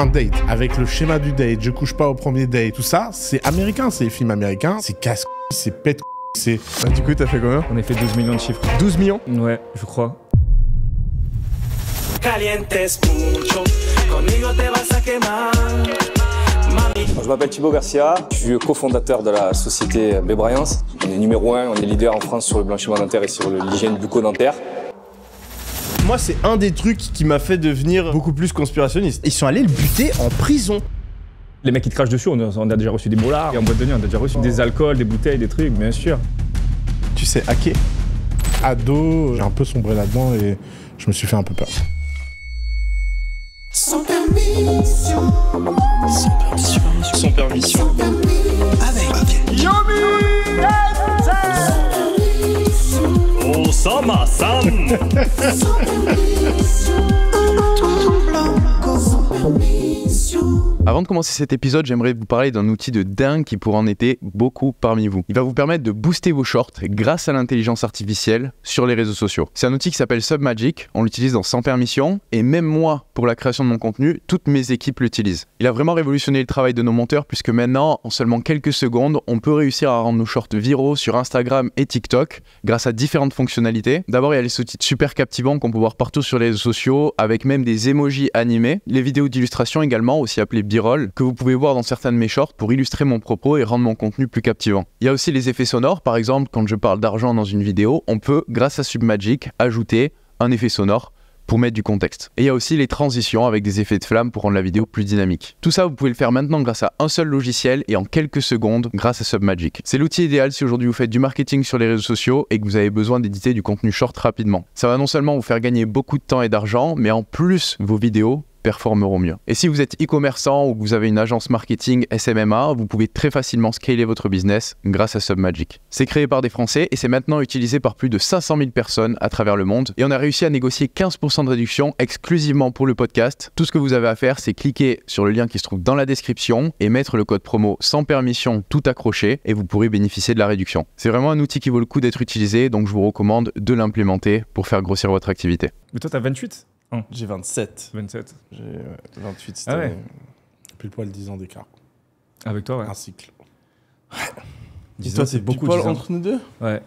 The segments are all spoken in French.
un date, avec le schéma du date, je couche pas au premier date, tout ça, c'est américain, c'est les films américains, c'est casse c'est pète c'est... Ah, du coup, t'as fait combien On a fait 12 millions de chiffres. 12 millions Ouais, je crois. Je m'appelle Thibaut Garcia, je suis cofondateur de la société Bébriance, On est numéro 1, on est leader en France sur le blanchiment dentaire et sur l'hygiène bucco-dentaire. Moi, c'est un des trucs qui m'a fait devenir beaucoup plus conspirationniste. Ils sont allés le buter en prison. Les mecs qui te crachent dessus, on a, déjà reçu des bolards. et en boîte de nuit, on a déjà reçu des alcools, des bouteilles, des trucs, bien sûr. Tu sais hacker Ado, j'ai un peu sombré là-dedans et je me suis fait un peu peur. Sans permission. Sans permission. Sans permission. Avec ーさまさん Avant de commencer cet épisode, j'aimerais vous parler d'un outil de dingue qui pourrait en être beaucoup parmi vous. Il va vous permettre de booster vos shorts grâce à l'intelligence artificielle sur les réseaux sociaux. C'est un outil qui s'appelle Submagic, on l'utilise dans Sans Permission, et même moi, pour la création de mon contenu, toutes mes équipes l'utilisent. Il a vraiment révolutionné le travail de nos monteurs puisque maintenant, en seulement quelques secondes, on peut réussir à rendre nos shorts viraux sur Instagram et TikTok grâce à différentes fonctionnalités. D'abord, il y a les sous-titres super captivants qu'on peut voir partout sur les réseaux sociaux, avec même des emojis animé, les vidéos d'illustration également, aussi appelées b-roll, que vous pouvez voir dans certains de mes shorts pour illustrer mon propos et rendre mon contenu plus captivant. Il y a aussi les effets sonores, par exemple, quand je parle d'argent dans une vidéo, on peut, grâce à Submagic, ajouter un effet sonore pour mettre du contexte. Et il y a aussi les transitions avec des effets de flamme pour rendre la vidéo plus dynamique. Tout ça, vous pouvez le faire maintenant grâce à un seul logiciel et en quelques secondes grâce à Submagic. C'est l'outil idéal si aujourd'hui vous faites du marketing sur les réseaux sociaux et que vous avez besoin d'éditer du contenu short rapidement. Ça va non seulement vous faire gagner beaucoup de temps et d'argent, mais en plus, vos vidéos performeront mieux. Et si vous êtes e-commerçant ou que vous avez une agence marketing SMMA, vous pouvez très facilement scaler votre business grâce à Submagic. C'est créé par des Français et c'est maintenant utilisé par plus de 500 000 personnes à travers le monde. Et on a réussi à négocier 15% de réduction exclusivement pour le podcast. Tout ce que vous avez à faire, c'est cliquer sur le lien qui se trouve dans la description et mettre le code promo sans permission tout accroché et vous pourrez bénéficier de la réduction. C'est vraiment un outil qui vaut le coup d'être utilisé, donc je vous recommande de l'implémenter pour faire grossir votre activité. Mais toi, t'as 28 j'ai 27. 27. J'ai 28 euh, cette ah ouais. Plus poil 10 ans d'écart. Avec toi, ouais. Un cycle. Ouais. 10 toi, c'est beaucoup poil entre nous deux Ouais.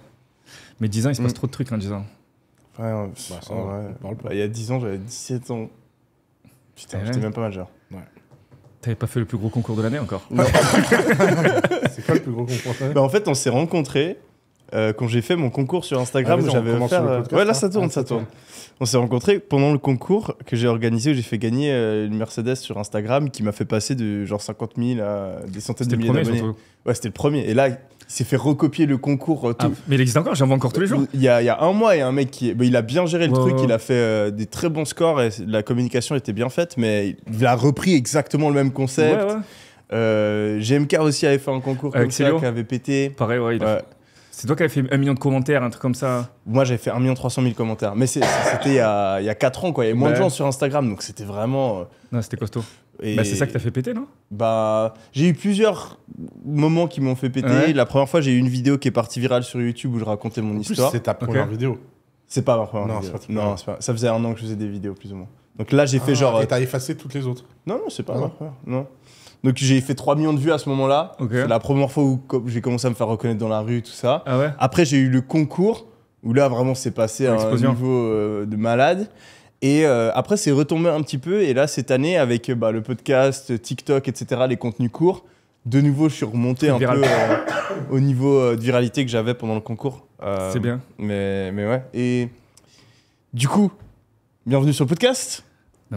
Mais 10 ans, il se passe mm. trop de trucs hein, 10 ans. Ouais, on, ouais. Bah, on parle pas. Bah, il y a 10 ans, j'avais 17 ans. Putain, eh j'étais même pas majeur. Ouais. T'avais pas fait le plus gros concours de l'année encore Non. c'est quoi le plus gros concours de bah, En fait, on s'est rencontrés euh, quand j'ai fait mon concours sur Instagram. Ah, où j'avais euh, Ouais, là, hein ça tourne, ah, ça tourne on s'est rencontré pendant le concours que j'ai organisé où j'ai fait gagner euh, une Mercedes sur Instagram qui m'a fait passer de genre 50 000 à des centaines de milliers d'abonnés. Ouais, c'était le premier. Et là, il s'est fait recopier le concours. Euh, ah, mais il existe encore, j'en vois encore tous les jours. Il y a, un mois, il y a un mec qui bah, il a bien géré le truc, il a fait euh, des très bons scores et la communication était bien faite, mais il a repris exactement le même concept. GMK aussi avait fait un concours Avec comme ça, qui avait pété. Pareil, ouais, il a... C'est toi qui avais fait un million de commentaires, un truc comme ça Moi, j'avais fait un million 300 000 commentaires. Mais c'était il y a, y 4 ans, quoi. Il y avait moins de gens sur Instagram, donc c'était vraiment. Euh, non, c'était costaud. Bah, c'est ça que t'as fait péter, non Bah, j'ai eu plusieurs moments qui m'ont fait péter. La première fois, j'ai eu une vidéo qui est partie virale sur YouTube où je racontais mon histoire. C'est ta première vidéo C'est pas ma première non, vidéo. Pas non, pas... ça faisait un an que je faisais des vidéos, plus ou moins. Donc là, j'ai fait ah, genre. Et euh, t'as effacé toutes les autres Non, non, c'est pas ah ma première. Non. Donc j'ai fait 3 millions de vues à ce moment-là. C'est la première fois où j'ai commencé à me faire reconnaître dans la rue, tout ça. Ah après j'ai eu le concours, où là vraiment c'est passé à un niveau euh, de malade. Et euh, après c'est retombé un petit peu, et là cette année avec euh, bah, le podcast, TikTok, etc., les contenus courts, de nouveau je suis remonté un peu au niveau de viralité que j'avais pendant le concours. c'est bien. Mais, mais ouais. Et du coup, bienvenue sur le podcast.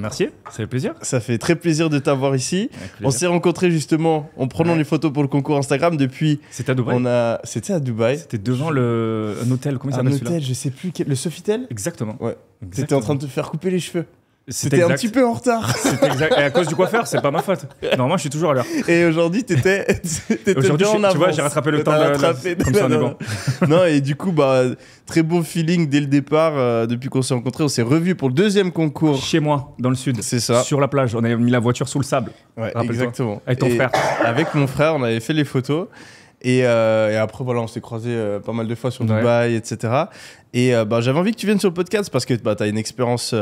Merci, ça fait plaisir. Ça fait très plaisir de t'avoir ici. On s'est rencontrés justement en prenant les photos pour le concours Instagram depuis. C'était à Dubaï. On a, c'était à Dubaï. C'était devant le un hôtel. Comment il s'appelle Un hôtel, je sais plus. Le Sofitel. Exactement. Ouais. en train de te faire couper les cheveux. C'était un petit peu en retard. Et à cause du coiffeur, c'est pas ma faute. Normalement, je suis toujours à l'heure. Et aujourd'hui, t'étais, aujourd'hui, en Tu vois, j'ai rattrapé le temps. De, comme non, ça, non, et du coup, bah, très beau feeling dès le départ. Euh, depuis qu'on s'est rencontrés, on s'est revus pour le deuxième concours. Chez moi, dans le sud. C'est ça. Sur la plage, on avait mis la voiture sous le sable. Ouais, exactement. Avec ton frère. Avec mon frère, on avait fait les photos. Et, euh, et, après, voilà, on s'est croisés euh, pas mal de fois sur Dubaï, etc. Et bah, j'avais envie que tu viennes sur le podcast parce que bah, as une expérience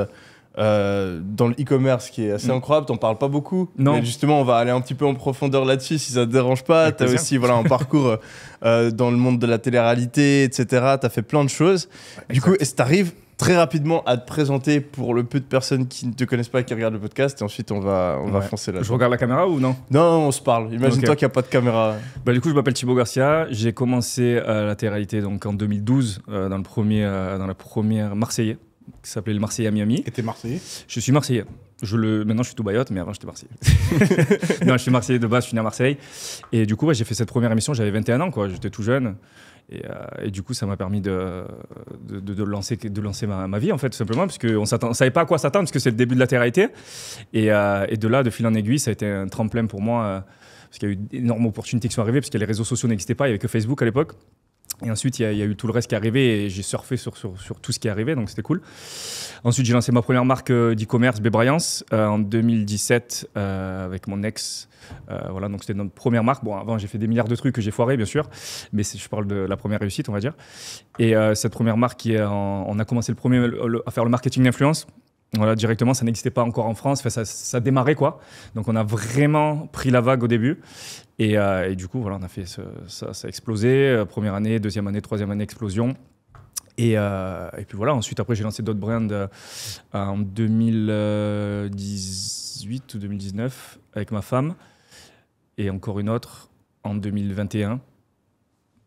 euh, dans le e-commerce qui est assez mm. incroyable, t'en parles pas beaucoup. Non. Mais justement, on va aller un petit peu en profondeur là-dessus si ça te dérange pas. T'as aussi voilà, un parcours euh, euh, dans le monde de la télé-réalité, etc. T'as fait plein de choses. du coup, est-ce t'arrives très rapidement à te présenter pour le peu de personnes qui ne te connaissent pas et qui regardent le podcast et ensuite on va, on va foncer là. dessus Je regarde la caméra ou non, non on se parle. Imagine-toi qu'il n'y a pas de caméra. Bah, du coup, je m'appelle Thibaut Garcia. J'ai commencé la télé-réalité donc, en 2012 dans, le premier, dans la première Marseillais qui s'appelait le Marseillais à Miami. Et t'es Marseillais Je suis Marseillais. Je le... Maintenant, je suis tout bayotte, mais avant, j'étais Marseillais. non, je suis Marseillais de base, je suis né à Marseille. Et du coup, j'ai fait cette première émission, j'avais 21 ans, quoi. J'étais tout jeune. Et, euh, du coup, ça m'a permis de, de, lancer, de lancer ma, ma vie, en fait, tout simplement, parce qu'on ne savait pas à quoi s'attendre, parce que c'est le début de la télé et, euh, et, de là, de fil en aiguille, ça a été un tremplin pour moi, euh, parce qu'il y a eu d'énormes opportunités qui sont arrivées, parce que les réseaux sociaux n'existaient pas, il n'y avait que Facebook à l'époque. Et ensuite, il y, a eu tout le reste qui est arrivé et j'ai surfé sur, sur, tout ce qui est arrivé, donc c'était cool. Ensuite, j'ai lancé ma première marque euh, d'e-commerce, Bebrayance, euh, en 2017 euh, avec mon ex. voilà, donc c'était notre première marque. Bon, avant, j'ai fait des milliards de trucs que j'ai foiré, bien sûr, mais je parle de la première réussite, on va dire. Et cette première marque, qui est on a commencé le premier, à faire le marketing d'influence. Voilà, directement, ça n'existait pas encore en France. Enfin, ça, ça, démarrait, quoi. Donc, on a vraiment pris la vague au début. Euh, et, du coup, voilà, on a fait ça, ça a explosé. Euh, première année, deuxième année, troisième année, explosion. Euh, et, puis voilà, ensuite, après, j'ai lancé d'autres brands en 2018 ou 2019 avec ma femme. Et encore une autre en 2021.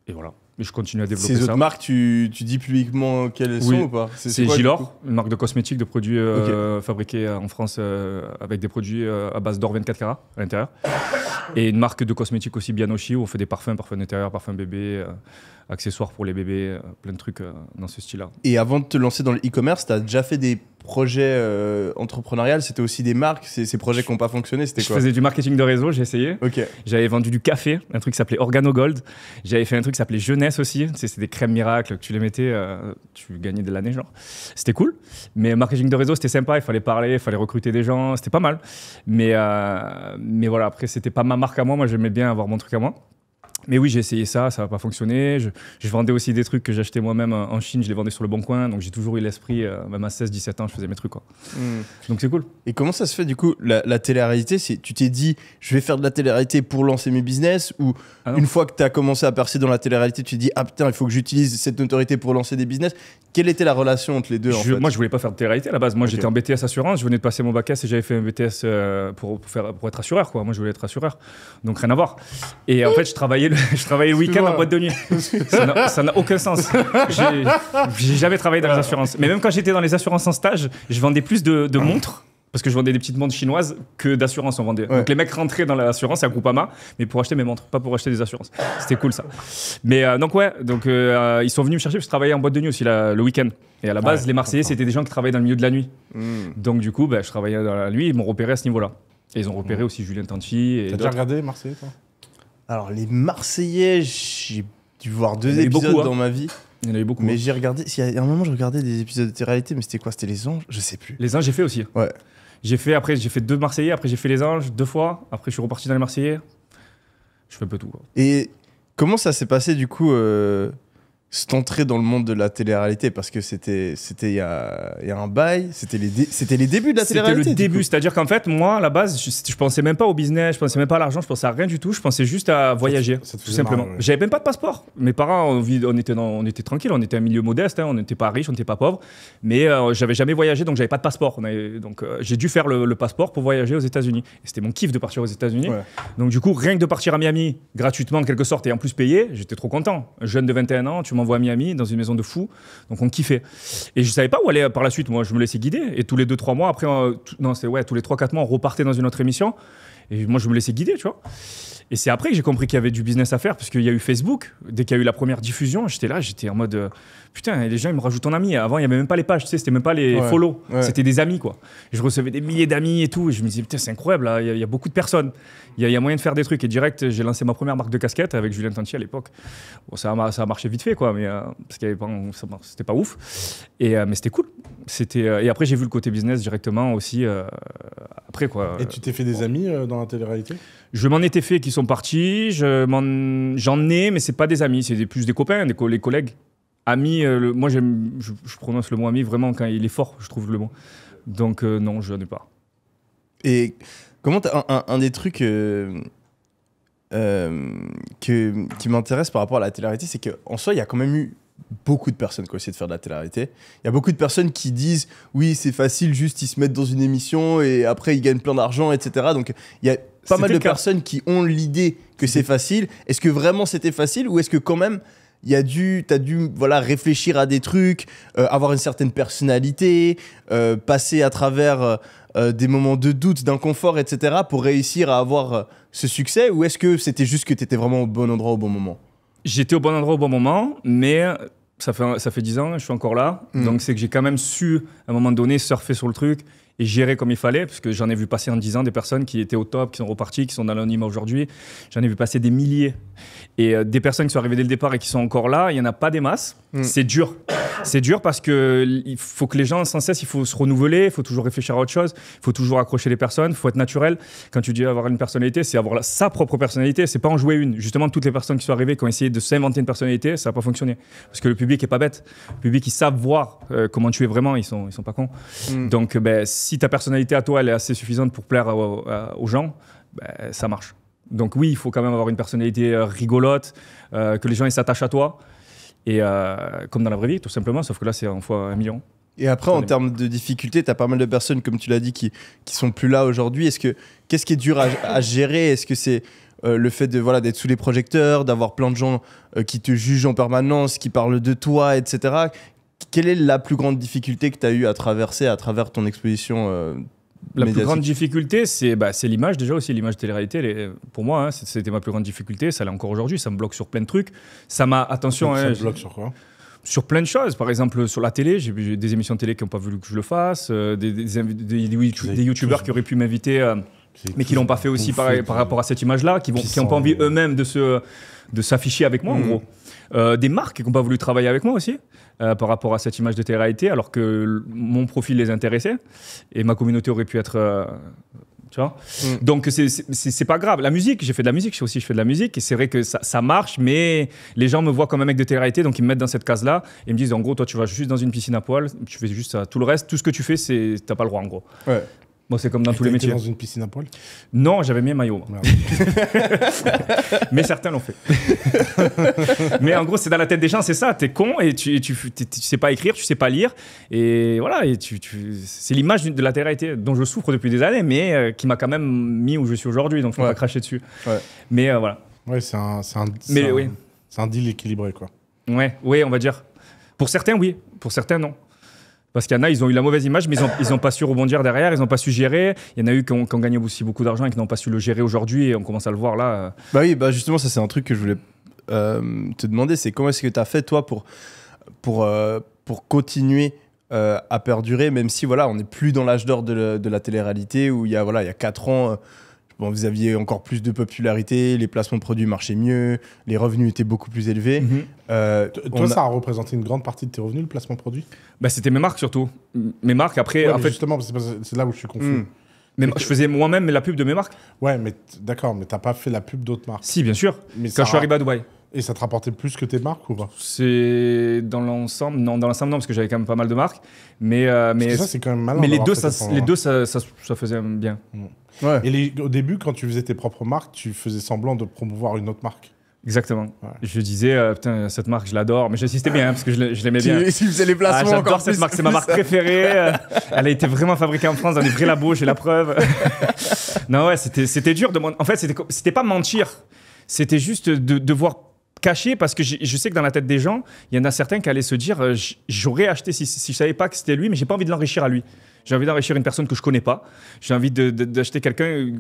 Et voilà. Mais je continue à développer ça. autres marques, tu, dis publiquement quelles sont ou pas C'est Gilor, une marque de cosmétiques, de produits euh, fabriqués euh, en France euh, avec des produits à base d'or 24 carats à l'intérieur. Et une marque de cosmétiques aussi, Bianoshi où on fait des parfums, parfums d'intérieur, parfums bébé accessoires pour les bébés, euh, plein de trucs euh, dans ce style-là. Et avant de te lancer dans le e-commerce, tu as déjà fait des projets euh, c'était aussi des marques, ces, ces projets qui n'ont pas fonctionné, c'était quoi Je faisais du marketing de réseau, j'ai essayé. Ok. J'avais vendu du café, un truc qui s'appelait Organo Gold. J'avais fait un truc qui s'appelait Jeunesse aussi. C'était des crèmes miracles que tu les mettais, euh, tu gagnais de l'année, genre. C'était cool. Mais marketing de réseau, c'était sympa. Il fallait parler, il fallait recruter des gens, c'était pas mal. Mais, mais voilà, après, c'était pas ma marque à moi. Moi, j'aimais bien avoir mon truc à moi. Mais oui, j'ai essayé ça, ça n'a pas fonctionné. Je, vendais aussi des trucs que j'achetais moi-même euh, en Chine, je les vendais sur le bon coin. Donc j'ai toujours eu l'esprit, euh, même à 16, 17 ans, je faisais mes trucs. Quoi. Hmm. Donc c'est cool. Et comment ça se fait du coup, la, la télé-réalité Tu t'es dit, je vais faire de la télé-réalité pour lancer mes business Ou ah une fois que tu as commencé à percer dans la télé-réalité, tu te dis, ah putain, il faut que j'utilise cette notoriété pour lancer des business Quelle était la relation entre les deux en fait Moi, je voulais pas faire de télé-réalité à la base. Moi, j'étais en BTS assurance, je venais de passer mon bac S et j'avais fait un BTS euh, pour, pour, faire, pour être assureur. Quoi. Moi, je voulais être assureur. Donc rien à voir. Et en fait, je travaillais le je travaillais le week-end en boîte de nuit. ça n'a aucun sens. J'ai jamais travaillé dans les assurances. Mais même quand j'étais dans les assurances en stage, je vendais plus de, montres parce que je vendais des petites montres chinoises que d'assurances, on vendait. Donc les mecs rentraient dans l'assurance à Groupama, mais pour acheter mes montres, pas pour acheter des assurances. C'était cool ça. Mais euh, donc ouais, donc euh, ils sont venus me chercher parce que je travaillais en boîte de nuit aussi le week-end. Et à la base, les Marseillais c'était des gens qui travaillaient dans le milieu de la nuit. Hmm. Donc du coup, bah, je travaillais dans la nuit, ils m'ont repéré à ce niveau-là. Et ils ont repéré hmm. aussi Julien Tanti. T'as déjà regardé Marseille toi alors, les Marseillais, j'ai dû voir deux épisodes hein. dans ma vie. Il y en avait beaucoup. Mais hein. j'ai regardé, il y a un moment, je regardais des épisodes de réalité, mais c'était quoi C'était Les Anges Je sais plus. Les Anges, j'ai fait aussi. Ouais. J'ai fait, après, j'ai fait deux Marseillais, après, j'ai fait Les Anges deux fois, après, je suis reparti dans les Marseillais. Je fais un peu tout. Et comment ça s'est passé, du coup euh, cette entrée dans le monde de la télé-réalité parce que c'était c'était il y a, y a, un bail, c'était les c'était les débuts de la télé-réalité. C'était le début, c'est-à-dire qu'en fait moi à la base je, je, pensais même pas au business, je pensais même pas à l'argent, je pensais à rien du tout, je pensais juste à voyager tout simplement. J'avais même pas de passeport. Mes parents on, on était on était tranquille, on était un milieu modeste, hein, on n'était pas riche, on n'était pas pauvre, mais euh, j'avais jamais voyagé donc j'avais pas de passeport. donc euh, j'ai dû faire le, passeport pour voyager aux États-Unis. C'était mon kiff de partir aux États-Unis. Donc du coup rien que de partir à Miami gratuitement en quelque sorte et en plus payé, j'étais trop content. Jeune de 21 ans, tu m'envoie à Miami, dans une maison de fou. Donc on kiffait. Et je savais pas où aller euh, par la suite. Moi, je me laissais guider. Et tous les 2-3 mois, après, euh, non, c'est ouais, tous les 3-4 mois, on repartait dans une autre émission. Et moi, je me laissais guider, tu vois. Et c'est après que j'ai compris qu'il y avait du business à faire, parce qu'il y a eu Facebook. Dès qu'il y a eu la première diffusion, j'étais là, j'étais en mode euh, putain, les gens ils me rajoutent en ami. Avant, il n'y avait même pas les pages, tu sais, c'était même pas les follow. C'était des amis, quoi. je recevais des milliers d'amis et tout. je me disais, putain, c'est incroyable, là, il y, a beaucoup de personnes. Il y, a moyen de faire des trucs. Et direct, j'ai lancé ma première marque de casquette avec Julien Tantier à l'époque. Bon, ça a, ça a marché vite fait, quoi, mais euh, parce qu'il c'était pas ouf. Et, euh, mais c'était cool. C'était, et après, j'ai vu le côté business directement aussi après, quoi. Et tu t'es fait des amis dans la télé-réalité je m'en étais fait qui sont partis. J'en ai, mais c'est pas des amis, c'est plus des copains, des les collègues. Amis, euh, moi, je, je, prononce le mot ami vraiment quand il est fort, je trouve le mot. Donc, euh, non, je n'en ai pas. Et comment un, des trucs euh, que, qui m'intéresse par rapport à la télé c'est qu'en soi, il y a quand même eu beaucoup de personnes qui ont essayé de faire de la télé Il y a beaucoup de personnes qui disent oui, c'est facile, juste ils se mettent dans une émission et après ils gagnent plein d'argent, etc. Donc il y a pas mal de personnes qui ont l'idée que c'est facile. Est-ce que vraiment c'était facile ou est-ce que quand même il y a dû, t'as dû voilà réfléchir à des trucs, euh, avoir une certaine personnalité, euh, passer à travers euh, des moments de doute, d'inconfort, etc. pour réussir à avoir ce succès ou est-ce que c'était juste que tu étais vraiment au bon endroit au bon moment J'étais au bon endroit au bon moment, mais ça fait ça fait dix ans, je suis encore là, mmh. donc c'est que j'ai quand même su à un moment donné surfer sur le truc et gérer comme il fallait, parce que j'en ai vu passer en 10 ans des personnes qui étaient au top, qui sont reparties, qui sont dans l'anonymat aujourd'hui. J'en ai vu passer des milliers. Et euh, des personnes qui sont arrivées dès le départ et qui sont encore là, il n'y en a pas des masses. Mm. C'est dur. C'est dur parce que il faut que les gens, sans cesse, il faut se renouveler, il faut toujours réfléchir à autre chose, il faut toujours accrocher les personnes, il faut être naturel. Quand tu dis avoir une personnalité, c'est avoir sa propre personnalité, c'est pas en jouer une. Justement, toutes les personnes qui sont arrivées, qui ont essayé de s'inventer une personnalité, ça n'a pas fonctionné. Parce que le public est pas bête. Le public, ils savent voir euh, comment tu es vraiment, ils sont, ils sont pas cons. Mm. Donc, euh, ben, si ta personnalité à toi, elle est assez suffisante pour plaire euh, aux gens, ben, ça marche. Donc oui, il faut quand même avoir une personnalité euh, rigolote, euh, que les gens s'attachent à toi. Et comme dans la vraie vie, tout simplement, sauf que là, c'est en fois un million. Et après, en termes de difficultés, tu as pas mal de personnes, comme tu l'as dit, qui, sont plus là aujourd'hui. Est-ce que qu'est-ce qui est dur à, gérer Est-ce que c'est le fait de voilà d'être sous les projecteurs, d'avoir plein de gens qui te jugent en permanence, qui parlent de toi, etc quelle est la plus grande difficulté que tu as eu à traverser à travers ton exposition euh, la plus grande difficulté, c'est bah, l'image déjà aussi, l'image télé-réalité. pour moi, hein, c'était ma plus grande difficulté. Ça l'est encore aujourd'hui. Ça me bloque sur plein de trucs. Ça m'a. Attention. Hein, bloque sur quoi sur plein de choses. Par exemple, sur la télé, j'ai des émissions de télé qui n'ont pas voulu que je le fasse, euh, des, des, youtubeurs qui auraient pu m'inviter, euh, mais qui l'ont pas fait aussi par, rapport à cette image-là, qui n'ont qui pas envie eux-mêmes de se de s'afficher avec moi, en mm. gros. Euh, des marques qui n'ont pas voulu travailler avec moi aussi euh, par rapport à cette image de télé alors que mon profil les intéressait et ma communauté aurait pu être. Euh, tu vois mm. Donc, c'est pas grave. La musique, j'ai fait de la musique, je aussi, je fais de la musique. Et c'est vrai que ça, marche, mais les gens me voient comme un mec de télé donc ils me mettent dans cette case-là. et me disent, en gros, toi, tu vas juste dans une piscine à poil, tu fais juste ça. Tout le reste, tout ce que tu fais, t'as pas le droit, en gros. Bon, c'est comme dans tous les métiers. dans une piscine à poil Non, j'avais mis un maillot. mais certains l'ont fait. mais en gros, c'est dans la tête des gens, c'est ça. T'es con et tu, tu, sais pas écrire, tu sais pas lire. Et voilà, et c'est l'image de la télé dont je souffre depuis des années, mais euh, qui m'a quand même mis où je suis aujourd'hui. Donc, je ouais. pas cracher dessus. Mais euh, voilà. Ouais, c'est un, un, un deal équilibré, quoi. Ouais, oui, on va dire. Pour certains, oui. Pour certains, non. Parce qu'il y en a, ils ont eu la mauvaise image, mais ils n'ont pas su rebondir derrière, ils n'ont pas su gérer. Il y en a eu qui ont, gagné aussi beaucoup d'argent et qui n'ont pas su le gérer aujourd'hui, et on commence à le voir là. Euh. Bah oui, bah justement, ça c'est un truc que je voulais euh, te demander, c'est comment est-ce que tu as fait toi pour, pour, euh, pour continuer à perdurer, même si voilà, on n'est plus dans l'âge d'or de, la télé-réalité, où il y a, voilà, il y a 4 ans bon, vous aviez encore plus de popularité, les placements de produits marchaient mieux, les revenus étaient beaucoup plus élevés. Mhm. Euh, toi, ça a représenté une grande partie de tes revenus, le placement produit bah, C'était mes marques surtout. Mes marques, après. en fait... Justement, c'est là où je suis confus. Hmm. Mais je faisais moi-même la pub de mes marques. Ouais, mais d'accord, mais t'as pas fait la pub d'autres marques. Si, bien sûr. quand je suis arrivé à Dubaï. Et ça te rapportait plus que tes marques ou pas C'est dans l'ensemble, non, dans l'ensemble non, parce que j'avais quand même pas mal de marques. Mais euh, mais ça c'est quand même malin. Mais les deux, ça, les deux, ça, faisait bien. Hmm. Et au début, quand tu faisais tes propres marques, tu faisais semblant de promouvoir une autre marque. Exactement. Je disais, euh, putain, cette marque, je l'adore, mais j'insistais bien parce que je l'aimais bien. Si tu faisais les placements. Ah, cette marque, c'est ma marque préférée. Euh, elle a été vraiment fabriquée en France dans des vrais labos, j'ai la preuve. non, ouais, c'était dur de. En fait, c'était pas mentir, c'était juste de voir caché parce que je sais que dans la tête des gens, il y en a certains qui allaient se dire euh, j'aurais acheté si, je savais pas que c'était lui, mais j'ai pas envie de l'enrichir à lui. J'ai envie d'enrichir une personne que je connais pas. J'ai envie d'acheter quelqu'un, euh,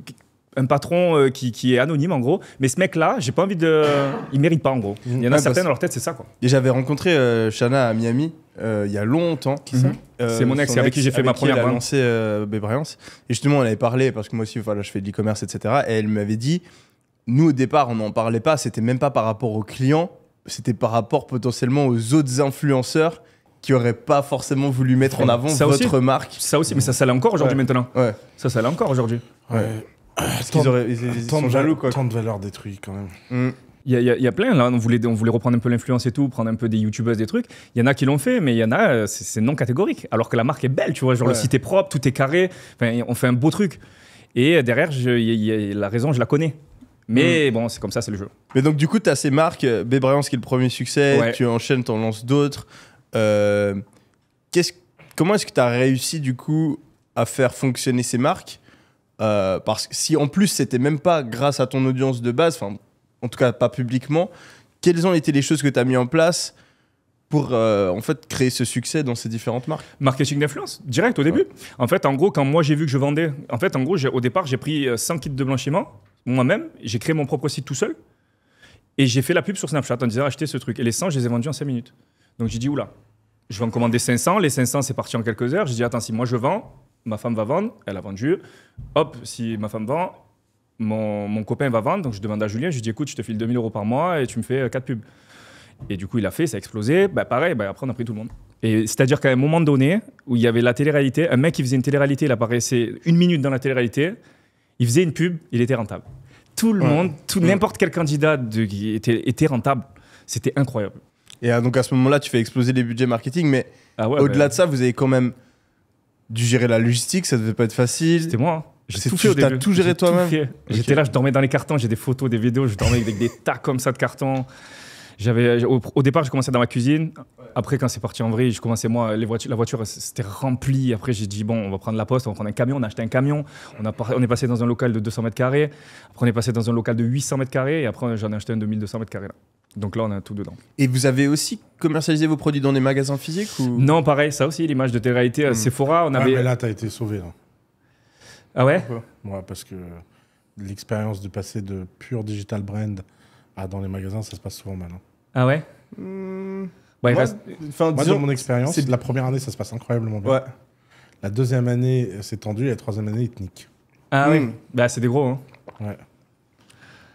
un patron euh, qui, est anonyme en gros. Mais ce mec-là, j'ai pas envie de. Il mérite pas en gros. Il y en a certains dans leur tête, c'est ça quoi. Et j'avais rencontré Shana à Miami il y a longtemps. c'est mon ex, avec qui j'ai fait ma première. Elle a lancé Et justement, on avait parlé parce que moi aussi, voilà, je fais de l'e-commerce, etc. Et elle m'avait dit nous, au départ, on n'en parlait pas. C'était même pas par rapport aux clients. C'était par rapport potentiellement aux autres influenceurs qui n'auraient pas forcément voulu mettre en avant votre marque. Ça aussi, mais ça, ça encore aujourd'hui maintenant. Ouais. Ça, ça encore aujourd'hui. Ouais. qu'ils ils, sont jaloux, quoi. Tant de valeur détruite, quand même. Mm. Il y, a plein, là, on voulait, on voulait reprendre un peu l'influence et tout, prendre un peu des youtubeuses, des trucs. Il y en a qui l'ont fait, mais il y en a, c'est non catégorique. Alors que la marque est belle, tu vois, genre le site est propre, tout est carré, on fait un beau truc. Et derrière, je, la raison, je la connais. Mais hmm. bon, c'est comme ça, c'est le jeu. Mais donc, du coup, tu as ces marques, euh, Bébriance qui est le premier succès, tu enchaînes, tu en lances d'autres. Euh, comment est-ce que tu as réussi, du coup, à faire fonctionner ces marques euh, Parce que si en plus, c'était même pas grâce à ton audience de base, enfin, en tout cas, pas publiquement, quelles ont été les choses que tu as mis en place pour en fait créer ce succès dans ces différentes marques Marketing d'influence, direct au début. En fait, en gros, quand moi j'ai vu que je vendais, en fait, en gros, au départ, j'ai pris 100 kits de blanchiment moi-même, j'ai créé mon propre site tout seul et j'ai fait la pub sur Snapchat en disant achetez ce truc. Et les 100, je les ai vendus en 5 minutes. Donc j'ai dit oula, je vais en commander 500, les 500 c'est parti en quelques heures. J'ai dit attends, si moi je vends, ma femme va vendre, elle a vendu. Hop, si ma femme vend, mon, mon copain va vendre. Donc je demande à Julien, je lui dis écoute, je te file 2000 euros par mois et tu me fais 4 euh, pubs. Et du coup, il a fait, ça a explosé. Bah, pareil, bah, après, on a pris tout le monde. Et c'est-à-dire qu'à un moment donné, où il y avait la télé-réalité, un mec qui faisait une télé-réalité, il apparaissait une minute dans la télé-réalité, il faisait une pub, il était rentable. Tout le monde, tout, n'importe quel candidat de, était, rentable. C'était incroyable. Et euh, donc à ce moment-là, tu fais exploser les budgets marketing, mais ah au-delà bah, de ça, vous avez quand même dû gérer la logistique, ça devait pas être facile. C'était moi. Hein. Je tout tout géré toi-même. J'étais là, je dormais dans les cartons, j'ai des photos, des vidéos, je dormais avec des tas comme ça de cartons. J'avais, au, départ, j'ai commencé dans ma cuisine. Après, quand c'est parti en vrai, je commençais moi, les voitures, la voiture, c'était rempli. Après, j'ai dit, bon, on va prendre la poste, on va prendre un camion. On a acheté un camion. On, a, on est passé dans un local de 200 mètres carrés. Après, on est passé dans un local de 800 mètres carrés. Et après, j'en ai acheté un de 1200 mètres carrés. Donc là, on a tout dedans. Et vous avez aussi commercialisé vos produits dans des magasins physiques ou... Non, pareil, ça aussi, l'image de télé-réalité, euh, mmh. Sephora, on avait. Ah, mais là, t'as été sauvé, hein. Ah ouais Moi, parce que l'expérience de passer de pure digital brand à dans les magasins, ça se passe souvent mal. Hein. Ah ouais hmm. bah, moi, dans mon expérience, de la première année, ça se passe incroyablement bien. La deuxième année, euh, c'est tendu, et la troisième année, ethnique. Ah oui, hmm. bah, c'est des gros. Hein. Ouais.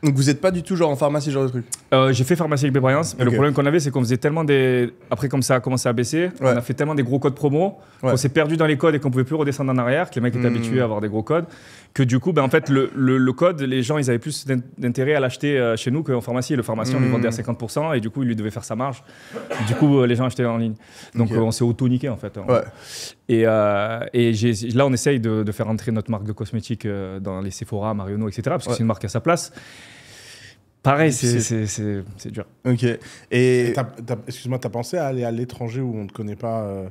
Donc vous n'êtes pas du tout genre en pharmacie, genre de trucs. Euh, j'ai fait pharmacie avec Bébriance, mais le problème qu'on avait, c'est qu'on faisait tellement des. Après, comme ça a commencé à baisser, on a fait tellement des gros codes promo qu'on s'est perdu dans les codes et qu'on pouvait plus redescendre en arrière, que les mecs étaient hmm. habitués à avoir des gros codes, que du coup, ben, en fait, le, le, code, les gens, ils avaient plus d'intérêt à l'acheter euh, chez nous qu'en pharmacie. Le pharmacien, on lui hmm. vendait à 50% et du coup, il lui devait faire sa marge. Du coup, euh, les gens achetaient en ligne. Donc, on s'est auto-niqué, en fait. Hein. Et, et là, on essaye de, de, faire entrer notre marque de cosmétiques dans les Sephora, Marionneau, etc., parce que c'est une marque à sa place. Pareil, c'est dur. Ok. Et excuse-moi, t'as pensé à aller à l'étranger où on ne te connaît pas euh,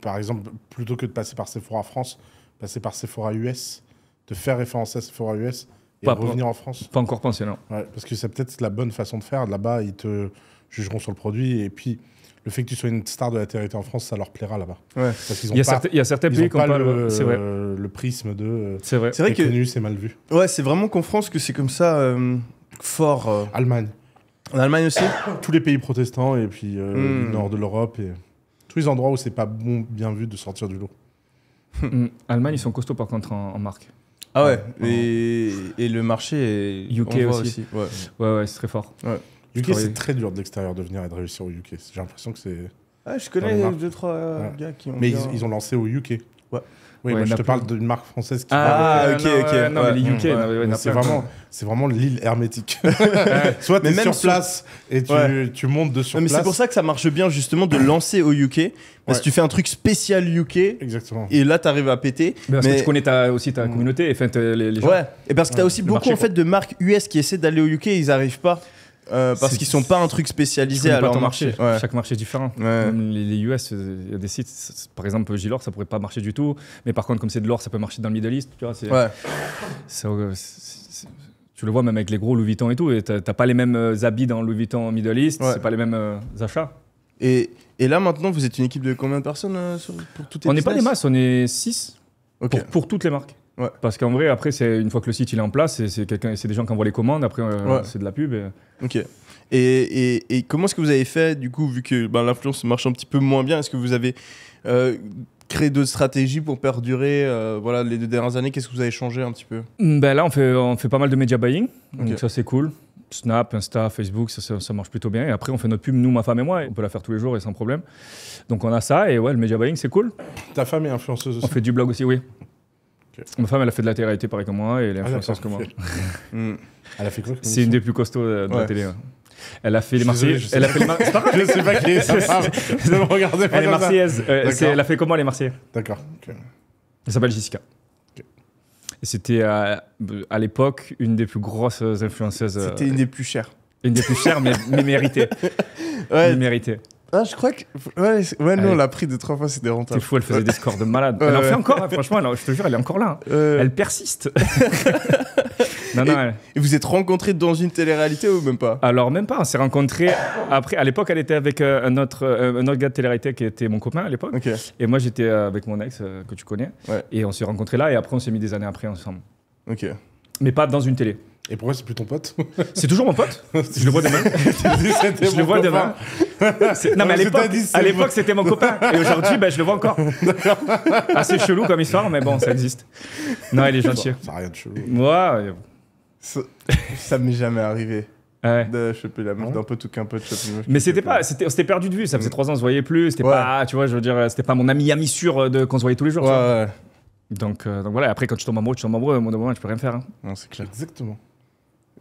Par exemple, plutôt que de passer par Sephora France, passer par Sephora US, de faire référence à Sephora US et revenir en France Pas encore pensé, non. Ouais, parce que c'est peut-être la bonne façon de faire. Là-bas, ils te jugeront sur le produit et puis le fait que tu sois une star de la télé en France, ça leur plaira là-bas. Ouais. Parce qu'ils ont il, y a pas, il y a certains pays pas, le, vrai. le, prisme de. Euh, c'est vrai. C'est vrai que c'est mal vu. Ouais, c'est vraiment qu'en France que c'est comme ça. Euh, fort. Euh, Allemagne. En Allemagne aussi Tous les pays protestants et puis le euh, hmm. nord de l'Europe et tous les endroits où c'est pas bon, bien vu de sortir du lot. Hmm. Allemagne, ils sont costauds par contre en, marque. Ah ouais. Et, et le marché est. UK aussi. ouais. Ouais, ouais, c'est très fort. UK, c'est très dur de l'extérieur de venir et de réussir au UK. J'ai l'impression que c'est. Ah, je connais deux, trois gars qui ont. Mais ils, ils ont lancé au UK. Ouais. Oui, bah, je te parle d'une marque française qui. Ah, ok, ok. non, mais les UK. c'est vraiment, c'est vraiment l'île hermétique. Soit tu es sur place et tu, montes de sur mais place. c'est pour ça que ça marche bien justement de lancer au UK parce que tu fais un truc spécial UK. Exactement. Et là, tu arrives à péter. Mais parce que tu connais aussi ta hmm. communauté et fait, les, gens. Ouais. Et parce que tu as aussi beaucoup en fait de marques US qui essaient d'aller au UK, ils n'arrivent pas. Euh, parce qu'ils sont pas un truc spécialisé à leur marché. marché. Chaque marché est différent. Les, US, il y a des sites, par exemple Gilor, ça pourrait pas marcher du tout, mais par contre, comme c'est de l'or, ça peut marcher dans le Middle East. Tu, vois, euh, tu le vois même avec les gros Louis Vuitton et tout, et t'as pas les mêmes euh, habits dans Louis Vuitton Middle East, c'est pas les mêmes achats. Et, là maintenant, vous êtes une équipe de combien de personnes pour toutes les On n'est pas des masses, on est 6 pour toutes les marques. Parce qu'en vrai, après, c'est une fois que le site il est en place, c'est c'est des gens qui envoient les commandes. Après, euh, c'est de la pub. Et... Ok. Et, et, et comment est-ce que vous avez fait du coup, vu que ben, l'influence marche un petit peu moins bien, est-ce que vous avez euh, créé d'autres stratégies pour perdurer euh, Voilà, les deux dernières années, qu'est-ce que vous avez changé un petit peu mm, Ben là, on fait on fait pas mal de media buying, donc ça c'est cool. Snap, Insta, Facebook, ça, ça, marche plutôt bien. Et après, on fait notre pub, nous, ma femme et moi. on peut la faire tous les jours et sans problème. Donc, on a ça. Et ouais, le media buying, c'est cool. Ta femme est influenceuse aussi. On fait du blog aussi, oui. Ma femme, elle a fait de la télé réalité pareil que moi et elle est ah, influenceuse comme moi. Mm. Elle a fait quoi C'est une des plus costauds de la télé. Hein. Elle a fait les Marseillais. Je elle a sais pas qui est. Elle est marseillaise. elle a fait comment euh, les Marseillais D'accord. Elle s'appelle Jessica. c'était à l'époque une des plus grosses influenceuses. C'était une euh, des plus chères. Une des plus chères, mais, méritée. Ouais. Mais méritée. Ah, je crois que. Ouais, ouais non, la pris de trois fois, c'était rentable. C'est fou, elle faisait des scores de malade. elle en fait encore, hein, franchement, je te jure, elle est encore là. Hein. Elle persiste. non, non, et, vous êtes rencontrés dans une télé-réalité ou même pas Alors, même pas. On s'est rencontrés. Après, à l'époque, elle était avec euh, notre euh, un, autre, gars de télé-réalité qui était mon copain à l'époque. Et moi, j'étais euh, avec mon ex que tu connais. Et on s'est rencontrés là. Et après, on s'est mis des années après ensemble. Ok. Mais pas dans une télé. Et pourquoi c'est plus ton pote C'est toujours mon pote. je le vois demain. je le vois demain. Non, mais à l'époque, c'était mon copain. Et aujourd'hui, ben, je le vois encore. Assez chelou comme histoire, mais bon, ça existe. Non, il est gentil. Ça rien de chelou. ça, m'est jamais arrivé. de choper la main ah d'un peu tout qu'un peu de choper mais c'était pas c'était perdu de vue ça faisait mm. trois ans on se voyait plus c'était pas tu vois je veux dire c'était pas mon ami ami sûr de qu'on se voyait tous les jours Donc, euh, donc voilà après quand tu tombes amoureux tu tombes amoureux au moment je peux rien faire hein. c'est clair exactement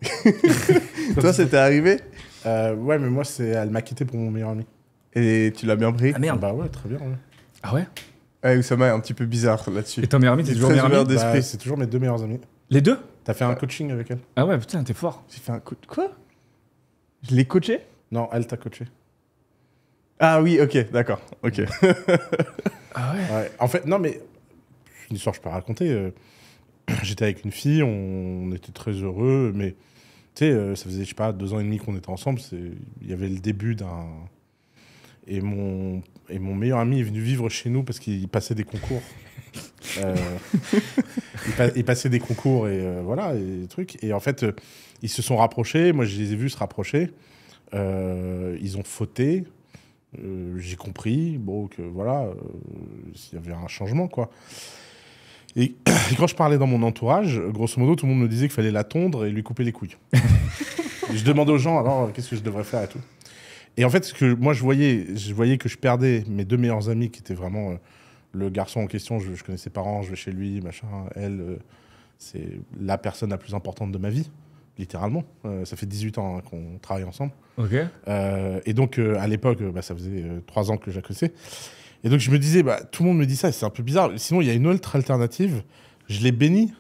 Toi, c'était arrivé euh, Ouais, mais moi, c'est elle m'a quitté pour mon meilleur ami. Et tu l'as bien pris Ah merde. Bah ouais, très bien. Ah ouais Ouais, Oussama est un petit peu bizarre là-dessus. Et ton meilleur ami, c'est toujours meilleur ami bah, c'est toujours mes deux meilleurs amis. Les deux T'as fait un coaching avec elle Ah ouais, putain, t'es fort. J'ai fait un coup quoi Je l'ai coaché Non, elle t'a coaché. Ah oui, ok, d'accord, ok. Ah ouais. En fait, non, mais une histoire je peux raconter. Euh, j'étais avec une fille, on, était très heureux, mais tu sais, euh, ça faisait, je sais pas, deux ans et demi qu'on était ensemble. Il y avait le début d'un. Et mon, et mon meilleur ami est venu vivre chez nous parce qu'il passait des concours. Euh, il, passait des concours et euh, voilà, et trucs. Et en fait, ils se sont rapprochés. Moi, je les ai vus se rapprocher. ils ont fauté. J'ai compris, bon, que voilà, s'il y avait un changement, quoi. Et, quand je parlais dans mon entourage, grosso modo, tout le monde me disait qu'il fallait la tondre et lui couper les couilles. je demandais aux gens, alors, euh, qu'est-ce que je devrais faire et tout. Et en fait, ce que moi, je voyais, je voyais que je perdais mes deux meilleurs amis, qui étaient vraiment euh, le garçon en question. Je, connaissais connais ses parents, je vais chez lui, machin. Elle, euh, c'est la personne la plus importante de ma vie, littéralement. ça fait 18 ans hein, qu'on travaille ensemble. et donc, à l'époque, bah, ça faisait trois ans que je la et donc je me disais, bah, tout le monde me dit ça, c'est un peu bizarre. Sinon, il y a une autre alternative. Je l'ai béni.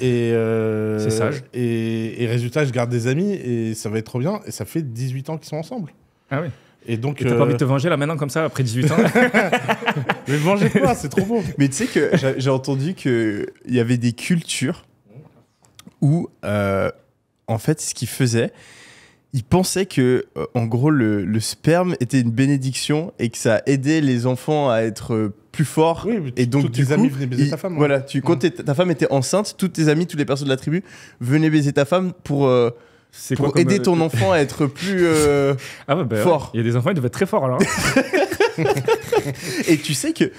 Et euh, c'est Et, résultat, je garde des amis et ça va être trop bien. Et ça fait 18 ans qu'ils sont ensemble. Ah oui. Et donc. t'as pas euh, envie de te venger là maintenant comme ça après 18 ans Mais venger quoi C'est trop beau. Mais tu sais que j'ai entendu qu'il y avait des cultures où, euh, en fait, ce qu'ils faisaient, il pensait que, euh, en gros, le, sperme était une bénédiction et que ça aidait les enfants à être euh, plus forts. et donc, tes amis venaient baiser ta femme. Hein. Voilà, tu, quand mmh. ta femme était enceinte, toutes tes amis, toutes les personnes de la tribu venaient baiser ta femme pour. Euh, pour aider ton enfant à être plus ah bah fort. Il y a des enfants, ils devaient être très forts hein. alors. et tu sais que,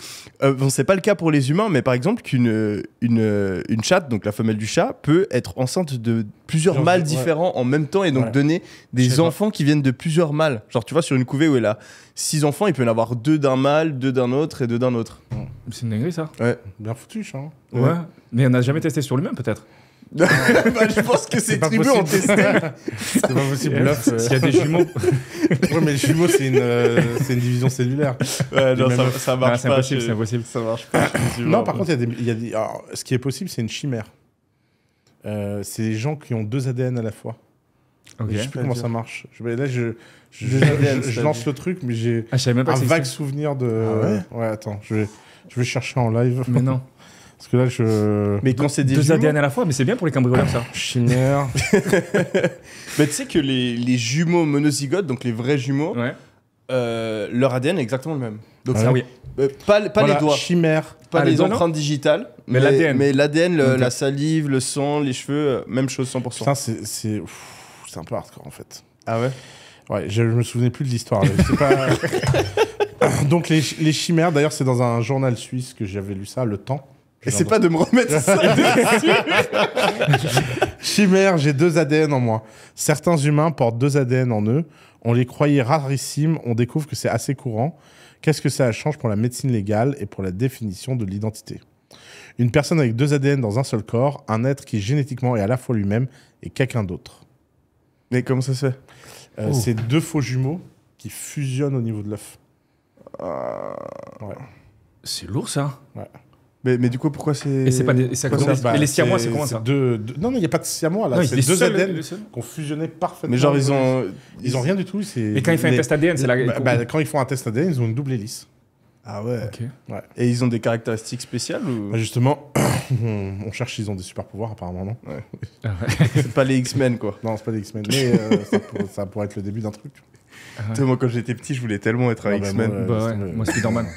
euh, bon, c'est pas le cas pour les humains, mais par exemple, qu'une une, chatte, donc la femelle du chat, peut être enceinte de plusieurs mâles différents en même temps et donc donner des enfants qui viennent de plusieurs mâles. Genre, tu vois, sur une couvée où elle a six enfants, il peut en avoir deux d'un mâle, deux d'un autre et deux d'un autre. C'est une dinguerie, ça. Ouais. Bien foutu, ça. Hein. Ouais. Mais on n'a jamais testé sur lui-même, peut-être. bah, je pense que c'est tribus en ont testé. C'est pas possible. Là, euh, S'il y a des jumeaux. ouais, mais les jumeaux, c'est une, euh, une division cellulaire. non, ça, marche ah, pas. C'est impossible, Ça marche pas. non, par contre, il y a des. Y a ce qui est possible, c'est une chimère. Euh, c'est des gens qui ont deux ADN à la fois. Okay. Je sais plus comment ça marche. Je, là, je, lance le truc, mais j'ai ah, un vague souvenir de. Ah ouais, ouais attends, je vais, je vais chercher en live. Mais non. Parce que là, je. Mais quand c'est des. Deux ADN à la fois, mais c'est bien pour les cambrioleurs, ça. Ah, Chimère. mais tu sais que les, jumeaux monozygotes, donc les vrais jumeaux, euh, leur ADN est exactement le même. Donc ah oui. Euh, pas pas les doigts, Chimère. pas ah, les empreintes digitales, Mais l'ADN. Mais l'ADN, la salive, le sang, les cheveux, euh, même chose 100%. Putain, c'est. C'est un peu hardcore, en fait. Ah ouais Ouais, je, me souvenais plus de l'histoire. pas. Donc, les chimères, d'ailleurs, c'est dans un journal suisse que j'avais lu ça, Le Temps. Et c'est pas de me remettre ça Chimère, j'ai deux ADN en moi. Certains humains portent deux ADN en eux. On les croyait rarissimes, on découvre que c'est assez courant. Qu'est-ce que ça change pour la médecine légale et pour la définition de l'identité Une personne avec deux ADN dans un seul corps, un être qui génétiquement est à la fois lui-même et quelqu'un d'autre. Mais comment ça se fait euh, oh. C'est deux faux jumeaux qui fusionnent au niveau de l'œuf. Euh. C'est lourd ça Ouais. Mais, du coup, pourquoi c'est. Et, les Siamois, bah, c'est comment ça deux... Non, non, il n'y a pas de Siamois là. C'est deux ADN qui ont fusionné parfaitement. Mais genre, ils ont, ils ont rien du tout. Mais quand ils font un test ADN, c'est la. Bah, bah quand ils font un test ADN, ils ont une double hélice. Ah ouais. Et ils ont des caractéristiques spéciales bah, Justement, on, cherche ils ont des super pouvoirs apparemment, non ah C'est pas les X-Men quoi. Non, c'est pas les X-Men, mais euh, ça, pourrait être le début d'un truc. Ah ah moi quand j'étais petit, je voulais tellement être un X-Men. moi, euh, Spider-Man.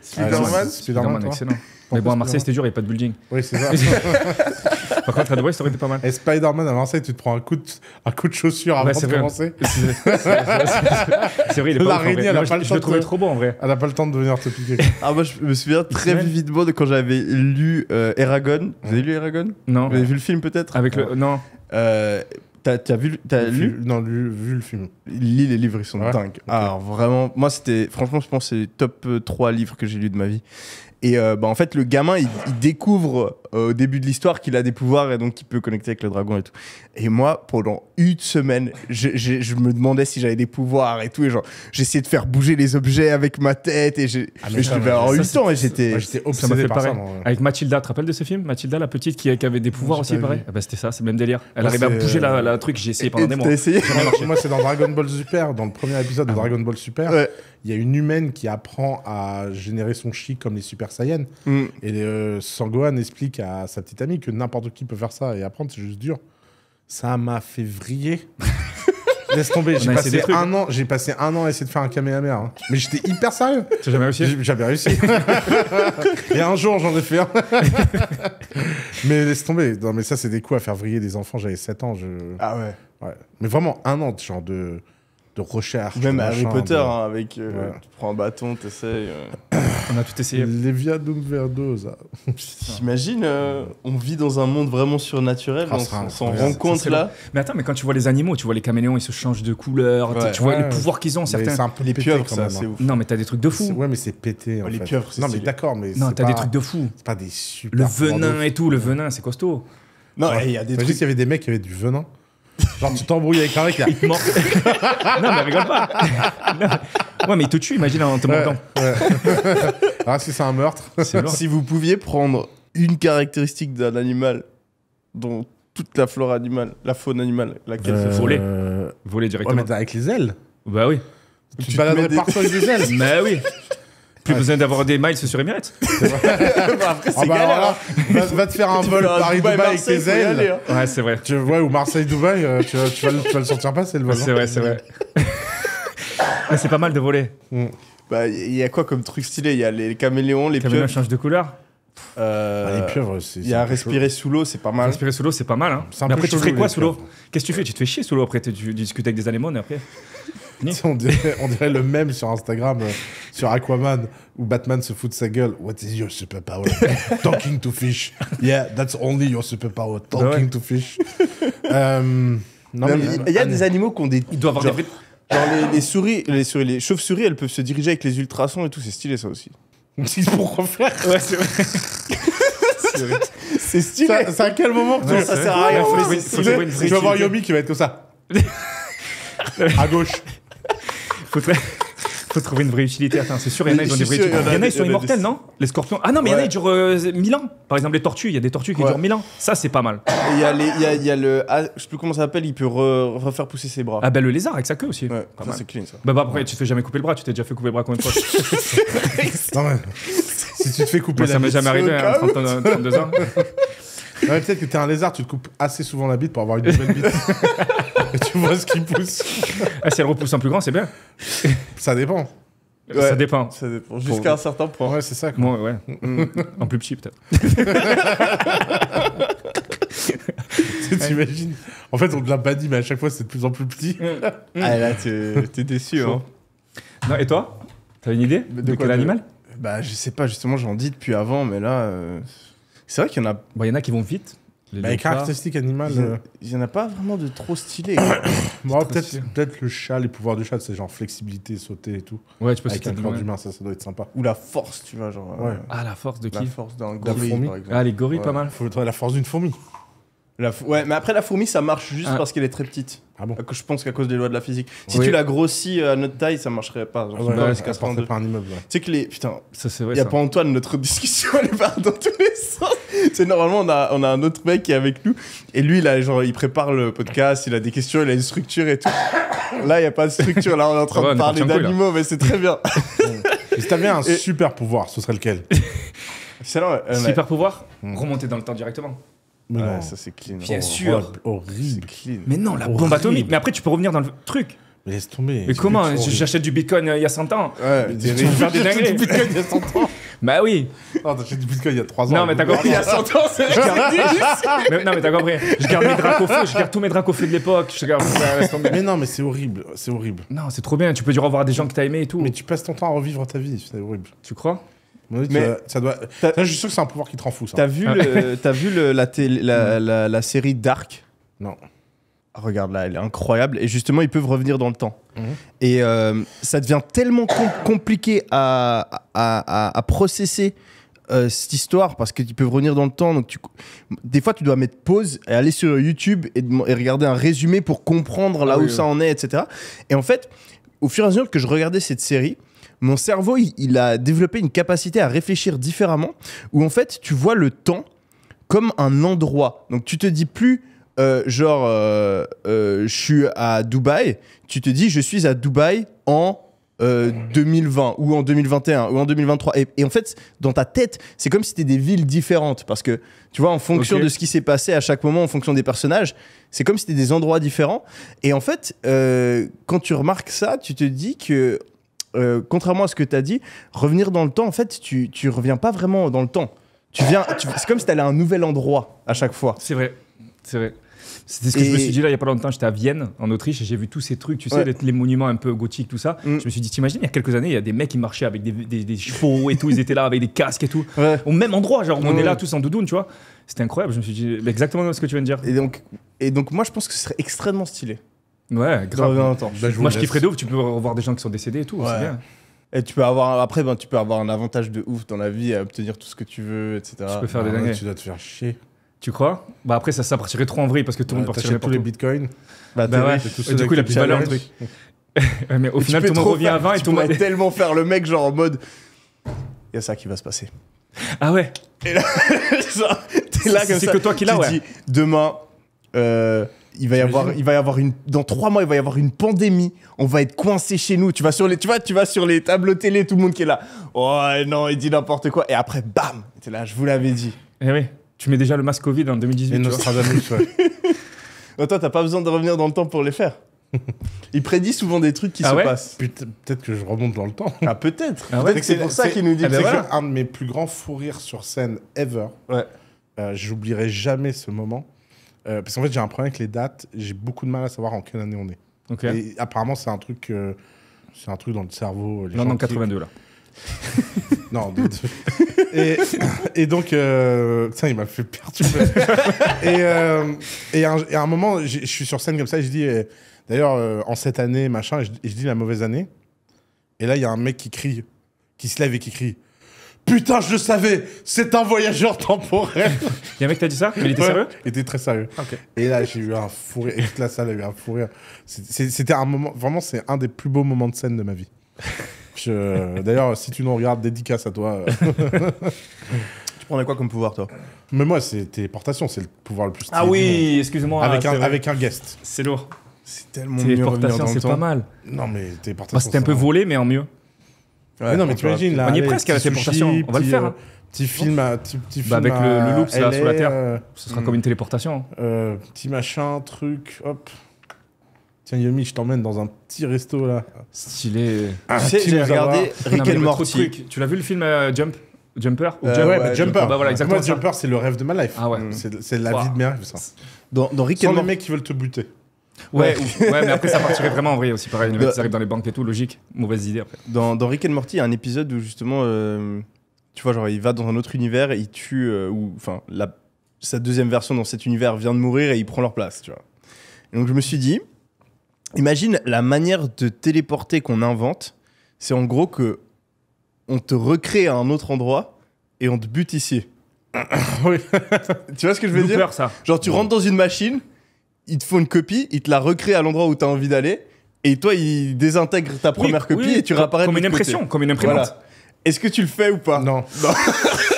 Spider-Man, Spider-Man, excellent. Mais bon, à Marseille, c'était dur, il n'y a pas de building. Oui, c'est ça. Par contre, à Dubaï, ça aurait été pas mal. Et Spider-Man à Marseille, tu te prends un coup de, un coup de chaussure avant de commencer. C'est vrai, il est pas L'araignée, elle n'a pas le temps. Je trouvais trop beau en vrai. Elle n'a pas le temps de venir te piquer. Ah, moi, je me souviens très vividement de quand j'avais lu euh, Eragon. Vous avez lu Eragon Non. Vous avez vu le film peut-être Avec le. Non. Euh, t'as as vu, as le lu film, Non, lu, vu le film. Lis les livres, ils sont dingues. Alors vraiment, moi c'était, franchement, je pense que c'est les top 3 euh, livres que j'ai lus de ma vie. Et euh, bah, en fait, le gamin, il, découvre euh, au début de l'histoire qu'il a des pouvoirs et donc qu'il peut connecter avec le dragon et tout. Et moi, pendant une semaine, je, je, je me demandais si j'avais des pouvoirs et tout. Et genre, j'essayais de faire bouger les objets avec ma tête et ah, je, je devais avoir 8 temps. et j'étais. J'étais obsédé par ça. Avec Mathilda, tu te rappelles de ce film Mathilda, la petite qui, avait des pouvoirs aussi, pareil ah bah, C'était ça, c'est le même délire. Elle arrivait à bouger la, la truc, j'ai essayé pendant des mois. Essayé moi, c'est dans Dragon Ball Super, dans le premier épisode de ah. Dragon Ball Super. Ouais il y a une humaine qui apprend à générer son chi comme les Super Saiyans. Mm. Et euh, Sangohan explique à sa petite amie que n'importe qui peut faire ça et apprendre, c'est juste dur. Ça m'a fait vriller. Laisse tomber, j'ai passé, un an, j'ai passé un an à essayer de faire un Kamehameha. Hein. Mais j'étais hyper sérieux. T'as jamais réussi J'avais réussi. et un jour, j'en ai fait un. mais laisse tomber. Non, mais ça, c'est des coups à faire vriller des enfants. J'avais 7 ans. Ah ouais. ouais. Mais vraiment, un an, de. Genre de de recherche. Même Harry Potter, hein, avec. Euh, tu prends un bâton, t'essayes. Euh. On a tout essayé. Les via verdose. T'imagines, euh, on vit dans un monde vraiment surnaturel, ah, on s'en- rend compte là. Mais attends, mais quand tu vois les animaux, tu vois les caméléons, ils se changent de couleur. tu- vois le les qu'ils ont, certains. C'est un peu Les pieuvres, ça, c'est hein. ouf. Non, mais t'as des trucs de fou. Ouais, mais c'est pété. En les pieuvres, c'est Non, mais d'accord, mais. Non, t'as des trucs de fou. C'est pas des super. Le venin et tout, le venin, c'est costaud. Non, il y a des trucs. y avait des mecs qui avaient du venin Genre, tu t'embrouilles avec un mec, là. non, mais rigole pas. Non. Ouais, mais il te tue, imagine, en te montant. Ah, si c'est un meurtre. Si vous pouviez prendre une caractéristique d'un animal dont toute la flore animale, la faune animale, laquelle Euh, c'est Voler. Voler Ouais, directement. mais avec les ailes. Bah oui. Tu, te baladerais partout avec des ailes. Bah oui. Plus besoin d'avoir des miles sur Emirates. Après, c'est ah bah galère. Va, te faire un vol Paris-Dubaï avec tes ailes. Hein. Ouais, c'est vrai. Tu vois, ou Marseille-Dubaï, euh, tu, vas le sortir pas c'est le vol. C'est hein. vrai, c'est vrai. Ah, c'est pas mal de voler. Mm. Bah, il y a quoi comme truc stylé Il y a les caméléons, les pieuvres. changent de couleur. Euh, ah, les pieuvres, c'est. Il y a respirer sous l'eau, c'est pas mal. Respirer sous l'eau, c'est pas mal. Hein. Mais après, tu ferais quoi sous l'eau Qu'est-ce que tu fais Tu te fais chier sous l'eau après tu, discutes avec des anémones après on, dirait, on, dirait, le même sur Instagram, euh, sur Aquaman, où Batman se fout de sa gueule. What is your superpower? Talking to fish. Yeah, that's only your superpower. Talking to fish. euh, non, il y a, des animaux qui ont des. avoir genre, des... les, souris, les, souris, les chauves-souris, elles peuvent se diriger avec les ultrasons et tout. C'est stylé, ça aussi. C'est Pour refaire Ouais, c'est vrai. c'est stylé. C'est à quel moment que ça, ça sert à rien. Tu vas voir Yomi qui va être comme ça. à gauche. faut, trouver une vraie utilité. Attends, c'est sûr, il y en a, ils ont des vraies utilités. Il a, ils sont immortels, non Les scorpions. Ah non, mais il y en a, ils durent 1000 euh, ans. Par exemple, les tortues, il y a des tortues qui durent 1000 ans. Ça, c'est pas mal. Il y, a le. Ah, je sais plus comment ça s'appelle, il peut refaire pousser ses bras. Ah ben le lézard avec sa queue aussi. ouais, ça c'est clean ça. Bah, bah, après, tu te fais jamais couper le bras, tu t'es déjà fait couper le bras combien de fois Non, si tu te fais couper le bras. ça m'est jamais arrivé à hein, 32 ans. Ouais, Peut-être que t'es un lézard, tu te coupes assez souvent la bite pour avoir une nouvelle bite. tu vois ce qui pousse. Ah, si elle repousse un plus grand, c'est bien. Ça dépend. ça dépend. Jusqu'à un certain point. c'est ça. Quoi. Mm. en plus petit, peut-être. T'imagines En fait, on te l'a pas dit, mais à chaque fois, c'est de plus en plus petit. Mm. Mm. Ah, là, t'es déçu. Hein. et toi T'as une idée de, quel animal Bah, je sais pas, justement, j'en dis depuis avant, mais là. Euh, c'est vrai qu'il y en a. Bah, il y en a qui vont vite. Les bah, caractéristiques animales. Euh, il n'y en a pas vraiment de trop bah, stylé. Moi peut-être le chat, les pouvoirs du chat, c'est genre flexibilité, sauter et tout. Ouais, tu peux Avec un corps d'humain, ça, doit être sympa. Ou la force, tu vois. Genre, euh, Ah, la force de qui La force d'un gorille, Ah, les gorilles, pas mal. la force d'une fourmi ouais, mais après la fourmi, ça marche juste ah. parce qu'elle est très petite. Ah Je pense qu'à cause des lois de la physique. Si tu la grossis euh, à notre taille, ça marcherait pas. Genre, ah ne pas un immeuble. Tu sais que les. Putain, Ça, c'est vrai. y a pas Antoine, notre discussion elle part dans tous les sens. C'est normalement on a, on a un autre mec qui est avec nous et lui là genre il prépare le podcast, il a des questions, il a une structure et tout. Là il y a pas de structure, là on est en train de parler d'animaux mais c'est très bien. Si si t'avais un super pouvoir, ce serait lequel euh, Super pouvoir hmm. Remonter dans le temps directement ouais, non. ça c'est clean. Bien oh, sûr. Horrible. Mais non, la bombe atomique. Mais après, tu peux revenir dans le truc. Mais laisse tomber. Mais comment J'achète du euh, bitcoin il y a 100 ans. Ouais, mais tu faire des J'achète du bitcoin il y a 100 ans. Bah oui. Non, t'achètes du bitcoin il y a 3 ans. Non, mais t'as compris, il y a 100 ans, c'est mais, Non, mais t'as compris. Je garde mes je garde tous mes dracos de l'époque. Je garde. mais non, mais c'est horrible. C'est horrible. Non, c'est trop bien. Tu peux dire au revoir à des gens que t'as aimé et tout. Mais tu passes ton temps à revivre ta vie. C'est horrible. Tu crois mais ça doit. Ça, je suis sûr que c'est un pouvoir qui te rend fou. Ah. T'as vu, le, as vu hmm. la, la, série Dark Non. Ah, regarde là, elle est incroyable. Et justement, ils peuvent revenir dans le temps. Mhm. Et euh, ça devient tellement compliqué à, à, à, processer euh, cette histoire parce qu'ils peuvent revenir dans le temps. Donc tu... Des fois, tu dois mettre pause et aller sur YouTube et, regarder un résumé pour comprendre ah là où ça en est, etc. Et en fait, au fur et à mesure que je regardais cette série, mon cerveau, il, a développé une capacité à réfléchir différemment, où en fait, tu vois le temps comme un endroit. Donc tu te dis plus... Euh, genre, euh, euh, je suis à Dubaï, tu te dis, je suis à Dubaï en 2020 ou en 2021 ou en 2023. Et, en fait, dans ta tête, c'est comme si c'était des villes différentes parce que, tu vois, en fonction de ce qui s'est passé à chaque moment, en fonction des personnages, c'est comme si c'était des endroits différents. Et en fait, quand tu remarques ça, tu te dis que, euh, contrairement à ce que tu as dit, revenir dans le temps, en fait, tu, tu reviens pas vraiment dans le temps. Tu viens, c'est comme si tu allais à un nouvel endroit à chaque fois. C'est vrai, c'est vrai. C'est ce que je me suis dit là il y a pas longtemps, j'étais à Vienne en Autriche et j'ai vu tous ces trucs, tu sais, les, monuments un peu gothiques, tout ça. Mm. Je me suis dit, t'imagines, il y a quelques années, il y a des mecs qui marchaient avec des, des, chevaux et tout, ils étaient là avec des casques et tout, au même endroit, genre on est là mm. tous en doudoune, tu vois. C'était incroyable, je me suis dit, exactement ce que tu viens de dire. Et donc, et donc moi je pense que ce serait extrêmement stylé. Ouais, grave. Dans bah, Moi, je kifferais ouf, tu peux revoir des gens qui sont décédés et tout, c'est bien. Et tu peux avoir, après, ben, tu peux avoir un avantage de ouf dans la vie obtenir tout ce que tu veux, etc. Tu peux faire des ah Tu dois te faire chier. Tu crois Bah après, ça, ça partirait trop en vrille parce que tout le monde partirait tous les bitcoins. Bah, bah ouais. Tout du coup, il a plus de valeur truc. mais au final, tout le monde revient à 20 et tout le monde. tellement faire le mec, genre en mode. Il y a ça qui va se passer. Ah ouais C'est que toi qui l'as, ouais. Dis, demain, euh, il va y avoir, il va y avoir une, dans trois mois, il va y avoir une pandémie. On va être coincé chez nous. Tu vas sur les, tu vois, tu vas sur les télé, tout le monde qui est là. Oh non, il dit n'importe quoi. Et après, bam, t'es là. Je vous l'avais dit. Eh oui. Tu mets déjà le masque Covid en 2018. Et Nostradamus, ouais. Oh, toi, t'as pas besoin de revenir dans le temps pour les faire. Il prédit souvent des trucs qui ah se passent. Peut-être que je remonte dans le temps. Ah, peut-être. Ah c'est pour ça qu'il nous dit. C'est un de mes plus grands fou rires sur scène ever. Ouais. Euh, j'oublierai jamais ce moment. Euh, parce qu'en fait, j'ai un problème avec les dates. J'ai beaucoup de mal à savoir en quelle année on est. Et apparemment, c'est un truc, euh, c'est un truc dans le cerveau. Les non, non, 82 là. non. Et, donc, euh... il m'a fait perturber. et, euh, et, à un moment, je suis sur scène comme ça, et je dis, d'ailleurs, en cette année, machin, je, je dis la mauvaise année. Et là, il y a un mec qui crie, qui se lève et qui crie. Putain, je le savais, c'est un voyageur temporel Il y a un mec qui t'a dit ça il était sérieux Il était très sérieux. Et là, j'ai eu un fou rire. Et toute la salle a eu un fou rire. C'était un moment, vraiment, c'est un des plus beaux moments de scène de ma vie. Je... D'ailleurs, si tu nous regardes, dédicace à toi. tu prenais quoi comme pouvoir, toi Mais moi, c'est téléportation, c'est le pouvoir le plus. Ah oui, excuse-moi. Avec, un, avec un guest. C'est lourd. C'est tellement mieux. Téléportation, c'est pas mal. Non, mais téléportation. C'était un peu volé, mais en mieux non, mais tu imagines là. On y est presque à la téléportation. on va le faire. un hein. euh, Petit film, à, petit, bah, avec le, loop là, sous sur la Terre, euh, ce sera comme une téléportation. Hein. Euh, petit machin, truc, hop. Tiens, Yomi, je t'emmène dans un petit resto là. Stylé. Tu sais, j'ai regardé Rick and Morty. Tu l'as vu le film Jump Jumper Ou ouais, ah, Jumper. Bah voilà, exactement. Moi, Jumper, c'est le rêve de ma life. Ah ouais. C'est la vie de mes rêves, ça. Dans, Rick Sans and les mecs qui veulent te buter. Ouais, mais après, ça partirait vraiment en vrai aussi. Pareil, ça bah, arrive dans les banques et tout, logique. Mauvaise idée après. Dans, Rick and Morty, il y a un épisode où justement, euh, tu vois, genre, il va dans un autre univers et il tue, euh, ou enfin, sa deuxième version dans cet univers vient de mourir et il prend leur place, tu vois. donc, je me suis dit, imagine la manière de téléporter qu'on invente, c'est en gros que on te recrée à un autre endroit et on te bute ici. tu vois ce que je veux dire ça. Genre, tu rentres dans une machine il te font une copie, il te la recrée à l'endroit où tu as envie d'aller, et toi, il désintègre ta première copie et tu réapparais comme une impression, comme une imprimante. Est-ce que tu le fais ou pas Non. non.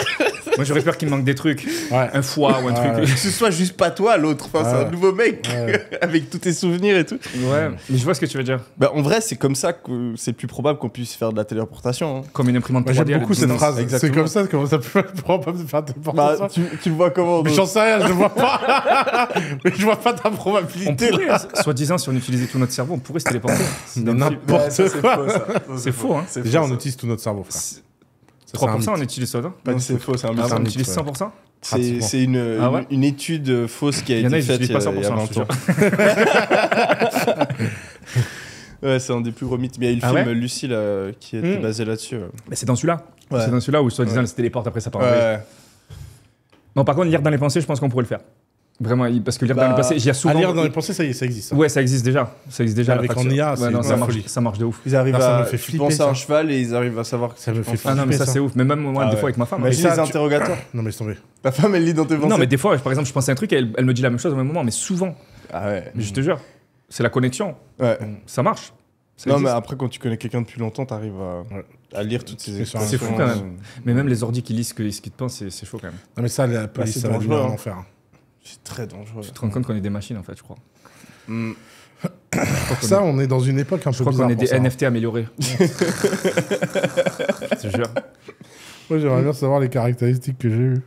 Moi, j'aurais peur qu'il manque des trucs. Ouais. Un foie ou un truc. Que ce soit juste pas toi, l'autre. Enfin, c'est un nouveau mec avec tous tes souvenirs et tout. Ouais, mm. mais je vois ce que tu veux dire. Bah, en vrai, c'est comme ça que c'est plus probable qu'on puisse faire de la téléportation. Hein. Comme une imprimante 3D. J'aime beaucoup cette phrase. C'est comme ça que ça peut être probable de faire de la bah, téléportation. Bah, tu, tu vois comment. Mais j'en sais rien, je vois pas. mais je vois pas ta probabilité. Soit disant si on utilisait tout notre cerveau, on pourrait se téléporter. n'importe quoi. C'est faux. Hein. Déjà, on utilise tout notre cerveau, frère. 3% on utilise ça, non, c'est faux, c'est un mythe. Ah, on utilise 100% c'est une, ah étude euh, fausse qui a été faite euh, il y a, qui y a 100% ouais, c'est un des plus gros mythes. Mais il y a eu le ah film ouais euh, qui était hmm. basé là-dessus. Mais c'est dans celui-là. C'est dans celui-là où soi-disant elle se téléporte après ça part Non, par contre, lire dans les pensées, je pense qu'on pourrait le faire. Vraiment, parce que lire dans les pensées, il y a souvent. À lire dans les pensées, ça, y est, ça existe. Hein. Ouais, ça existe déjà. Ça existe déjà. Avec en IA, ouais, non, ça, marche, ça marche de ouf. Ils arrivent ça à. Me fait flipper, pensent à un cheval et ils arrivent à savoir que ça me fait flipper. Ah non, mais ça, c'est ouf. Mais même moi, ah des fois, avec ma femme. Mais les interrogatoires. Non, mais c'est tombé. Ta femme, elle lit dans tes pensées. Non, mais des fois, par exemple, je pensais à un truc et elle, elle me dit la même chose au même moment, mais souvent. Ah ouais. je te jure, c'est la connexion. Ouais. Ça marche. Ça non, mais après, quand tu connais quelqu'un depuis longtemps, t'arrives à, à lire toutes ces expressions. C'est fou quand même. Mais même les ordi qui lisent ce qu'ils te pensent, c'est chaud quand même. Non, mais ça, la police, bah, ça va en hein. enfer. Hein. C'est très dangereux. Tu te rends compte qu'on est des machines, en fait, je crois. Mm. ça, on est... dans une époque un peu bizarre. Je crois qu'on est des NFT améliorés. je te jure. Moi, j'aimerais bien savoir les caractéristiques que j'ai eues.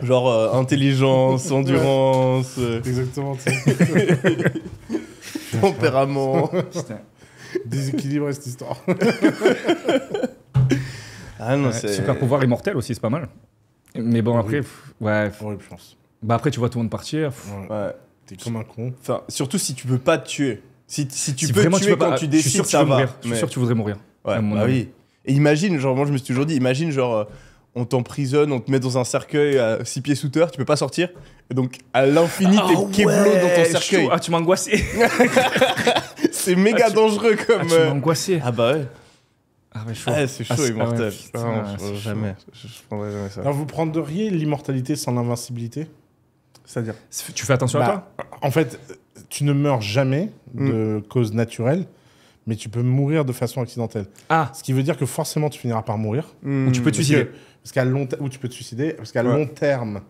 Genre euh, intelligence, endurance. Euh. Exactement. Tempérament. Déséquilibre cette histoire. ah non, Super pouvoir immortel aussi, c'est pas mal. Mais bon, après, oui. ouais. les chance. Bah après, tu vois tout le monde partir. Ouais. T'es comme un con. Enfin, surtout si tu peux pas te tuer. Si, si tu peux te tuer quand tu je suis sûr que tu ça mourir. Je suis sûr tu voudrais mourir. Ouais, bah oui. Et imagine, genre, moi je me suis toujours dit, imagine, genre, euh, on t'emprisonne, on te met dans un cercueil à 6 pieds sous terre, tu peux pas sortir. Et donc, à l'infini, t'es Ah dans ton cercueil. Ah, tu m'as angoissé. C'est méga ah, dangereux Ah, comme. tu m'as euh, angoissé. Ah, bah ouais. Ah, mais chaud. Ah, c'est chaud, Ah, immortel. Ah jamais. Je, prendrais jamais ça. Alors vous prendriez l'immortalité sans l'invincibilité dire Tu fais attention à bah, toi En fait, tu ne meurs jamais de mm. cause naturelle, mais tu peux mourir de façon accidentelle. Ah. Ce qui veut dire que forcément, tu finiras par mourir. Mm. Ou tu peux te suicider. parce qu'à long ou tu peux te suicider, parce qu'à long terme,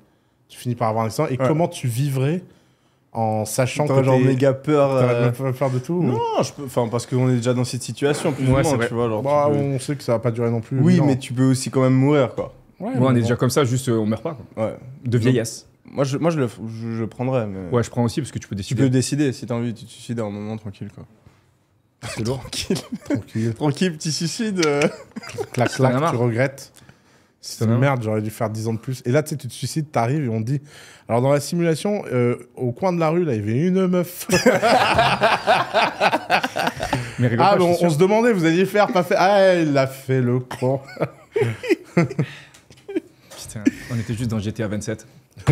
tu finis par avoir un accident. Et comment tu vivrais en sachant que genre méga peur euh... peur de tout non je peux... enfin parce qu'on est déjà dans cette situation on sait que ça va pas durer non plus oui mais tu peux aussi quand même mourir quoi on est déjà comme ça juste euh, on meurt pas de vieillesse moi, je, moi, je le, je, prendrais. Ouais, je prends aussi parce que tu peux décider. Tu peux décider si t'as envie, tu te suicides à un moment tranquille, quoi. Ah, c'est lourd. tranquille. tranquille. petit suicide. Euh. clac, clac, tu regrettes. C'est une merde, j'aurais dû faire 10 ans de plus. Et là, tu sais, tu te suicides, t'arrives et on te dit. Alors, dans la simulation, euh, au coin de la rue, là, il y avait une meuf. mais ah, on, se demandait, vous alliez faire, pas fait. Ah, il a fait le con. Putain, on était juste dans GTA 27.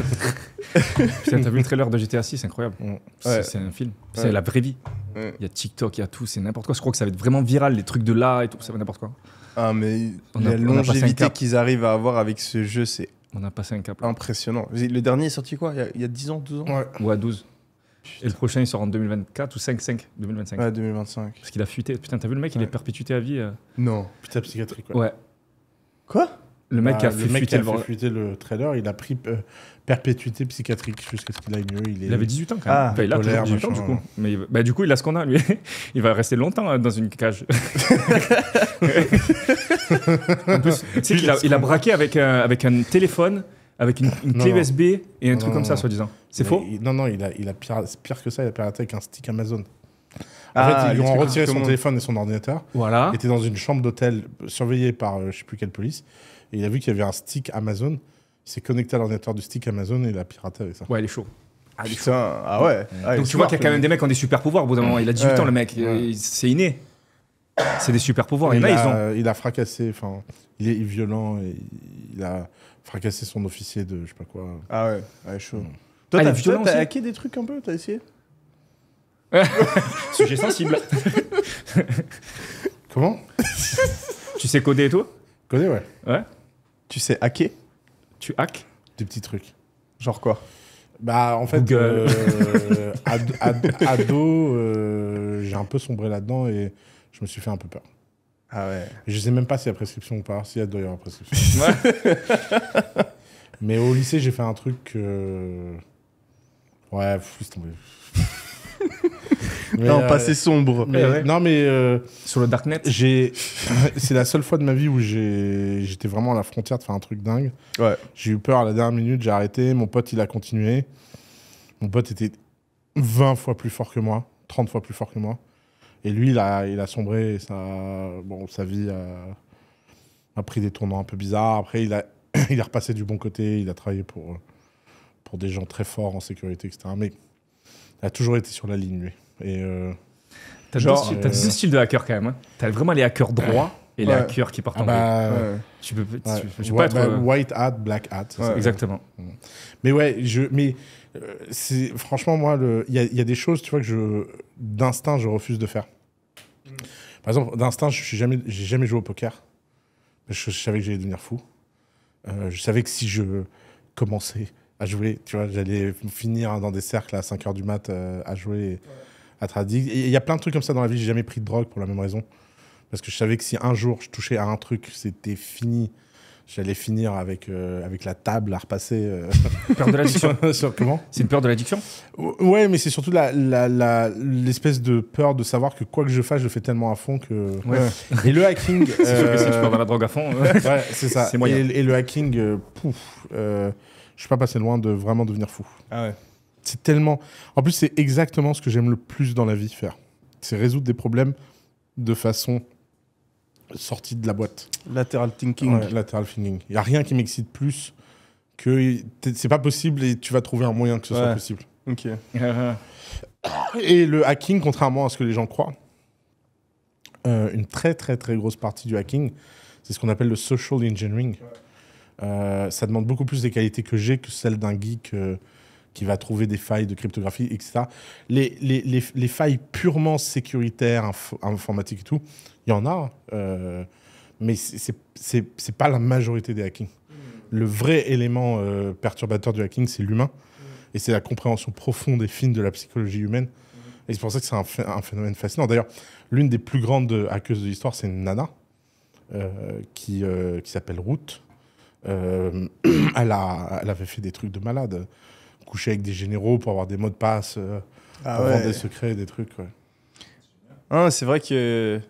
Putain, t'as vu le trailer de GTA 6, mm. c'est incroyable. C'est un film. C'est la vraie vie. Mm. Il y a TikTok, il y a tout, c'est n'importe quoi. Je crois que ça va être vraiment viral, les trucs de là et tout, ça va n'importe quoi. Ah, mais on la longévité qu'ils arrivent à avoir avec ce jeu, c'est. On a passé un cap. Impressionnant. Le dernier est sorti quoi il y, a, 10 ans, 12 ans Ouais, à 12. Et le prochain, il sort en 2024 ou 5, 5 2025. Ouais, 2025. Parce qu'il a fuité. Putain, t'as vu le mec, il est perpétué à vie. Euh. Non, putain, psychiatrique. Ouais. Quoi le mec, bah, a, fait le le... trailer, il a pris euh, perpétuité psychiatrique jusqu'à ce qu'il aille mieux. Il, avait 18 ans quand même. Ah, il a 18 ans du coup. Mais bah, du coup, il a ce qu'on a lui. Il va rester longtemps euh, dans une cage. en plus, il a braqué avec, euh, avec un téléphone avec une, clé USB et un truc comme ça, soi-disant. C'est faux Non, non, il a, il a pire, que ça, il a piraté avec un stick Amazon. En ah, fait, ils lui ont retiré son téléphone et son ordinateur. Voilà. Il était dans une chambre d'hôtel surveillée par je je sais plus quelle police. Et il a vu qu'il y avait un stick Amazon. Il s'est connecté à l'ordinateur du stick Amazon et il a piraté avec ça. Ouais, il est chaud. Ah, Putain, chaud. ah ouais. Ah, Donc tu vois qu'il y a quand même des mecs qui ont des super pouvoirs au bout d'un moment. Il a 18 ans le mec, c'est inné. C'est des super pouvoirs. Et il, a, ils ont... il a fracassé, enfin, il est violent, et il a fracassé son officier de je sais pas quoi. Ah ouais, ah, ouais chaud. Ah, toi, ah, t'as, t'as hacké des trucs un peu, t'as essayé Sujet sensible. Comment Tu sais coder et tout Coder, ouais. Ouais tu sais hacker Tu hack Des petits trucs. Genre quoi Bah, en fait, euh, ado, euh, j'ai un peu sombré là-dedans et je me suis fait un peu peur. Ah ouais Je sais même pas s'il y a prescription ou pas, s'il y a prescription. Mais au lycée, j'ai fait un truc. Euh... Ouais, fou, tombé non, euh... passé sombre. Non, mais. Euh, eh euh, sur le Darknet J'ai. c'est la seule fois de ma vie où j'étais vraiment à la frontière de faire un truc dingue. Ouais. J'ai eu peur à la dernière minute, j'ai arrêté. Mon pote, il a continué. Mon pote était 20 fois plus fort que moi, 30 fois plus fort que moi. Et lui, il a, il a sombré. Ça, bon, sa vie a, pris des tournants un peu bizarres. Après, il, a, il est repassé du bon côté. Il a travaillé pour, pour des gens très forts en sécurité, etc. Mais il a toujours été sur la ligne, nuée et euh, t'as euh, deux, styles, de hacker quand même. Hein. T'as vraiment les hackers droits et les hackers qui partent ah en bas. Tu peux, pas être... Bah, euh, white hat, black hat. exactement. Mm. Mais ouais, je, mais c'est franchement moi, il y, a des choses, tu vois, que je d'instinct je refuse de faire. Par exemple, d'instinct, je suis jamais, j'ai jamais joué au poker. Je, savais que j'allais devenir fou. je savais que si je commençais à jouer, tu vois, j'allais finir dans des cercles à 5 h du mat à jouer à Il y a plein de trucs comme ça dans la vie. J'ai jamais pris de drogue pour la même raison. Parce que je savais que si un jour je touchais à un truc, c'était fini. J'allais finir avec, euh, avec la table à repasser. Euh, peur de l'addiction. comment C'est une peur de l'addiction Ouais, mais c'est surtout l'espèce de peur de savoir que quoi que je fasse, je fais tellement à fond que. Et le hacking. c'est sûr que tu perds euh, la drogue à fond. ouais, c'est ça. Et, le hacking, pouf. je suis pas passé loin de vraiment devenir fou. Ah ouais. C'est tellement. En plus, c'est exactement ce que j'aime le plus dans la vie faire. C'est résoudre des problèmes de façon sortie de la boîte. Lateral thinking. lateral thinking. Il n'y a rien qui m'excite plus que c'est pas possible et tu vas trouver un moyen que ce soit possible. Ok. et le hacking, contrairement à ce que les gens croient, euh, une très très très grosse partie du hacking, c'est ce qu'on appelle le social engineering. Euh, ça demande beaucoup plus des qualités que j'ai que celles d'un geek. Euh, qui va trouver des failles de cryptographie, etc. Les, les, failles purement sécuritaires, informatiques et tout, il y en a, hein, euh, mais ce n'est pas la majorité des hackings. Hmm. Le vrai élément euh, perturbateur du hacking, c'est l'humain, hmm. et c'est la compréhension profonde et fine de la psychologie humaine. Hmm. Et c'est pour ça que c'est un, phénomène fascinant. D'ailleurs, l'une des plus grandes euh, hackeuses de l'histoire, c'est nana qui, s'appelle Ruth. elle, elle avait fait des trucs de malade coucher avec des généraux pour avoir des mots de passe, euh, ah pour des secrets, des trucs. Ouais. Ah, c'est vrai que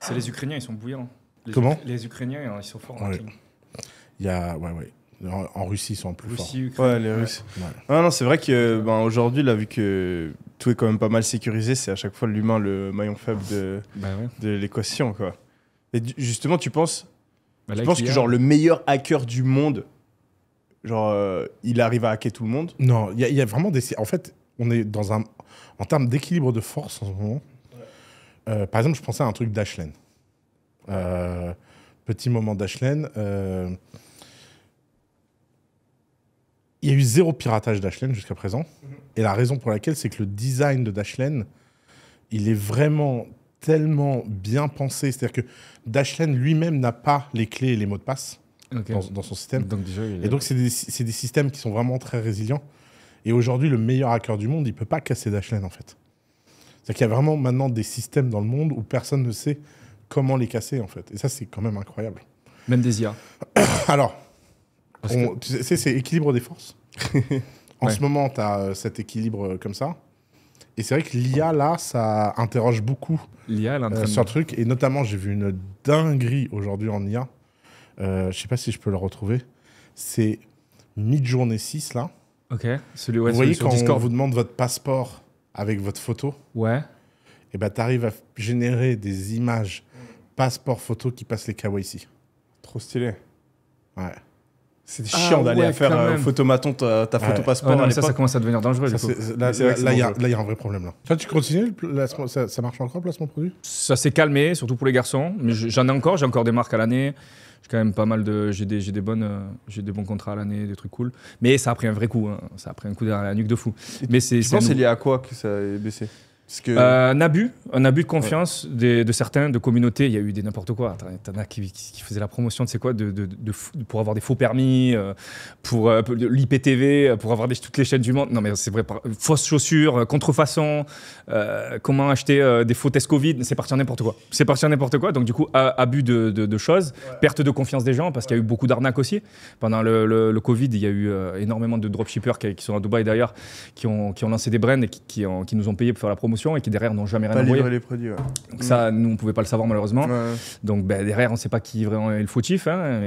c'est les Ukrainiens, ils sont bouillants. Comment Les Ukrainiens, ils sont forts. Il y a, ouais, ouais. En, Russie, ils sont plus forts. Ouais, les Russes. Ah, non, c'est vrai que ben, aujourd'hui, là, vu que tout est quand même pas mal sécurisé, c'est à chaque fois l'humain le maillon faible de, bah de l'équation, quoi. Et justement, tu penses, bah, tu penses que genre le meilleur hacker du monde, Genre, euh, il arrive à hacker tout le monde Non, il y, a vraiment des. En fait, on est dans un. En termes d'équilibre de force en ce moment, euh, par exemple, je pensais à un truc d'Ashlane. Euh, petit moment d'Ashlane. Il y a eu zéro piratage d'Ashlane jusqu'à présent. Mhm. Et la raison pour laquelle, c'est que le design de Dashlane, il est vraiment tellement bien pensé. C'est-à-dire que Dashlane lui-même n'a pas les clés et les mots de passe dans, son système. et donc, c'est des, des, systèmes qui sont vraiment très résilients. Et aujourd'hui, le meilleur hacker du monde, il ne peut pas casser Dashlane, en fait. C'est-à-dire qu'il y a vraiment maintenant des systèmes dans le monde où personne ne sait comment les casser, en fait. Et ça, c'est quand même incroyable. Même des IA. Alors, tu sais, c'est équilibre des forces. en ce moment, tu as euh, cet équilibre euh, comme ça. Et c'est vrai que l'IA, là, ça interroge beaucoup l'IA, euh, sur le truc. Et notamment, j'ai vu une dinguerie aujourd'hui en IA. Euh, je ne sais pas si je peux le retrouver. C'est mid-journée 6, là. Ok. Celui, vous voyez, quand on vous demande votre passeport avec votre photo, ouais. et eh bah, ben, tu arrives à générer des images passeport photo qui passent les KYC. Trop stylé. Ouais. C'est ah chiant d'aller faire euh, photomaton ta, photo passeport. non, à ça, ça commence à devenir dangereux. du coup. Là, il y, a un vrai problème. Là. tu continues ça, marche encore, le placement produit Ça s'est calmé, surtout pour les garçons. Mais j'en ai encore, j'ai encore des marques à l'année j'ai quand même pas mal de. J'ai des, bonnes, euh, j'ai des bons contrats à l'année, des trucs cool. Mais ça a pris un vrai coup. Hein. Ça a pris un coup derrière la nuque de fou. mais c'est. Je c'est lié à quoi que ça a baissé que... Euh, un abus, un abus de confiance de certains, de communautés. Il y a eu des n'importe quoi. T'en as qui, qui, faisaient la promotion de c'est quoi, de, pour avoir des faux permis, euh, pour, euh, l'IPTV, pour avoir des, toutes les chaînes du monde. Non mais c'est vrai, fausse fausses chaussures, contrefaçon, comment acheter des faux tests Covid. C'est parti en n'importe quoi. C'est parti en n'importe quoi. Donc du coup, abus de, choses, perte de confiance des gens parce qu'il y a eu beaucoup d'arnaques aussi. Pendant le, Covid, il y a eu énormément de dropshippers qui, qui, sont à Dubaï d'ailleurs, qui ont, qui ont lancé des brands et qui, qui nous ont payé pour faire la promotion et qui derrière n'ont jamais rien pas envoyé. les produits. Donc ça, mm. nous, on pouvait pas le savoir malheureusement. Donc ben, derrière, on sait pas qui vraiment est le fautif, hein,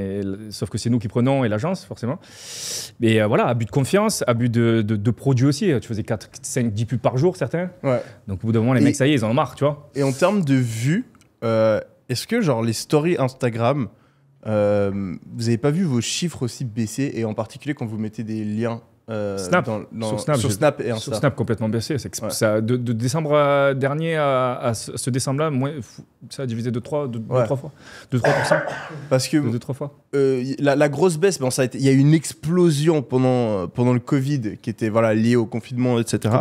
sauf que c'est nous qui prenons et l'agence forcément. Mais voilà euh, voilà, abus de confiance, abus de, de, de, produits aussi. Tu faisais 4, 5, 10 pubs par jour certains. Donc au bout d'un moment, les mecs, ça y est, ils en ont marre, tu vois. Et en termes de vues, euh, est-ce que genre les stories Instagram, euh, vous n'avez pas vu vos chiffres aussi baisser et en particulier quand vous mettez des liens euh, Snap, sur, Snap, sur Snap, et Snap complètement baissé. de, décembre dernier à, ce, décembre-là, ça a divisé de 3, de, fois. De 3%. Parce que. De 3 fois. Euh, la, grosse baisse, ça il y a eu une explosion pendant, euh, pendant le Covid qui était voilà, liée au confinement, etc.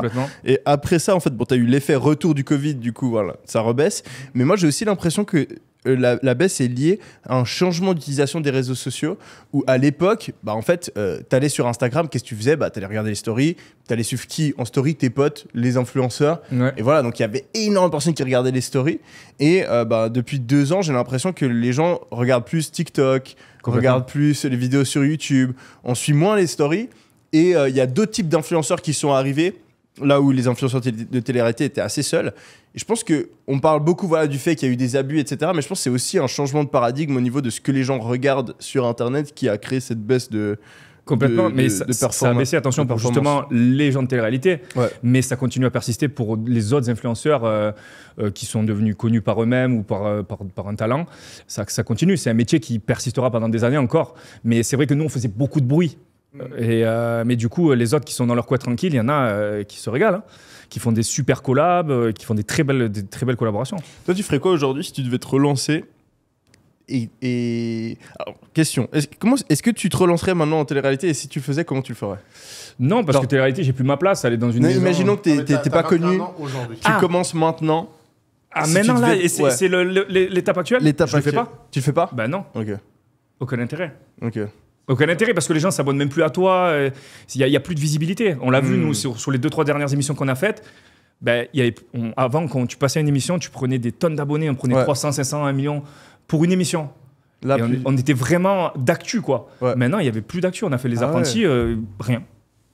Et après ça, en fait, bon, tu as eu l'effet retour du Covid, du coup, voilà, ça rebaisse. Mais moi, j'ai aussi l'impression que euh, la, baisse est liée à un changement d'utilisation des réseaux sociaux où à l'époque, bah, en fait, euh, tu allais sur Instagram, qu'est-ce que tu faisais Bah allais regarder les stories, allais suivre qui en story Tes potes, les influenceurs. Et voilà, donc il y avait énormément de personnes qui regardaient les stories. Et euh, bah, depuis deux ans, j'ai l'impression que les gens regardent plus TikTok, regardent plus les vidéos sur YouTube, on suit moins les stories. Et il y a deux types d'influenceurs qui sont arrivés là où les influenceurs de télé-réalité étaient assez seuls. je pense qu'on parle beaucoup voilà, du fait qu'il y a eu des abus, etc. Mais je pense que c'est aussi un changement de paradigme au niveau de ce que les gens regardent sur Internet qui a créé cette baisse de. Complètement, mais ça, a baissé, attention, pour justement les gens de télé-réalité. Mais ça continue à persister pour les autres influenceurs euh, euh, qui sont devenus connus par eux-mêmes ou euh, par, un talent. Ça, ça continue, c'est un métier qui persistera pendant des années encore. Mais c'est vrai que nous, on faisait beaucoup de bruit Mm. Et, euh, mais du coup, euh, les autres qui sont dans leur coin tranquille, il y en a euh, qui se régalent, hein. qui font des super collabs, qui font des très, belles, des très belles collaborations. Toi, tu ferais quoi aujourd'hui si tu devais te relancer et, question, est-ce, comment, est-ce que tu te relancerais maintenant en télé-réalité et si tu le faisais, comment tu le ferais Non, parce que télé-réalité, j'ai plus ma place, aller dans une. Imaginons que tu t'es pas connu, tu ah. commences maintenant. Ah, maintenant là, c'est, l'étape actuelle L'étape le fais pas Tu le fais pas Ben non. Ok. Aucun intérêt. Ok. Donc Aucun intérêt parce que les gens s'abonnent même plus à toi. Euh, il n'y a, plus de visibilité. On l'a vu, hmm. nous, sur, les deux, trois dernières émissions qu'on a faites. Ben, avant, quand tu passais une émission, tu prenais des tonnes d'abonnés. On prenait 300, 500, 1 million pour une émission. Là, on, était vraiment d'actu, quoi. Maintenant, il n'y avait plus d'actu. On a fait les ah apprentis, euh, rien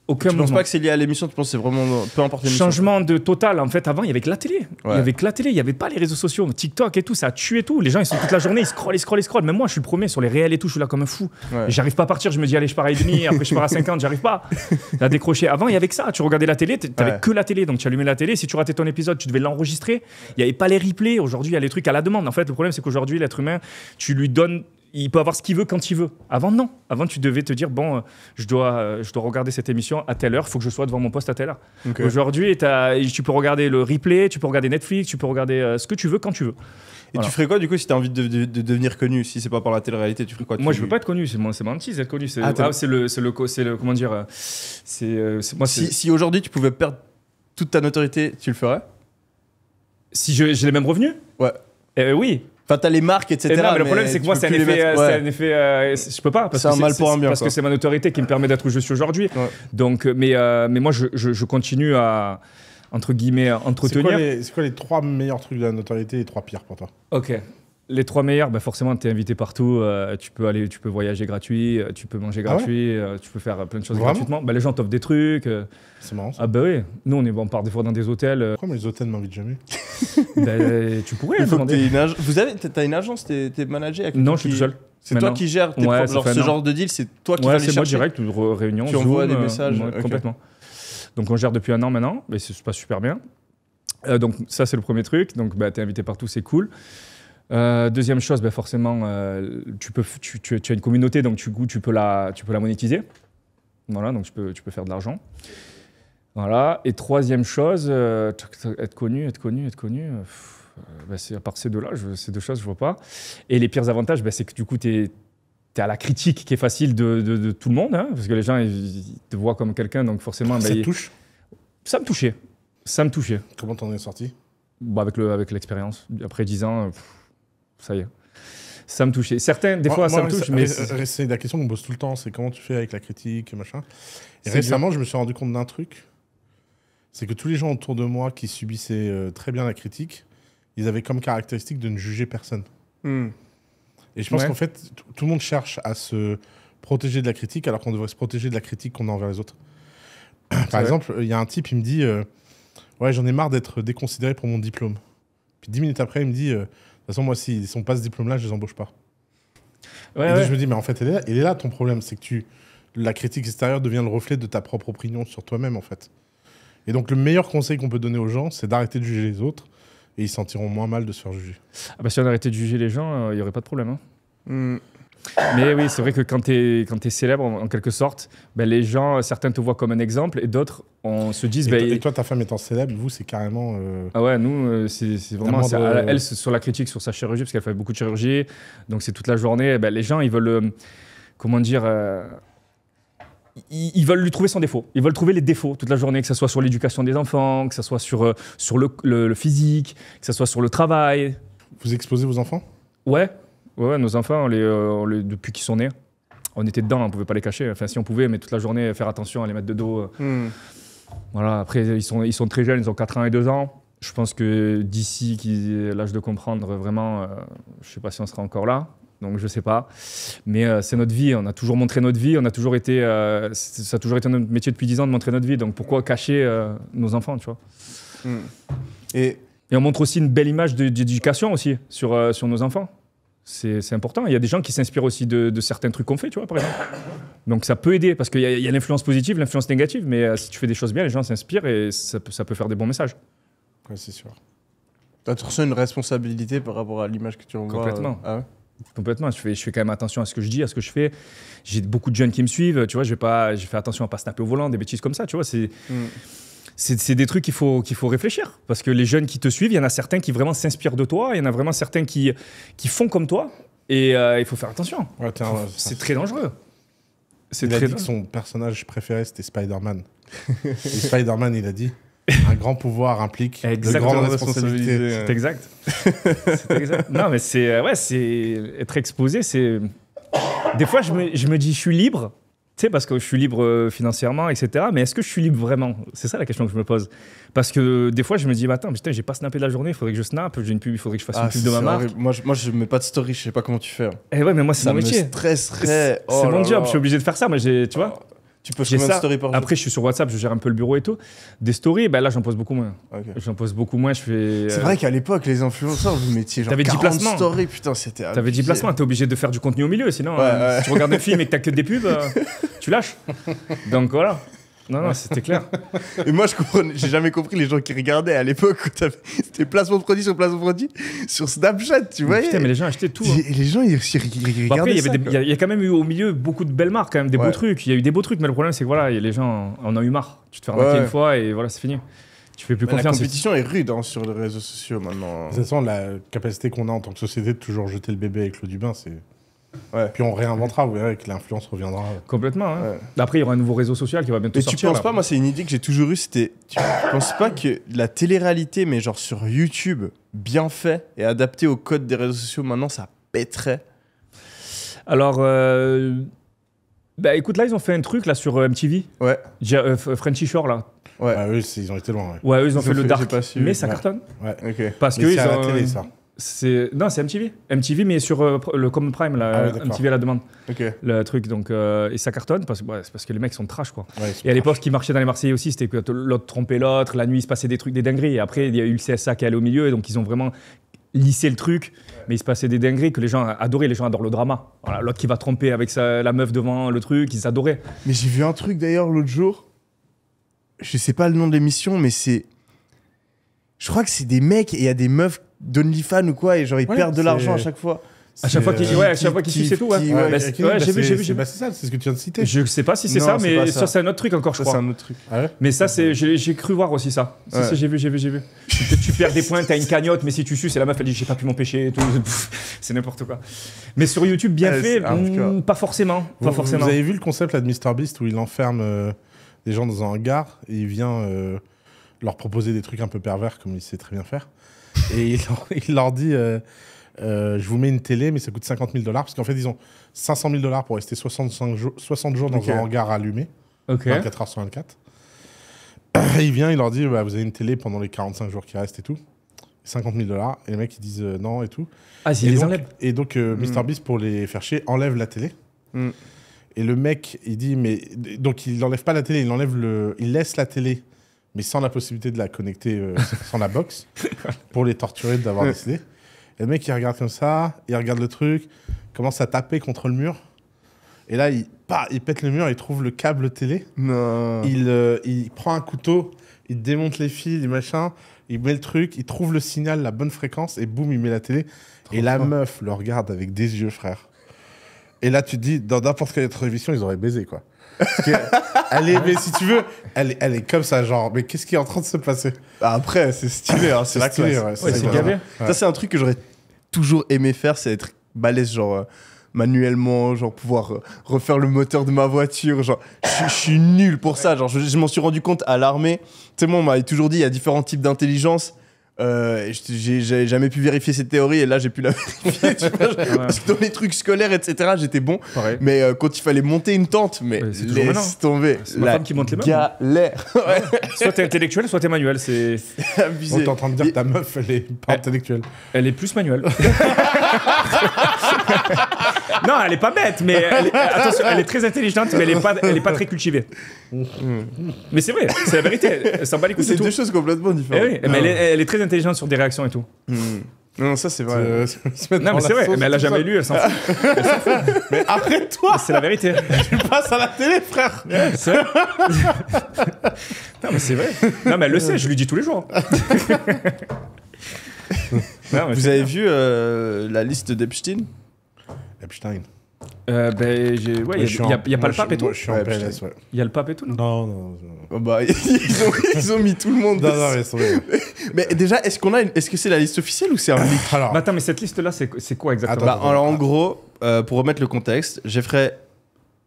aucun tu pas que c'est lié à l'émission Tu penses que c'est vraiment peu importe l'émission Changement de total. En fait, avant, il y avait que la télé. Il y avait que la télé. Il n'y avait pas les réseaux sociaux, TikTok et tout. Ça a tué tout. Les gens, ils sont toute la journée, ils scrollent, ils scrollent, ils scrollent. Même moi, je suis le premier sur les réels et tout. Je suis là comme un fou. J'arrive pas à partir. Je me dis, allez, je pars à h demi. Après, je pars à 50. J'arrive pas à décrocher. Avant, il y avait que ça. Tu regardais la télé, t'avais que la télé. Donc, tu allumais la télé. Si tu ratais ton épisode, tu devais l'enregistrer. Il n'y avait pas les replays. Aujourd'hui, il y a les trucs à la demande. En fait, le problème, c'est qu'aujourd'hui, l'être humain, tu lui donnes il peut avoir ce qu'il veut quand il veut. Avant, non. Avant, tu devais te dire, bon, euh, je, dois, euh, je dois regarder cette émission à telle heure, il faut que je sois devant mon poste à telle heure. Aujourd'hui, tu peux regarder le replay, tu peux regarder Netflix, tu peux regarder euh, ce que tu veux quand tu veux. Et tu ferais quoi du coup si tu as envie de, devenir connu Si c'est pas par la télé-réalité, tu ferais quoi Moi, je veux pas être connu, c'est mon petit, c'est être connu. C'est ah, ah c'est le, le, Comment dire c'est moi, Si, aujourd'hui tu pouvais perdre toute ta notoriété, tu le ferais Si j'ai les mêmes revenus Ouais. Euh, oui, Enfin, t'as les marques, etc. mais le problème, c'est que moi, c'est un, effet, euh, je peux pas. Parce que un mal pour un bien. Parce que c'est ma notoriété qui me permet d'être où je suis aujourd'hui. Donc, euh, mais, euh, mais moi, je, je, continue à entre guillemets entretenir. C'est quoi, quoi, les trois meilleurs trucs de la notoriété et les trois pires pour toi Ok. Les trois meilleurs, bah forcément, tu es invité partout. Euh, tu peux aller, tu peux voyager gratuit, euh, tu peux manger ah gratuit, euh, tu peux faire plein de choses gratuitement. Bah, les gens t'offrent des trucs. C'est marrant. Ça. Ah bah oui. Nous, on, est, bon. part des fois dans des hôtels. Pourquoi les hôtels m'invitent jamais bah, Tu pourrais. Vous avez, t'as une agence, t'es, es managé avec Non, je suis tout seul. C'est toi qui gères ce genre de deal, c'est toi qui vas les chercher. c'est moi direct, réunion, des messages complètement. Donc on gère depuis un an maintenant, mais ça se passe super bien. donc ça c'est le premier truc. Donc bah, es invité partout, c'est cool. Euh, deuxième chose, ben, forcément, euh, tu, peux, tu, as une communauté, donc tu, tu, peux, la, tu peux la monétiser. Voilà, donc tu peux, tu peux faire de l'argent. Voilà. Et troisième chose, euh, être connu, être connu, être connu. Ben, à part ces deux-là, ces deux choses, je vois pas. Et les pires avantages, ben, c'est que du coup, tu es à la critique qui est facile de, de, tout le monde, hein, parce que les gens, ils, te voient comme quelqu'un, donc forcément... Ça te touche Ça me touchait. Ça me touchait. Comment t'en es sorti bah, Avec l'expérience. Le, avec Après 10 ans, ça y est. Ça me touchait. Certains, des fois, ça me touche. Mais c'est la question qu'on pose tout le temps, c'est comment tu fais avec la critique, machin. récemment, je me suis rendu compte d'un truc, c'est que tous les gens autour de moi qui subissaient euh, très bien la critique, ils avaient comme caractéristique de ne juger personne. Hmm. Et je pense qu'en fait, tout le monde cherche à se protéger de la critique, alors qu'on devrait se protéger de la critique qu'on a envers les autres. Par exemple, il y a un type, il me dit euh, Ouais, j'en ai marre d'être déconsidéré pour mon diplôme. Puis dix minutes après, il me dit euh, toute façon, moi, s'ils ils sont pas ce diplôme-là, je les embauche pas. et je me dis, mais en fait, il est là, ton problème, c'est que tu, la critique extérieure devient le reflet de ta propre opinion sur toi-même, en fait. Et donc, le meilleur conseil qu'on peut donner aux gens, c'est d'arrêter de juger les autres et ils sentiront moins mal de se faire juger. Ah bah, si on arrêtait de juger les gens, euh, il n'y aurait pas de problème. Hein. Hmm. Mais oui, c'est vrai que quand tu es, célèbre, en, quelque sorte, ben les gens, certains te voient comme un exemple et d'autres on se disent. Et, ben, toi, ta femme étant célèbre, vous, c'est carrément. Euh, ah ouais, nous, euh, c'est vraiment. elle, euh, sur la critique, sur sa chirurgie, parce qu'elle fait beaucoup de chirurgie, donc c'est toute la journée. Ben, les gens, ils veulent. comment dire ils, veulent lui trouver son défaut. Ils veulent trouver les défauts toute la journée, que ce soit sur l'éducation des enfants, que ce soit sur, sur le, le, physique, que ce soit sur le travail. Vous exposez vos enfants Ouais. Ouais, nos enfants, euh, les, depuis qu'ils sont nés, on était dedans, on pouvait pas les cacher. Enfin, si on pouvait, mais toute la journée, faire attention à les mettre de dos. Euh. Hmm. Voilà, après, ils sont, ils sont très jeunes, ils ont 4 ans et 2 ans. Je pense que d'ici qu'ils l'âge de comprendre vraiment, je euh, je sais pas si on sera encore là. Donc je sais pas, mais c'est notre vie. On a toujours montré notre vie. On a toujours été, ça a toujours été notre métier depuis 10 ans de montrer notre vie. Donc pourquoi cacher nos enfants, tu vois Et... Hmm. et on montre aussi une belle image d'éducation aussi sur sur nos enfants c'est important. Il y a des gens qui s'inspirent aussi de, certains trucs qu'on fait, tu vois, par exemple. Donc ça peut aider, parce qu'il y a, l'influence positive, l'influence négative, mais euh, si tu fais des choses bien, les gens s'inspirent et ça peut, ça peut, faire des bons messages. Oui, c'est sûr. Tu as toujours une responsabilité par rapport à l'image que tu envoies. Euh, Complètement. Ah Complètement. Je fais, je fais quand même attention à ce que je dis, à ce que je fais. J'ai beaucoup de jeunes qui me suivent, tu vois, je pas, j'ai fait attention à ne pas snapper au volant, des bêtises comme ça, tu vois. C'est. Hmm c'est des trucs qu'il faut, qu'il faut réfléchir. Parce que les jeunes qui te suivent, il y en a certains qui vraiment s'inspirent de toi, il y en a vraiment certains qui, qui font comme toi. Et euh, il faut faire attention. c'est très dangereux. C'est son personnage préféré, c'était Spider-Man. et Spider-Man, il a dit un grand pouvoir implique de grandes responsabilités. C'est exact. exact. Non, mais c'est euh, ouais, être exposé, c'est. Des fois, je me dis, je suis libre, tu parce que je suis libre euh, financièrement, etc. Mais est-ce que je suis libre vraiment C'est ça la question que je me pose. Parce que euh, des fois, je me dis, attends, putain, j'ai pas snapé de la journée, il faudrait que je snap. j'ai une pub, il faudrait que je fasse une ah, pub de ma marque. Moi je, moi, je mets pas de story, je sais pas comment tu fais. Et hein. eh ouais, mais moi, c'est mon métier. Ça me stresserait. c'est oh mon job, je suis obligé de faire ça, mais tu vois. Oh. Tu peux combien de stories par jour Après, je suis sur WhatsApp, je gère un peu le bureau et tout. Des stories, ben là, j'en pose beaucoup moins. J'en pose beaucoup moins. Je fais. Euh, C'est vrai qu'à l'époque, les influenceurs, vous mettiez genre 40 stories, putain, c'était. T'avais 10 placements, t'es obligé de faire du contenu au milieu, sinon, euh, si tu regardes un film et que t'as que des pubs, euh, tu lâches. Donc voilà. Non, non, c'était clair. Et moi, je comprenais, j'ai jamais compris les gens qui regardaient à l'époque. C'était placement produit sur placement produit sur Snapchat, tu vois. mais les gens achetaient tout. Et hein. les gens, ils, Après, il y, a quand même eu au milieu beaucoup de belles marques, quand même, des beaux trucs. Il y a eu des beaux trucs, mais le problème, c'est que voilà, les gens en ont eu marre. Tu te fais arnaquer une fois et voilà, c'est fini. Tu fais plus confiance. La compétition est rude hein, sur les réseaux sociaux maintenant. De toute façon, la capacité qu'on a en tant que société de toujours jeter le bébé avec l'eau du bain, c'est. Puis on réinventera, vous verrez que l'influence reviendra. Complètement. Hein. Bah, après, il y aura un nouveau réseau social qui va bientôt sortir. Et tu penses pas, moi, c'est une idée que j'ai toujours eue, c'était. Tu penses pas que la télé-réalité, mais genre sur YouTube, bien fait et adapté au code des réseaux sociaux, maintenant, ça pèterait Alors. Euh, bah écoute, là, ils ont fait un truc là sur euh, MTV. Ouais. Euh, Frenchy Shore là. Ouais. Ah, eux, ils ont été loin. Ouais, eux, ils ont, fait, le dark. mais ça cartonne. Ouais, ok. Parce que ils ont... la télé, ça non, c'est MTV. MTV, mais sur euh, le Common Prime, la ah MTV à la demande. Le truc, donc euh, et ça cartonne parce, bah, parce que les mecs sont trash quoi. et à l'époque, ce qui marchait dans les Marseillais aussi, c'était que l'autre trompait l'autre. La nuit, il se passait des trucs, des dingueries. Et après, il y a eu le CSA qui est allé au milieu, et donc ils ont vraiment lissé le truc. Mais il se passait des dingueries que les gens adoraient. Les gens adorent le drama. L'autre qui va tromper avec la meuf devant le truc, ils adoraient. Mais j'ai vu un truc d'ailleurs l'autre jour. Je sais pas le nom de l'émission, mais c'est je crois que c'est des mecs et il y a des meufs fan ou quoi, et genre, ils perdent de l'argent à chaque fois. À chaque fois qu'il ouais, à chaque fois bah, c'est tout. Ouais, j'ai vu, j'ai vu, c'est ça, c'est ce que tu viens de citer. Je sais pas si c'est ça, mais ça, c'est un autre truc encore, je crois. C'est un autre truc. Ah mais ça, c'est, j'ai cru voir aussi ça. j'ai vu, j'ai vu, j'ai vu. tu, perds des points, t'as une cagnotte, mais si tu suces, c'est la meuf elle dit j'ai pas pu m'empêcher, et tout. c'est n'importe quoi. Mais sur YouTube, bien fait, pas forcément, vous, pas forcément. Vous avez vu le concept là de MrBeast où il enferme euh, des gens dans un hangar et il vient euh, leur proposer des trucs un peu pervers comme il sait très bien faire et il leur, dit euh, euh, Je vous mets une télé, mais ça coûte 50 000 dollars. Parce qu'en fait, ils ont 500 000 dollars pour rester 65 jours, 60 jours dans un hangar allumé, okay. 24 heures sur 24. il vient, il leur dit bah, Vous avez une télé pendant les 45 jours qui restent et tout. 50 000 dollars. Et les mecs, ils disent euh, non et tout. Ah, si les enlèvent. et donc, Mr. Hmm. Beast, pour les faire chier, enlève la télé. Hmm. Et le mec, il dit, mais. Donc, il n'enlève pas la télé, il, enlève le... il laisse la télé mais sans la possibilité de la connecter, euh, sans la box, pour les torturer d'avoir décidé. Et le mec, il regarde comme ça, il regarde le truc, commence à taper contre le mur. Et là, il, il pète le mur, il trouve le câble télé. Il, euh, il prend un couteau, il démonte les fils, les machins, il met le truc, il trouve le signal, la bonne fréquence, et boum, il met la télé. et la meuf le regarde avec des yeux, frère. Et là, tu dis, dans n'importe quelle autre émission, ils auraient baisé, quoi. Allez, elle est, mais si tu veux, elle, est- elle est comme ça, genre, mais qu'est-ce qui est en train de se passer Après, c'est stylé, hein, c'est la stylé, c'est Ça, c'est un truc que j'aurais toujours aimé faire, c'est être balèze, genre euh, manuellement, genre pouvoir euh, refaire le moteur de ma voiture. Genre, je suis nul pour ça. Genre, je, m'en suis rendu compte à l'armée. Tu sais, on m'avait toujours dit, il y a différents types d'intelligence. Euh, j'ai jamais pu vérifier cette théorie et là j'ai pu la vérifier. Parce ah que dans les trucs scolaires, etc., j'étais bon. Mais euh, quand il fallait monter une tente, mais, laisse tomber. C'est la femme qui monte les Galère. soit t'es intellectuel, soit t'es manuel. C'est abusé. On est en train de dire que ta meuf, elle est pas intellectuelle. Elle est plus manuelle non, elle est pas bête, mais elle est, attention, elle est très intelligente, mais elle est pas, elle est pas très cultivée. mais c'est vrai, c'est la vérité. Elle s'en bat les couilles. C'est deux choses complètement eh différentes. mais elle est, elle est, très intelligente sur des réactions et tout. Hmm. Non, ça c'est vrai. Euh, non, mais c'est vrai, mais elle a jamais lu, elle s'en fout. mais après toi C'est la vérité. tu passes à la télé, frère non, mais c'est vrai. Non, mais elle le sait, je lui dis tous les jours. Vous avez vu euh, la liste d'Epstein Epstein. Euh, ben, j'ai... Ouais, il n'y a, y a, pas le pape et tout. Il y a le pape et tout, non Non, non. Oh, bah, ils, ont, mis tout le monde. non, mais, déjà, est-ce qu'on a, est-ce que c'est la liste officielle ou c'est un leak attends, mais cette liste-là, c'est, quoi exactement Alors, bah, en gros, euh, pour remettre le contexte, Jeffrey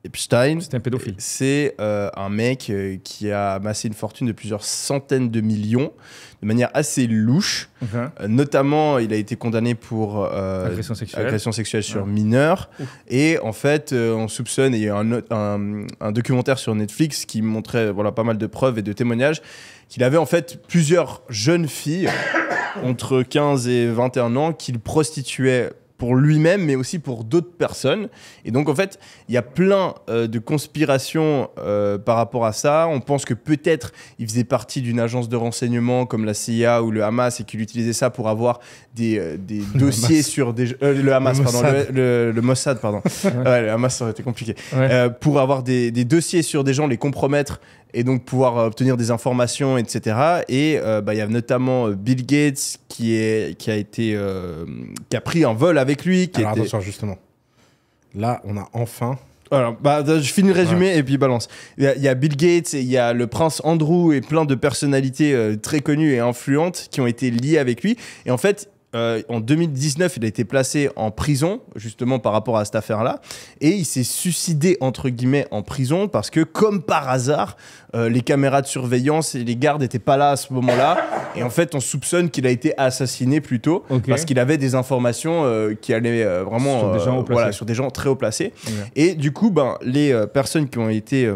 Epstein. C'est un pédophile. C'est euh, un mec euh, qui a amassé une fortune de plusieurs centaines de millions de manière assez louche. Uh-huh. Euh, notamment, il a été condamné pour agression sexuelle, sur mineurs. Et en fait, on soupçonne, il y a un, un, un, documentaire sur Netflix qui montrait voilà, pas mal de preuves et de témoignages, qu'il avait en fait plusieurs jeunes filles entre 15 et 21 ans qu'il prostituait pour lui-même, mais aussi pour d'autres personnes. Et donc, en fait, il y a plein euh, de conspirations euh, par rapport à ça. On pense que peut-être il faisait partie d'une agence de renseignement comme la CIA ou le Hamas et qu'il utilisait ça pour avoir des, euh, des dossiers sur des. le Hamas, pardon. Le, Mossad, pardon. ouais, le Hamas, ça aurait été compliqué. pour avoir des, des, dossiers sur des gens, les compromettre et donc pouvoir euh, obtenir des informations, etc. Et euh, bah, il y a notamment euh, Bill Gates qui, est, qui a été qui a pris un vol avec lui. Qui Alors attention justement. Là, on a enfin. Alors, bah, je finis le résumé et puis balance. Il y, a Bill Gates, il y a le prince Andrew et plein de personnalités très connues et influentes qui ont été liées avec lui. Et en fait, euh, en 2019, il a été placé en prison, justement par rapport à cette affaire-là. Et il s'est suicidé, entre guillemets, en prison, parce que, comme par hasard, euh, les caméras de surveillance et les gardes n'étaient pas là à ce moment-là. Et en fait, on soupçonne qu'il a été assassiné plutôt tôt, parce qu'il avait des informations euh, qui allaient vraiment sur des, gens très haut placés. Et du coup, ben, les personnes qui ont été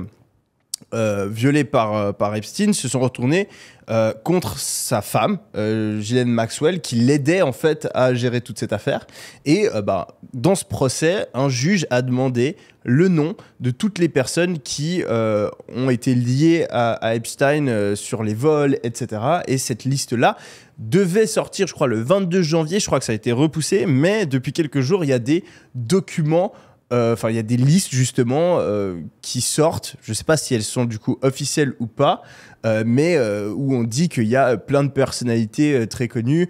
euh, violés par, euh, par Epstein se sont retournés euh, contre sa femme, euh, Maxwell, qui l'aidait en fait à gérer toute cette affaire. Et bah, dans ce procès, un juge a demandé le nom de toutes les personnes qui ont été liées à Epstein sur les vols, etc. Et cette liste-là devait sortir, je crois, le 22 janvier. Je crois que ça a été repoussé, mais depuis quelques jours, il y a des documents euh, enfin, il y a des listes justement euh, qui sortent. Je sais pas si elles sont du coup officielles ou pas, euh, mais où on dit qu'il y a plein de personnalités très connues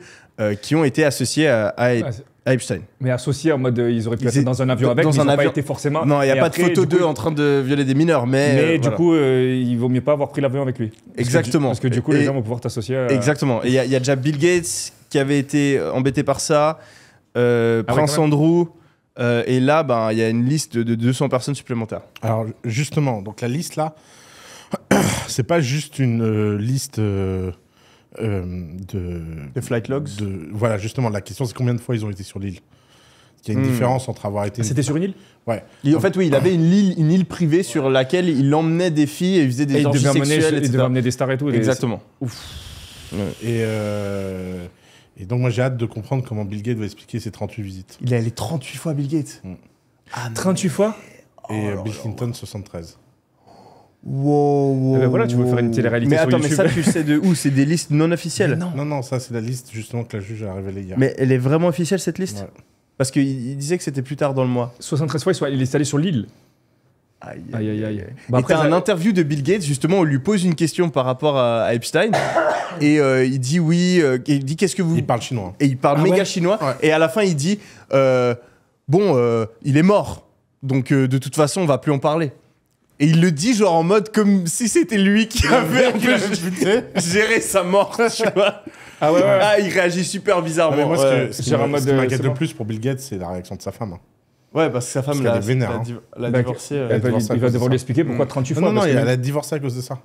qui ont été associées ah, à, Epstein. Mais associées en mode ils auraient pu être dans un avion avec, dans ils un pas été forcément. Non, il n'y a pas de photo d'eux en train de violer des mineurs, mais. Mais du coup, il vaut mieux pas avoir pris l'avion avec lui. Exactement. parce que du coup, les gens vont pouvoir t'associer. Exactement. Et il y, a déjà Bill Gates qui avait été embêté par ça, ah Prince Andrew. Euh, et là, ben, il y a une liste de 200 personnes supplémentaires. Alors justement, donc la liste là, c'est pas juste une euh, liste euh, de... Des flight logs Voilà, justement, la question c'est combien de fois ils ont été sur l'île il y a une hmm. différence entre avoir été. Ah, c'était sur une île Ouais. en fait, oui, il avait une île, une île privée sur laquelle il emmenait des filles et il faisait des et il sexuelles, Il devait emmener des stars et tout. Exactement. Ouf. Et, et donc, moi, j'ai hâte de comprendre comment Bill Gates va expliquer ses 38 visites. Il est allé 38 fois, Bill Gates mm. ah, 38 fois oh Et euh, Bill Clinton, 73. Wow, wow, eh ben voilà, tu veux faire une télé-réalité Mais sur attends, YouTube. mais ça, tu sais de où C'est des listes non officielles non. non. non, ça, c'est la liste justement que la juge a révélée hier. Mais elle est vraiment officielle, cette liste Parce qu'il disait que c'était plus tard dans le mois. 73 fois, il est allé sur l'île. Aïe, aïe, aïe. Bah, après, un interview de Bill Gates, justement, où on lui pose une question par rapport à, Epstein. et euh, il dit oui. Euh, il dit qu'est-ce que vous. Il parle chinois. Et il parle ah méga chinois. Et à la fin, il dit euh, Bon, il est mort. Donc, de toute façon, on va plus en parler. Et il le dit genre en mode comme si c'était lui qui avait géré sa mort, tu vois. Ah ouais, Ah, il réagit super bizarrement. Ah, moi, ce, que, qui m'inquiète le plus pour Bill Gates, c'est la réaction de sa femme. Hein. Ouais, parce que sa femme l'a divorcée. Il va devoir lui expliquer pourquoi 38 mmh. fois. Non, non, elle a divorcé à cause de ça.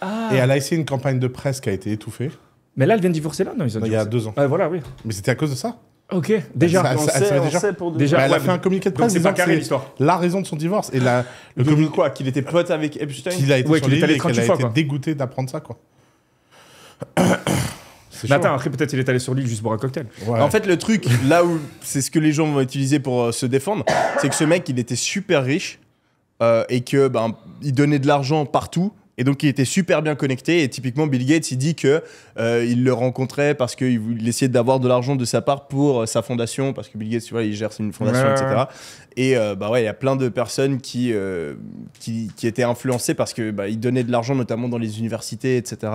Ah. Et elle a essayé une campagne de presse qui a été étouffée. Mais là, elle vient de divorcer là Non, ils ont bah, Il y a deux ans. Ah, voilà, oui. Mais c'était à cause de ça Ok, déjà, on, elle a fait un communiqué de presse pas carré l'histoire. la raison de son divorce. Et la, le communiqué quoi Qu'il était pote avec Epstein Qu'il a été dégoûté d'apprendre ça, quoi. attends, après, peut-être il est allé sur l'île juste boire un cocktail. En fait, le truc, là où c'est ce que les gens vont utiliser pour euh, se défendre, c'est que ce mec, il était super riche euh, et que ben, il donnait de l'argent partout et donc il était super bien connecté. Et typiquement, Bill Gates, il dit que euh, il le rencontrait parce qu'il essayait d'avoir de l'argent de sa part pour euh, sa fondation, parce que Bill Gates, tu vois, il gère une fondation, etc. Et euh, bah ouais, il y a plein de personnes qui, qui, étaient influencées parce que bah, donnait de l'argent, notamment dans les universités, etc.,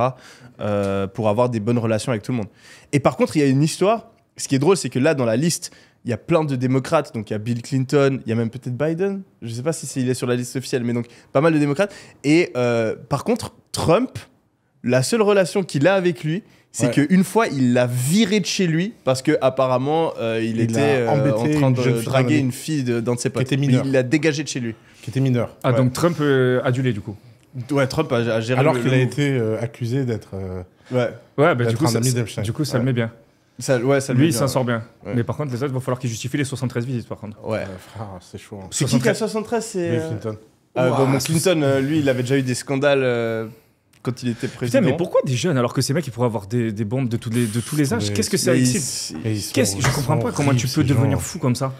pour avoir des bonnes relations avec tout le monde. Et par contre, il y a une histoire. Ce qui est drôle, c'est que là, dans la liste il y a plein de démocrates, donc il y a Bill Clinton, il y a même peut-être Biden, je ne sais pas si est, il est sur la liste officielle, mais donc pas mal de démocrates. Et euh, par contre, Trump, la seule relation qu'il a avec lui, c'est que qu'une fois, il l'a viré de chez lui parce que apparemment euh, il, était euh, en train de draguer une fille d'un de ses potes. Qui était Il l'a dégagé de chez lui. Qui était mineur. Ah, donc Trump adulé du coup Ouais, Trump a, a géré Alors qu'il a été accusé d'être. ouais. Ouais, bah, du coup, ça, me met bien. Ça, ça lui, il s'en sort bien. Mais par contre, les autres, il va falloir qu'il justifie les 73 visites, par contre. Ouais. Euh, frère c'est chaud. 73... Hein. qui 73 euh, ah, bah, C'est Clinton. Clinton, euh, lui, il avait déjà eu des scandales quand il était président. mais pourquoi des jeunes alors que ces mecs, ils pourraient avoir des, bombes de tous les, de tous les âges Qu'est-ce que c'est Qu'est-ce Je comprends pas comment tu peux devenir fou comme ça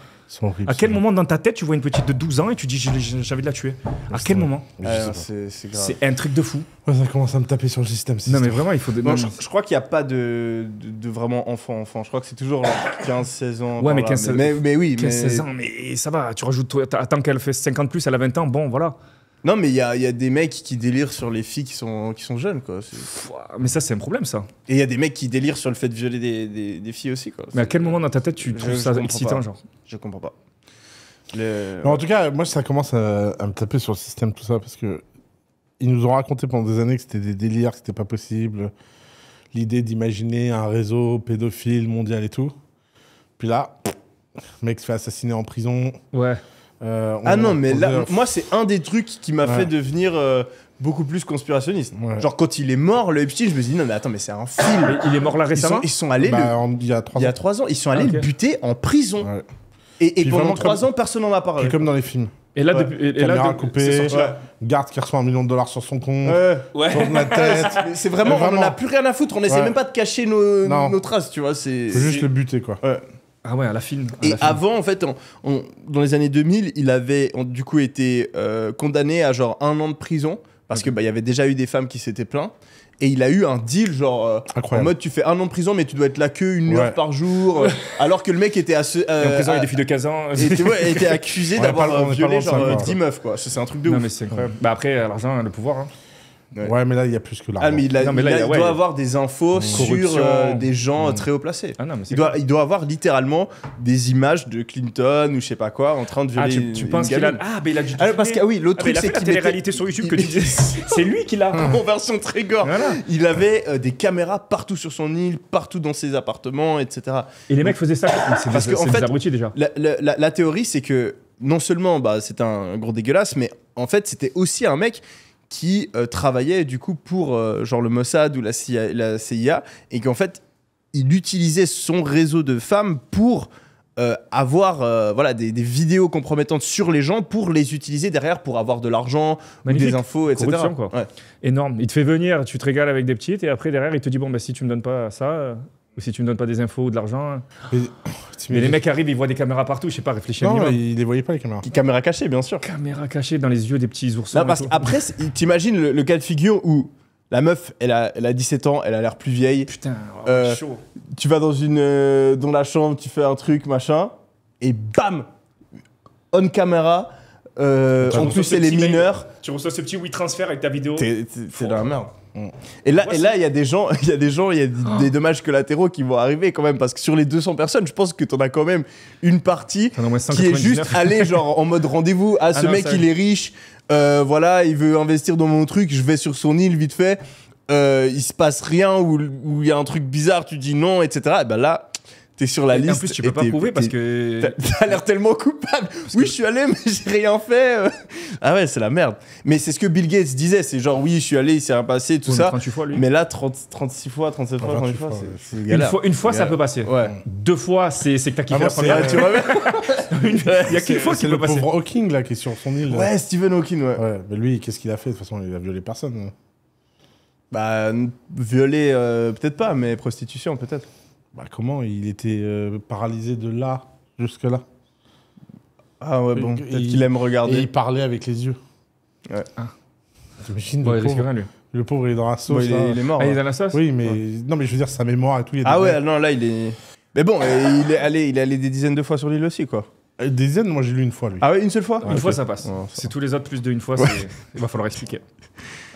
à quel moment dans ta tête tu vois une petite de 12 ans et tu dis j'avais de la tuer À quel moment euh, C'est un truc de fou. ça commence à me taper sur le système. Non mais vraiment il faut. Des... Non, je, crois qu'il n'y a pas de, de, vraiment enfant enfant. Je crois que c'est toujours 15-16 ans. Ouais mais 15 mais, oui mais... 16 ans mais ça va. Tu rajoutes attends qu'elle fait 50 plus, elle a 20 ans. Bon voilà. Non, mais il y a, des mecs qui délirent sur les filles qui sont, qui sont jeunes, quoi. mais ça, c'est un problème, ça. Et il y a des mecs qui délirent sur le fait de violer des, filles aussi, quoi. Mais à quel moment dans ta tête tu trouves ça excitant, genre Je comprends pas. en tout cas, moi, ça commence à, me taper sur le système, tout ça, parce que ils nous ont raconté pendant des années que c'était des délires, que c'était pas possible. L'idée d'imaginer un réseau pédophile mondial et tout. Puis là, le mec se fait assassiner en prison. Ouais. Euh, ah non, mais là, moi, c'est un des trucs qui m'a fait devenir euh, beaucoup plus conspirationniste. Genre, quand il est mort, le Epstein, je me dis non, mais attends, mais c'est un film. Ah, il est mort là récemment Ils sont, allés. Bah, il, y a trois ans. Ils sont ah, allés le buter en prison. Et, pendant trois ans, personne n'en a parlé. comme dans les films. Et là, depuis, et, là coupée, garde qui reçoit un million de dollars sur son compte, c'est vraiment, on n'a plus rien à foutre. On essaie même pas de cacher nos, nos traces, tu vois. C'est juste le buter, quoi. Ah ouais, à la film. et avant, en fait, dans les années 2000, il avait du coup été euh, condamné à genre un an de prison parce que qu'il bah, y avait déjà eu des femmes qui s'étaient plaintes. Et il a eu un deal, genre, euh, en mode tu fais un an de prison, mais tu dois être là que une heure par jour. Euh, alors que le mec était à ce, et en prison il des filles de 15 ans. était accusé d'avoir violé genre 10 meufs, quoi. C'est un truc de ouf. mais c'est Bah après, l'argent, le pouvoir. Hein. Ouais. mais là, il y a plus que l'argent. Ah, mais il, doit avoir des infos sur euh, des gens mm. très haut placés. Ah, il, doit, avoir littéralement des images de Clinton ou je sais pas quoi en train de ah, violer. Ah, tu, penses qu'il a. Ah, mais il a du. Ah, parce que, oui, l'autre truc, c'est réalité sur YouTube que tu disais. c'est lui qui l'a. En version très gore. Il avait euh, des caméras partout sur son île, partout dans ses appartements, etc. Et les mecs faisaient ça. Parce que, en fait, La théorie, c'est que non seulement bah, c'est un gros dégueulasse, mais en fait, c'était aussi un mec qui euh, travaillait du coup pour euh, genre le Mossad ou la CIA, la CIA et qu'en fait il utilisait son réseau de femmes pour euh, avoir voilà des, vidéos compromettantes sur les gens pour les utiliser derrière pour avoir de l'argent ou des infos etc quoi. énorme il te fait venir tu te régales avec des petites et après derrière il te dit bon bah si tu me donnes pas ça ou si tu me donnes pas des infos ou de l'argent. Hein. Mais, les mecs arrivent, ils voient des caméras partout, je sais pas, réfléchis non, à Non, ils les voyaient pas les caméras. Caméra cachées, bien sûr. Caméra cachée dans les yeux des petits oursons. Non, parce qu'après, t'imagines le, cas de figure où la meuf, elle a, elle a 17 ans, elle a l'air plus vieille. Putain, c'est oh, euh, chaud. Tu vas dans, une, euh, dans la chambre, tu fais un truc, machin, et bam On caméra. On euh, en plus, c'est les mineurs. Tu reçois ce petit oui transfert avec ta vidéo. C'est de la merde. Et là, et là, il y a des gens, il y a des gens, il y des, dommages collatéraux qui vont arriver quand même, parce que sur les 200 personnes, je pense que t'en as quand même une partie qui est juste allée genre en mode rendez-vous. Ah, ah ce mec, il est riche, euh, voilà, il veut investir dans mon truc, je vais sur son île vite fait. Euh, il se passe rien ou il y a un truc bizarre, tu dis non, etc. Et ben là, t'es sur la et liste. En plus, tu peux pas prouver parce que. T'as l'air tellement coupable. oui, je suis allé, mais j'ai rien fait. ah ouais, c'est la merde. Mais c'est ce que Bill Gates disait c'est genre, oui, je suis allé, il s'est rien passé, tout ça. Mais là, 30, 36 fois, 37 fois, 38 fois, fois c'est Une fois, une fois ça peut passer. Ouais. Deux fois, c'est que t'as kiffé ah, la première. il y a qu'une fois qu'il peut passer. C'est le pauvre Hawking, là, qui est sur son île. Ouais, Stephen Hawking, ouais. mais lui, qu'est-ce qu'il a fait De toute façon, il a violé personne. Hein. Bah, violer, euh, peut-être pas, mais prostitution, peut-être. Bah comment Il était euh, paralysé de là jusque là. Ah ouais, bon, peut-être qu'il aime regarder. Et il parlait avec les yeux. Ouais. Ah. T'imagines le, pauvre, le pauvre, il est dans la sauce. il, est, mort. Ah, il hein. est dans la sauce Oui, mais non, mais je veux dire, sa mémoire et tout. Il ah ouais, non, là, il est. Mais bon, il, est allé, il est allé des dizaines de fois sur l'île aussi, quoi. Euh, des dizaines, moi j'ai lu une fois, lui. Ah ouais, une seule fois Une fois, ça passe. C'est tous les autres plus de une fois, il va falloir expliquer.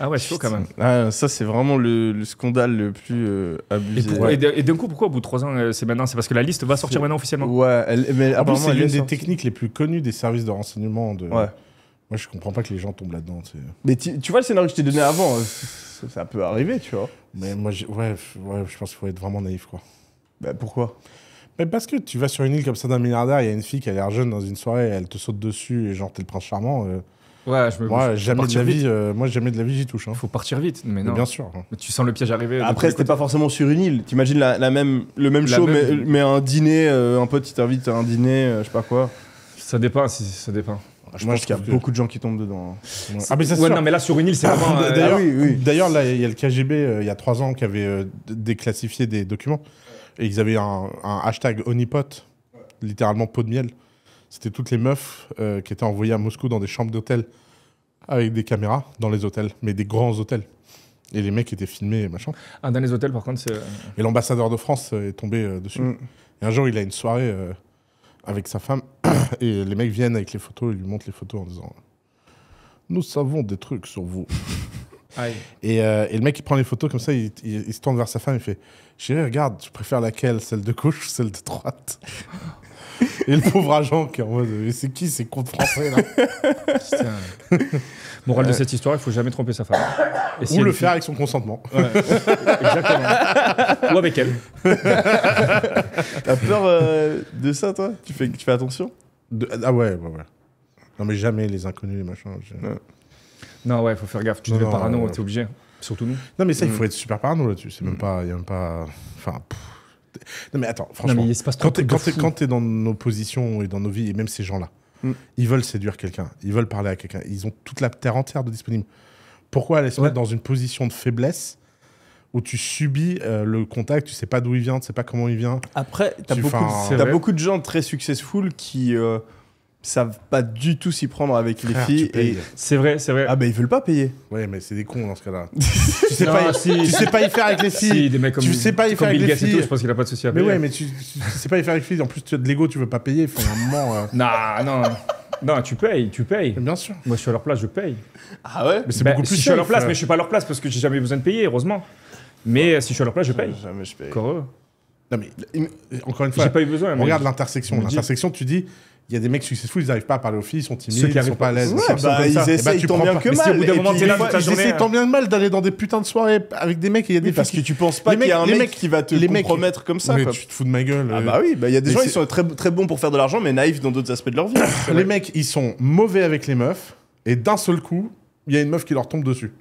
Ah ouais, chaud quand même. Ah, ça, c'est vraiment le, scandale le plus euh, abusé. Et, d'un coup, pourquoi au bout de trois ans, euh, c'est maintenant C'est parce que la liste va sortir maintenant officiellement Ouais, mais en plus c'est l'une des techniques les plus connues des services de renseignement. De... Ouais. Moi, je comprends pas que les gens tombent là-dedans. Mais tu, vois le scénario que je t'ai donné avant euh, ça, peut arriver, tu vois. Mais moi, ouais, je pense qu'il faut être vraiment naïf, quoi. Bah, pourquoi mais parce que tu vas sur une île comme ça d'un milliardaire, il y a une fille qui a l'air jeune dans une soirée, elle te saute dessus et genre t'es le prince charmant. Ouais, je me Moi, jamais de la vie, euh, moi, jamais de la vie, j'y touche. Hein. Faut partir vite, mais non. bien sûr. Mais tu sens le piège arriver. Après, c'était pas forcément sur une île. T'imagines la, la même, le même show, Mais, un dîner, euh, un pote qui t'invite à un dîner, euh, je sais pas quoi. Ça dépend, si, ça dépend. Je pense qu'il y a beaucoup de gens qui tombent dedans. Hein. Ah, mais ça, ouais, non, mais là, sur une île, c'est vraiment. D'ailleurs, ah D'ailleurs, là, il y a le KGB, il y a trois ans, qui avait déclassifié des documents. Et ils avaient un, un hashtag Onipot, littéralement pot de miel c'était toutes les meufs euh, qui étaient envoyées à Moscou dans des chambres d'hôtel avec des caméras dans les hôtels, mais des grands hôtels. Et les mecs étaient filmés et machin. Ah, dans les hôtels, par contre, c'est. Et l'ambassadeur de France euh, est tombé euh, dessus. Mm. Et un jour, il a une soirée avec sa femme, et les mecs viennent avec les photos Ils lui montrent les photos en disant Nous savons des trucs sur vous. Et, et, le mec, il prend les photos comme ça, il, se tourne vers sa femme, il fait Chérie, regarde, tu préfères laquelle Celle de gauche ou celle de droite et le pauvre agent qui est en mode c'est qui ces comptes français là Putain. Morale de cette histoire, il faut jamais tromper sa femme. Et si Ou le faire avec son consentement. Exactement. Ou avec elle. T'as peur euh, de ça, toi tu fais, tu fais attention Ah ouais, ouais, ouais. Non mais jamais les inconnus, les machins. Non, Ouais. il faut faire gaffe. Tu deviens parano, t'es obligé. Surtout nous. Non mais ça, il mm. faut être super parano là-dessus. C'est même mm. pas, il y a même pas. Enfin, non mais attends, franchement, quand tu es dans nos positions et dans nos vies, et même ces gens-là, mm. ils veulent séduire quelqu'un, ils veulent parler à quelqu'un, ils ont toute la terre entière de disponible. Pourquoi aller se mettre dans une position de faiblesse où tu subis euh, le contact, tu sais pas d'où il vient, tu sais pas comment il vient Après, t'as beaucoup, as beaucoup de gens très successful qui... Euh, savent pas du tout s'y prendre avec les filles. C'est vrai, c'est vrai. Ah, ben ils veulent pas payer. Ouais, mais c'est des cons dans ce cas-là. tu sais, pas, y- sais pas y faire avec les filles. si, tu sais pas y faire avec les Gates et tout, filles. je pense qu'il a pas de souci à payer. Mais ouais, mais tu, sais pas y faire avec les filles. En plus, tu as de l'ego, tu veux pas payer. Faut un moment. Euh. Non, non. Non, tu payes, tu payes. Bien sûr. Moi, je suis à leur place, je paye. Ah ouais Mais c'est bah, beaucoup plus si je suis à leur place, euh. mais je suis pas à leur place parce que j'ai jamais besoin de payer, heureusement. Mais euh, si je suis à leur place, je paye. Jamais je paye. Encore Non, mais, encore une fois, J'ai pas eu besoin. Regarde l'intersection. L'intersection, tu dis, il y a des mecs successifs, ils n'arrivent pas à parler aux filles, ils sont timides, ils ne ils sont pas à l'aise. Ouais, ils, bah, essaient eh ben, tant bien que mal. Ils tant hein. bien mal d'aller dans des putains de soirées avec des mecs et il y a des Parce que tu penses pas qu'il y a un mec qui va te compromettre comme ça. Mais tu te fous de ma gueule. Ah bah oui, bah, il y a des gens, qui sont très, très bons pour faire de l'argent, mais naïfs dans d'autres aspects de leur vie. les mecs, ils sont mauvais avec les meufs, et d'un seul coup, il y a une meuf qui leur tombe dessus.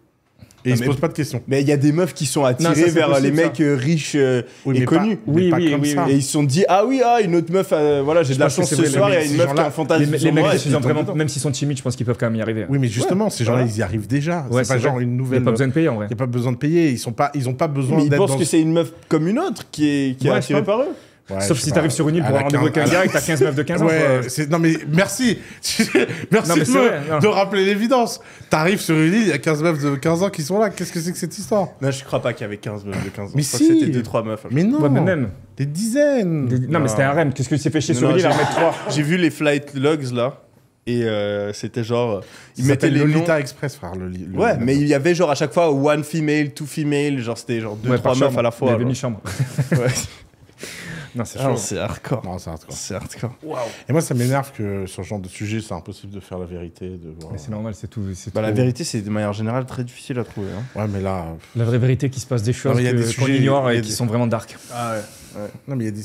Et ils se posent pas de questions. Mais il y a des meufs qui sont attirées vers les mecs euh, riches euh, oui, et connus. Pas, oui, oui, Et ils se sont dit ah oui ah une autre meuf euh, voilà j'ai de la chance ce soir il y a une meuf qui a un fantasme. Les mecs vraiment même s'ils sont timides je pense qu'ils peuvent quand même y arriver. Hein. Oui mais justement ces gens-là ils y arrivent déjà. C'est pas genre une nouvelle. Il n'y a pas besoin de payer en vrai. Il n'y a pas besoin de payer ils n'ont pas ils ont pas besoin. Ils pensent que c'est une meuf comme une autre qui est attirée par eux. Sauf si t'arrives sur une île pour avoir rendez-vous 15 gars et que t'as 15 meufs de 15 ans. Ouais, Non, mais merci. merci me de rappeler l'évidence. T'arrives sur une île, il y a 15 meufs de 15 ans qui sont là. Qu'est-ce que c'est que cette histoire Non, je crois pas qu'il y avait 15 meufs de 15 ans. Mais si. c'était 2-3 meufs. Hein. Mais non. Des dizaines. Non, mais c'était un REM. Qu'est-ce que s'est fait chier sur une à 3 J'ai vu les flight logs là. Et euh, c'était genre. Euh, ils mettaient les Lolita Express, frère. Le, le ouais, mais il y avait genre à chaque fois one female, two female, genre c'était genre deux, trois meufs à la fois. Il y avait une chambre. ouais. Non, c'est hardcore. Non, c'est hardcore. C'est Et moi, ça m'énerve que sur ce genre de sujet, c'est impossible de faire la vérité. De Mais c'est normal, c'est tout. Bah, La vérité, c'est de manière générale très difficile à trouver. Hein. Ouais, mais là. La vraie vérité qui se passe des choses qu'on ignore et qui sont vraiment dark. Ah ouais. Non, mais il y a des.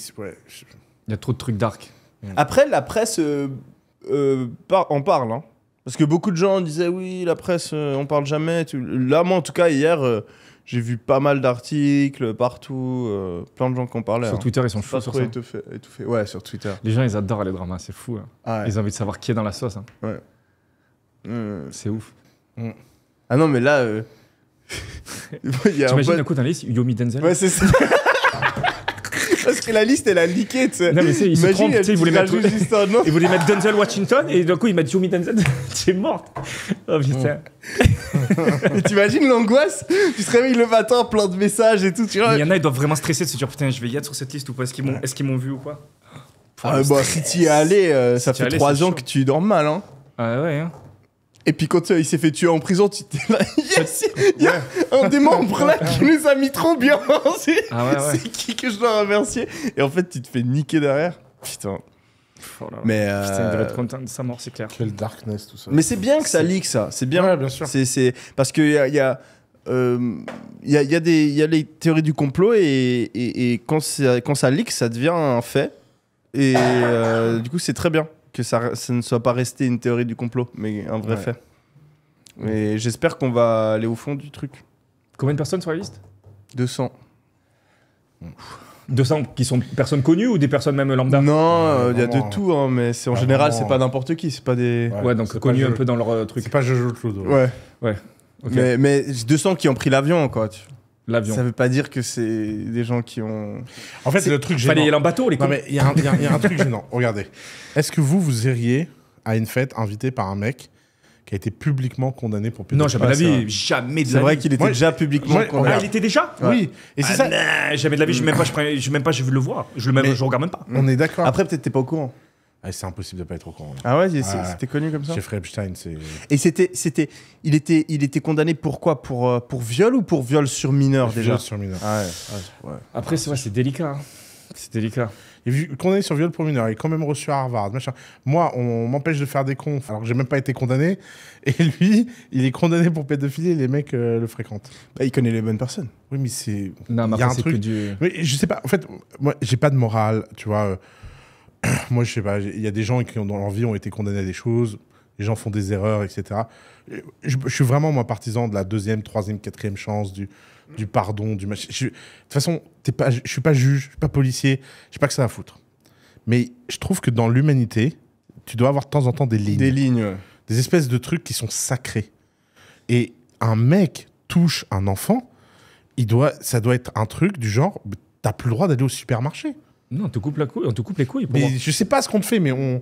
y a trop de trucs dark. Après, la presse euh, euh en parle. Hein. Parce que beaucoup de gens disaient oui, la presse, euh, on parle jamais. Là, moi, en tout cas, hier, euh, j'ai vu pas mal d'articles partout, euh, plein de gens qui en parlaient. Sur hein. Twitter, ils sont fous sur ça. Étouffé, Ouais, sur Twitter. Les gens, ils adorent les dramas, c'est fou. Hein. Ah ils ont envie de savoir qui est dans la sauce. Hein. Ouais. Euh. C'est ouf. Mm. Ah non, mais là. Euh, T'imagines coup dans liste, Yomi Denzel Ouais, c'est ça. la liste elle a niqué tu sais. Non, mais c'est, Imagine, tu ils voulaient mettre. Denzel Washington et d'un coup ils mettent Yumi Denzel. T'es morte. Oh putain. Et T'imagines l'angoisse Tu serais réveilles le matin, plein de messages et tout, tu Il y en a, ils doivent vraiment stresser de se dire putain, je vais y être sur cette liste ou pas Est-ce qu'ils m'ont, vu ou pas Ah, bah, si es allé, euh, ça fait 3 ans que tu dors mal, hein. Ah ouais, hein. Et puis quand euh, il s'est fait tuer en prison, tu il y a un des membres là qui nous a mis trop bien. Ah c'est qui que je dois remercier Et en fait, tu te fais niquer derrière. Putain. Oh Mais, Putain, il devrait euh, être content de sa mort, c'est clair. Quel darkness, tout ça. Mais c'est bien que ça leak ça. C'est bien. C'est, Parce qu'il y a... y a euh, y, a, y, a y a les théories du complot et, quand, ça, quand ça ça devient un fait. Et euh, du coup, c'est très bien que ça, ne soit pas resté une théorie du complot, mais un vrai fait. Mais j'espère qu'on va aller au fond du truc. Combien de personnes sur la liste 200. 200 qui sont personnes connues ou des personnes même lambda euh, Non, il y a de tout, hein, mais c'est en ah, général, c'est pas n'importe qui, c'est pas des. Ouais, donc connus un peu dans leur truc. truc. C'est pas Jojo Ouais. Ouais. Mais, mais, 200 qui ont pris l'avion, quoi. Ça veut pas dire que c'est des gens qui ont. En fait, le truc gênant. Fallait y aller en bateau, les Non, mais il y, a un truc gênant. Regardez. Est-ce que vous, vous iriez à une fête invitée par un mec qui a été publiquement condamné pour pédophilie. Non, jamais de la vie, jamais de la vie. C'est vrai qu'il était déjà publiquement condamné. Ah, il était déjà Oui. Et c'est ah, ça. jamais de la vie, je même pas, je, même pas, je le voir. Je le regarde même pas. On est d'accord. Après, peut-être t'es pas au courant. Ah, c'est impossible de pas être au courant. Ah ouais, c'était connu comme ça. Jeffrey Epstein, c'est. Et c'était, c'était, il était, il était condamné pour quoi Pour euh, pour viol ou pour viol sur mineur déjà Viol sur mineur. Ah ah, ouais. Après, c'est ouais, c'est délicat. Hein. C'est délicat. Il est condamné sur viol pour mineur. Il est quand même reçu à Harvard. Machin. Moi, on m'empêche de faire des confs alors que j'ai même pas été condamné. Et lui, il est condamné pour pédophilie et les mecs euh, le fréquentent. Bah, il connaît les bonnes personnes. Oui, mais c'est. il y a un truc. Que du... je sais pas. En fait, moi, j'ai pas de morale. Tu vois. Euh, moi, je sais pas, il y a des gens qui, ont, dans leur vie, ont été condamnés à des choses, les gens font des erreurs, etc. Je, suis vraiment, moi, partisan de la deuxième, troisième, quatrième chance, du, pardon, du machin. De toute façon, t'es pas, je suis pas juge, je suis pas policier, je sais pas que ça va foutre. Mais je trouve que dans l'humanité, tu dois avoir de temps en temps des lignes. Des lignes, Des espèces de trucs qui sont sacrés. Et un mec touche un enfant, il doit, ça doit être un truc du genre, t'as plus le droit d'aller au supermarché. Non, on te coupe, la on te coupe les couilles. Pour mais je sais pas ce qu'on te fait, mais on.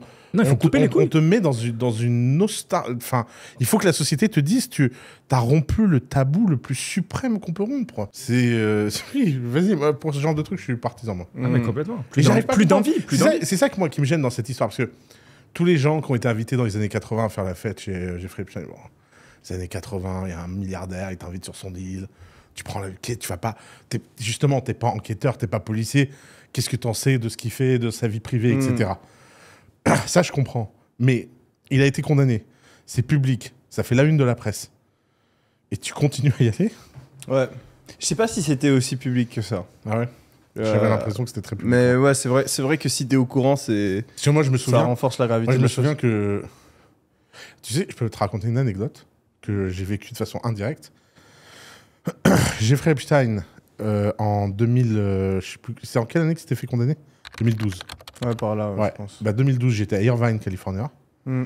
couper te, met dans une, dans une Enfin, il faut que la société te dise tu as rompu le tabou le plus suprême qu'on peut rompre. C'est. Euh, oui, vas-y, pour ce genre de truc, je suis partisan, moi. Ah, mais mm. complètement. Plus d'envie. C'est ça, que moi qui me gêne dans cette histoire, parce que tous les gens qui ont été invités dans les années 80 à faire la fête chez euh, Jeffrey Epstein, bon, les années 80, il y a un milliardaire, il t'invite sur son deal. Tu prends la. Tu vas pas. Es, justement, t'es pas enquêteur, t'es pas policier qu'est-ce que tu en sais de ce qu'il fait, de sa vie privée, hmm. etc. Ça, je comprends. Mais il a été condamné. C'est public. Ça fait la une de la presse. Et tu continues à y aller Ouais. Je sais pas si c'était aussi public que ça. Ah ouais euh, j'avais l'impression que c'était très public. Mais ouais, c'est vrai, c'est vrai que si tu es au courant, c'est. Sur moi, je me souviens. Ça renforce la gravité. je me souviens que. Tu sais, je peux te raconter une anecdote que j'ai vécue de façon indirecte. Jeffrey Epstein euh, en 2000. Euh, je sais plus. C'est en quelle année que c'était fait condamner 2012. Ouais, par là, je pense. Bah, 2012, j'étais à Irvine, Californie. Hmm.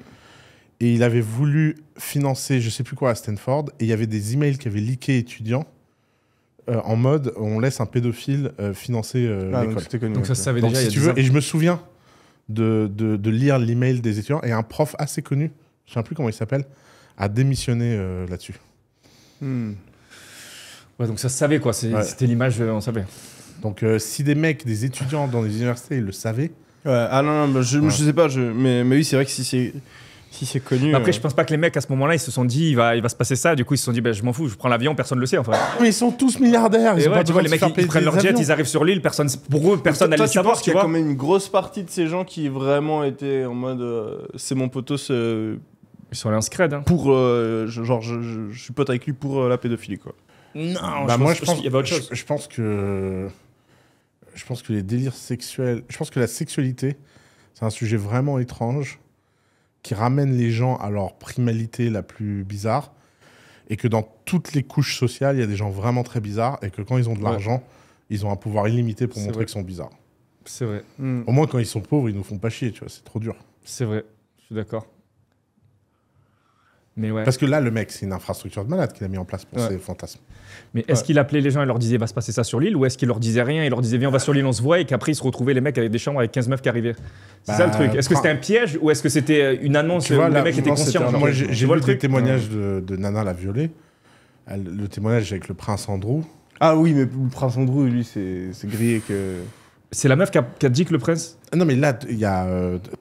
Et il avait voulu financer, je sais plus quoi, à Stanford. Et il y avait des emails qui avaient leaké étudiants euh, en mode on laisse un pédophile financer ah, l'école. Donc ça savait déjà. et je me souviens de, lire l'email des étudiants, et un prof assez connu, je ne sais plus comment il s'appelle, a démissionné là-dessus. Hmm. Ouais, donc ça se savait quoi, c'était l'image, euh, on savait. Donc euh, si des mecs, des étudiants dans des universités, ils le savaient. Ouais, ah non, non bah, je, sais pas, je, mais, mais oui, c'est vrai que si c'est. Si c'est connu. Après, euh, je pense pas que les mecs à ce moment-là, ils se sont dit, il va, il va se passer ça. Du coup, ils se sont dit, bah, je m'en fous, je prends l'avion, personne le sait en fait. Ah, mais ils sont tous milliardaires. Ils tu vois, les mecs, ils, prennent leur jet, ils arrivent sur l'île, personne, pour eux, personne n'allait savoir. Tu il y a quand même une grosse partie de ces gens qui vraiment étaient en mode, c'est mon poteau, Ils sont allés en scred. Hein. Pour, genre, je, je, suis pote avec lui pour la pédophilie, quoi. Non, bah je moi, pense, pense qu'il y avait autre chose. Je, pense que. Je pense que les délires sexuels. Je pense que la sexualité, c'est un sujet vraiment étrange qui ramène les gens à leur primalité la plus bizarre. Et que dans toutes les couches sociales, il y a des gens vraiment très bizarres. Et que quand ils ont de l'argent, ils ont un pouvoir illimité pour montrer qu'ils sont bizarres. C'est vrai. Hmm. Au moins, quand ils sont pauvres, ils nous font pas chier, tu vois. C'est trop dur. C'est vrai. Je suis d'accord. Parce que là, le mec, c'est une infrastructure de malade qu'il a mis en place pour ses fantasmes. Mais est-ce qu'il appelait les gens et leur disait va se passer ça sur l'île ou est-ce qu'il leur disait rien et leur disait viens, on va sur l'île, on se voit et qu'après ils se retrouvaient les mecs avec des chambres avec 15 meufs qui arrivaient C'est ça le bah, truc. Est-ce que c'était un piège ou est-ce que c'était euh, une annonce que où les mecs étaient conscients Moi, j'ai vu le témoignage de, de, Nana la violée, le témoignage avec le prince Andrew. Ah oui, mais le prince Andrew, lui, c'est grillé que. C'est la meuf qui a, dit que le prince. Ah non, mais là, il y a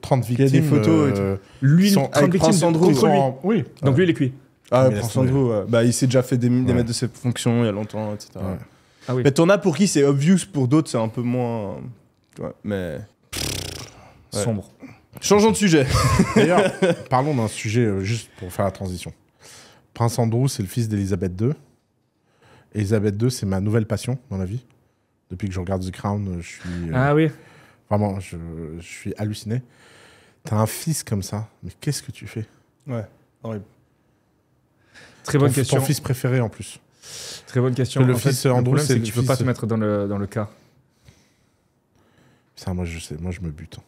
30 euh, victimes. Il y a des photos euh, lui, 30 contre lui. Oui. Donc ah. lui, il est cuit. Ah, Prince Andrew, bah, il s'est déjà fait démettre de ses fonctions il y a longtemps, etc. Ah mais t'en as pour qui c'est obvious, pour d'autres c'est un peu moins. mais. Sombre. Changeons de sujet. D'ailleurs, parlons d'un sujet euh, juste pour faire la transition. Prince Andrew, c'est le fils d'Elisabeth II. Elisabeth II, c'est ma nouvelle passion dans la vie. Depuis que je regarde The Crown, je suis. Euh, ah oui. Vraiment, je, suis halluciné. T'as un fils comme ça, mais qu'est-ce que tu fais Ouais, Très bonne question. Ton fils préféré en plus. Très bonne question. le fils fait, Andrew, c'est que tu ne peux pas te mettre dans le, dans le cas. Ça, moi je sais, moi je me bute. Hein.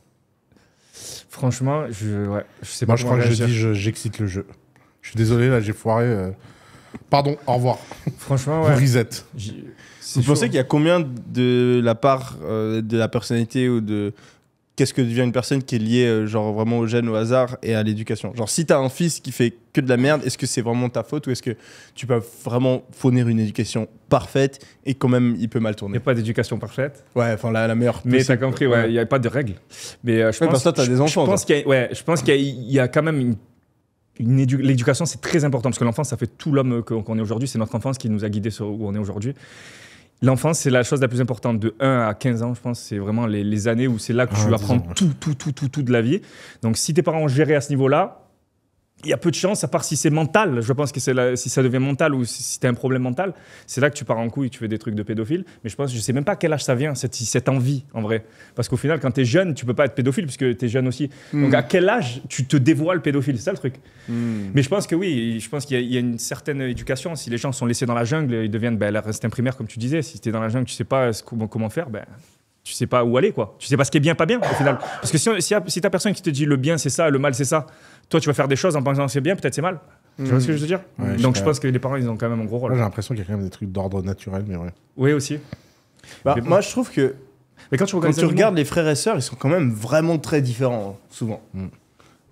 Franchement, je, ouais, sais pas. Moi je crois que je dis j'excite le jeu. Je suis désolé, là j'ai foiré. Euh, Pardon, au revoir. Franchement, ouais. Vous qu'il y a combien de la part euh, de la personnalité ou de qu'est-ce que devient une personne qui est liée euh, genre vraiment au gène, au hasard et à l'éducation Genre si t'as un fils qui fait que de la merde, est-ce que c'est vraiment ta faute ou est-ce que tu peux vraiment fournir une éducation parfaite et quand même il peut mal tourner Il n'y a pas d'éducation parfaite. Ouais, enfin la, la meilleure. Mais t'as compris, il y n'y a pas de règles. Mais euh, je pense. Parce que t'as des enfants. Je pense qu'il y, y a quand même une l'éducation, c'est très important parce que l'enfance, ça fait tout l'homme qu'on est aujourd'hui. C'est notre enfance qui nous a guidés sur où on est aujourd'hui. L'enfance, c'est la chose la plus importante. De 1 à 15 ans, je pense, c'est vraiment les, années où c'est là que ah, tu apprends tout, tout, tout, tout, tout de la vie. Donc, si tes parents ont géré à ce niveau-là, il y a peu de chances, à part si c'est mental. Je pense que si ça devient mental ou si, si un problème mental, c'est là que tu pars en couille, tu fais des trucs de pédophile. Mais je pense, je sais même pas à quel âge ça vient, cette, envie, en vrai. Parce qu'au final, quand tu es jeune, tu peux pas être pédophile, puisque tu es jeune aussi. Hmm. Donc à quel âge tu te dévoiles pédophile C'est ça le truc. Hmm. Mais je pense que oui, je pense qu'il y, a une certaine éducation. Si les gens sont laissés dans la jungle, ils deviennent ben, un primaire, comme tu disais. Si t'es dans la jungle, tu sais pas comment, faire, ben tu sais pas où aller, quoi. Tu sais pas ce qui est bien, pas bien, au final. Parce que si, si, si personne qui te dit le bien, c'est ça, le mal, c'est ça. Toi, tu vas faire des choses en pensant c'est bien, peut-être c'est mal. Tu vois ce que je veux dire mmh. Donc je, pense que les parents, ils ont quand même un gros rôle. J'ai l'impression qu'il y a quand même des trucs d'ordre naturel, mais ouais. Oui, aussi. Bah, moi, je trouve que. Mais quand tu regardes, les frères et sœurs, ils sont quand même vraiment très différents, hein, souvent. Mmh.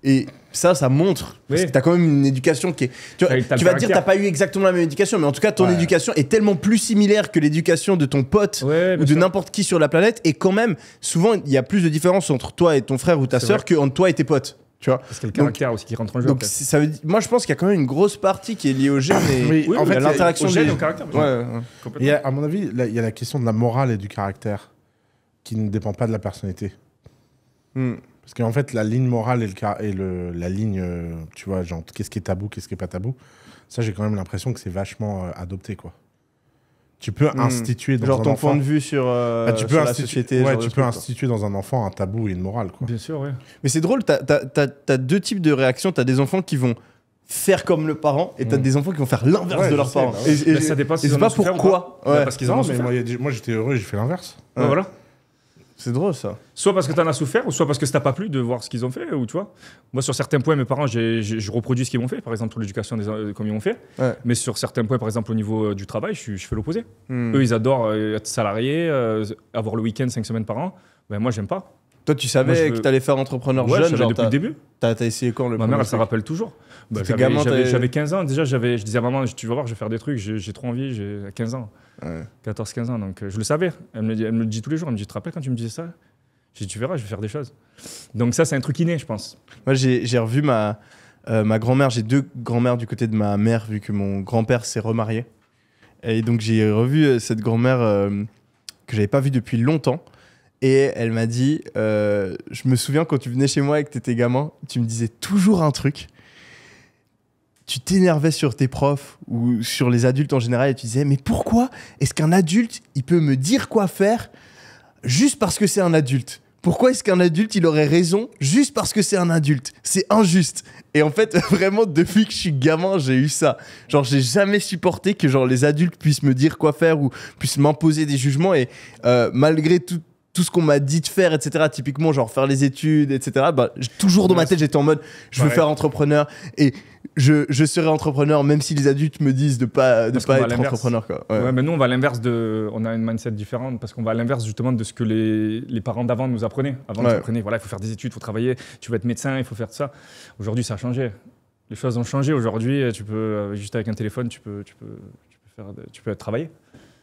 Et ça, ça montre. Parce que t'as quand même une éducation qui est. Tu, vas dire, t'as pas eu exactement la même éducation, mais en tout cas, ton éducation est tellement plus similaire que l'éducation de ton pote ou de n'importe qui sur la planète. Et quand même, souvent, il y a plus de différence entre toi et ton frère ou ta sœur qu'entre toi et tes potes. Parce qu'il y a le caractère aussi qui rentre en jeu. moi, je pense qu'il y a quand même une grosse partie qui est liée au gène et en fait, l'interaction au à, mon avis, il y a la question de la morale et du caractère qui ne dépend pas de la personnalité. Hmm. Parce qu'en fait, la ligne morale et, et la ligne, euh, tu vois, genre, qu'est-ce qui est tabou, qu'est-ce qui est pas tabou, ça, j'ai quand même l'impression que c'est vachement euh, adopté, quoi tu peux hmm. instituer dans genre ton point de vue sur, euh, ah, tu instituer... la société ouais, tu peux instituer dans un enfant un tabou et une morale quoi. bien sûr ouais. mais c'est drôle t'as as, as, deux types de réactions t'as des enfants qui vont faire comme le parent et t'as hmm. des enfants qui vont faire l'inverse de leurs parents bah et, et, bah, ça c'est pas pourquoi bah, Ouais. parce qu'ils ont moi, j'étais heureux j'ai fait l'inverse voilà c'est drôle ça. Soit parce que tu t'en as souffert, soit parce que ça t'a pas plu de voir ce qu'ils ont fait, ou tu Moi, sur certains points, mes parents, je reproduis ce qu'ils m'ont fait, par exemple l'éducation, des, euh, comme ils m'ont fait. Mais sur certains points, par exemple au niveau euh, du travail, je, fais l'opposé. Hmm. Eux, ils adorent euh, être salariés, avoir le week-end cinq semaines par an. Ben, moi, j'aime pas. Toi, tu savais que tu allais faire entrepreneur Ouais, jeune, depuis le début. T'as essayé quand le Ma mère, elle s'en rappelle toujours. Bah, j'avais 15 ans. Déjà, j'avais- je disais à maman, tu vas voir, je vais faire des trucs, j'ai trop envie, j'ai 15 ans. 14-15 ans, donc euh, je le savais. Elle me, le dit- elle me dit tous les jours. Elle me dit, tu te rappelles quand tu me disais ça Je dis, tu verras, je vais faire des choses. Donc ça, c'est un truc inné, je pense. Moi, j'ai revu ma, euh, ma grand-mère. J'ai deux grand-mères du côté de ma mère, vu que mon grand-père s'est remarié. Et donc, j'ai revu euh, cette grand-mère que j'avais pas vue depuis longtemps. Et elle m'a dit, euh, je me souviens quand tu venais chez moi et que tu étais gamin, tu me disais toujours un truc. Tu t'énervais sur tes profs ou sur les adultes en général et tu disais, mais pourquoi est-ce qu'un adulte, il peut me dire quoi faire juste parce que c'est un adulte pourquoi est-ce qu'un adulte, il aurait raison juste parce que c'est un adulte C'est injuste. Et en fait, vraiment, depuis que je suis gamin, j'ai eu ça. Genre, j'ai jamais supporté que genre les adultes puissent me dire quoi faire ou puissent m'imposer des jugements. Et euh, malgré tout, tout ce qu'on m'a dit de faire, etc. Typiquement, genre faire les études, etc. Bah, toujours dans ma tête, j'étais en mode, je veux faire entrepreneur et je, serai entrepreneur, même si les adultes me disent de pas de pas être entrepreneur. Quoi. mais nous on va à l'inverse de, on a une mindset différente parce qu'on va à l'inverse justement de ce que les, les parents d'avant nous apprenaient. Avant, apprenaient, voilà, il faut faire des études, il faut travailler, tu veux être médecin, il faut faire ça. Aujourd'hui, ça a changé. Les choses ont changé. Aujourd'hui, tu peux euh, juste avec un téléphone, tu peux, tu peux, tu peux faire, tu peux travailler.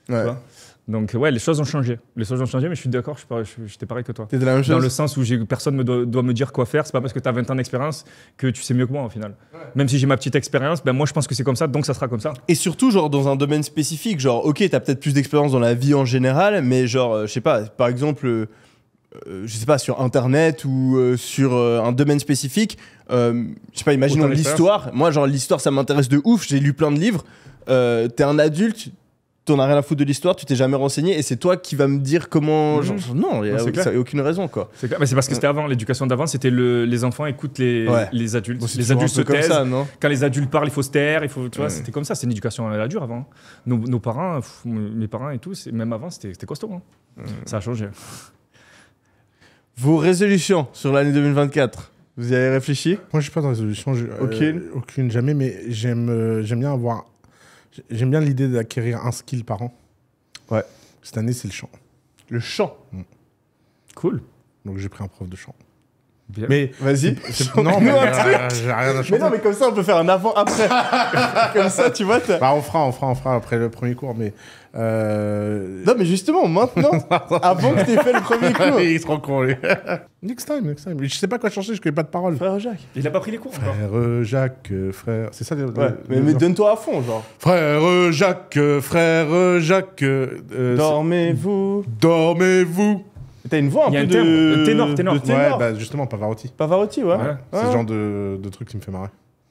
Tu vois donc ouais, les choses ont changé. Les choses ont changé, mais je suis d'accord, je j'étais pareil que toi. Dans le sens où personne ne doit, me dire quoi faire, c'est pas parce que as 20 ans d'expérience que tu sais mieux que moi, au final. Même si j'ai ma petite expérience, ben moi je pense que c'est comme ça, donc ça sera comme ça. Et surtout, genre, dans un domaine spécifique, genre, ok, t'as peut-être plus d'expérience dans la vie en général, mais genre, euh, je sais pas, par exemple... Euh, euh, je sais pas, sur Internet ou sur un domaine spécifique. je sais pas, imaginons l'histoire. Moi, genre, l'histoire, ça m'intéresse de ouf. J'ai lu plein de livres. T'es un adulte, t'en as rien à foutre de l'histoire, tu t'es jamais renseigné et c'est toi qui vas me dire comment. non, il n'y a, aucune raison quoi. C'est parce que c'était avant, l'éducation d'avant, c'était le, les enfants écoutent les, adultes. les adultes se taisent. Quand les adultes parlent, il faut se taire. Il faut, tu c'était comme ça. C'est une éducation à la dure avant. Hein. Nos, parents, mes parents et tout, même avant, c'était costaud. Hein. Ça a changé. Vos résolutions sur l'année 2024 vous y avez réfléchi Moi, je suis pas de résolution. Euh, aucune jamais, mais j'aime euh, j'aime bien avoir J'aime bien l'idée d'acquérir un skill par an. Ouais. Cette année, c'est le chant. Le chant mm. Cool. Donc j'ai pris un prof de chant. Mais vas-y, non, mais, truc j'ai rien à mais non, mais comme ça, on peut faire un avant-après. comme ça, tu vois. Bah, on fera, on fera, on fera après le premier cours, mais. Euh, non, mais justement, maintenant, avant que t'aies fait le premier cours. Il se rend con, next time, next time. Je sais pas quoi changer, je connais pas de parole. Frère Jacques. Il a pas pris les cours, Frère Jacques, frère. C'est ça, les... ouais, Mais, donne-toi à fond, genre. Frère Jacques, frère Jacques. Euh, dormez-vous. Dormez-vous. T'as une voix un peu de... ténor, ténor. ténor. Ouais, bah justement, Pavarotti. Pavarotti, ouais. C'est ce genre de, de, truc qui me fait marrer.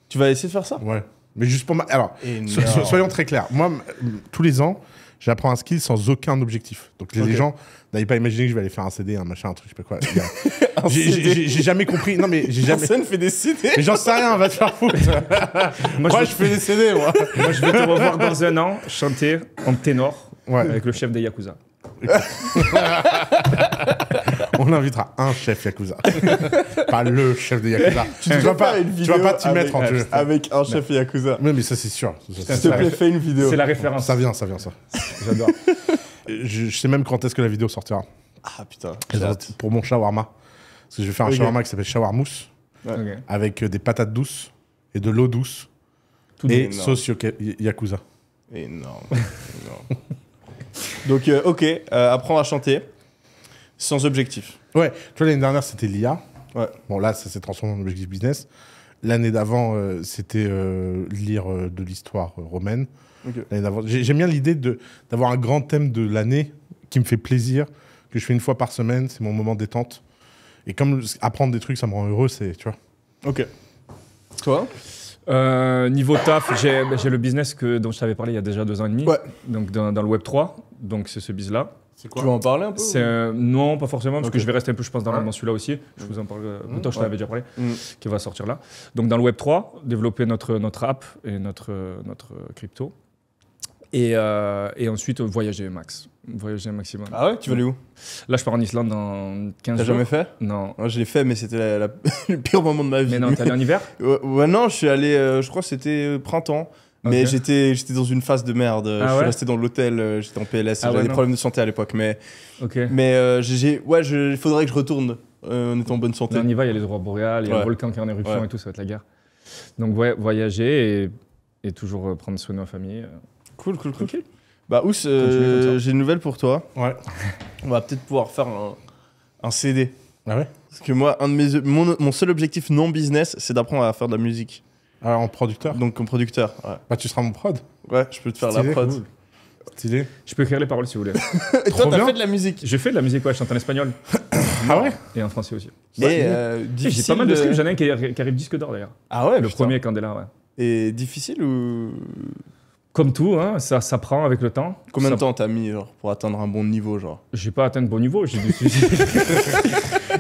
Tu vas essayer de faire ça Ouais. Mais juste pour... Ma... Alors, soyons très clairs. Moi, tous les ans, j'apprends un skill sans aucun objectif. Donc les gens n'avaient pas imaginé que je vais aller faire un CD, un machin, un truc, je sais pas quoi. Bah, j'ai jamais compris. Non mais j'ai jamais. Personne fait des CD. Mais j'en sais rien, va te faire foutre. moi, je, fais des CD, moi. moi je vais te revoir dans un an chanter en ténor avec le chef des Yakuza. On invitera un chef Yakuza. pas le chef de Yakuza. Tu ne vas pas, tu pas t'y mettre en jeu. Avec un chef Yakuza. Mais, mais ça, c'est sûr. S'il te plaît, fais une vidéo. C'est la référence. Ça vient, ça vient, ça. J'adore. je, sais même quand est-ce que la vidéo sortira. Ah putain. Pour mon shawarma. Parce que je vais faire un shawarma qui s'appelle shawarmousse. Avec euh, des patates douces et de l'eau douce. et sauce yakuza. Énorme. Énorme. Donc, euh, ok, euh, apprendre à chanter sans objectif. Ouais, tu vois, l'année dernière, c'était l'IA. Ouais. Bon, là, ça s'est transformé en objectif business. L'année d'avant, euh, c'était lire de l'histoire romaine. Okay. J'aime bien l'idée d'avoir un grand thème de l'année qui me fait plaisir, que je fais une fois par semaine, c'est mon moment détente. Et comme apprendre des trucs, ça me rend heureux, c'est, tu vois. Ok. Toi euh, niveau taf, ben, j'ai le business que, dont je t'avais parlé il y a déjà deux ans et demi, donc dans, le Web 3, donc c'est ce biz-là. Tu veux en parler un peu euh, Non, pas forcément, parce que je vais rester un peu, je pense, dans celui-là aussi. Je vous en parle, euh, je t'avais déjà parlé, mm. qui va sortir là. Donc dans le Web 3, développer notre, notre app et notre, notre crypto. Euh, et, ensuite, voyager max. Voyager maximum. Ah ouais Tu vas aller où Là, je pars en Islande dans 15 jours. T'as jamais fait Non. Moi, ah, je l'ai fait, mais c'était le pire moment de ma vie. Mais non, t'es allé en hiver ouais, non, je suis allé, euh, je crois que c'était euh, printemps. Mais j'étais, dans une phase de merde. Ah je suis resté dans l'hôtel, j'étais en PLS, ah j'avais des problèmes de santé à l'époque. Mais, mais j'ai, ouais, il faudrait que je retourne en étant en bonne santé. on y va, il y a les droits boréales, il y a le volcan qui est en éruption et tout, ça va être la guerre. Donc voyager et, et toujours prendre soin de ma famille. Cool, cool, cool. Bah, Ous, euh, j'ai une nouvelle pour toi. Ouais. On va peut-être pouvoir faire un, CD. Ah ouais Parce que moi, un de mes, mon, mon seul objectif non business, c'est d'apprendre à faire de la musique. Ah, en producteur Donc en producteur, ouais. Bah, tu seras mon prod Ouais, je peux te faire la prod. Cool. Stylé. Je peux écrire les paroles si vous voulez. Et Trop toi, t'as fait de la musique J'ai fait de la musique, ouais, je chante en espagnol. ah ouais Et en français aussi. Et bah, euh, J'ai pas mal de, streams, j'en ai un qui, arrive disque d'or d'ailleurs. Ah ouais Le premier Candela, ouais. Et difficile ou comme tout, hein, ça, ça prend avec le temps. Combien de temps t'as mis pour atteindre un bon niveau genre J'ai pas atteint de bon niveau.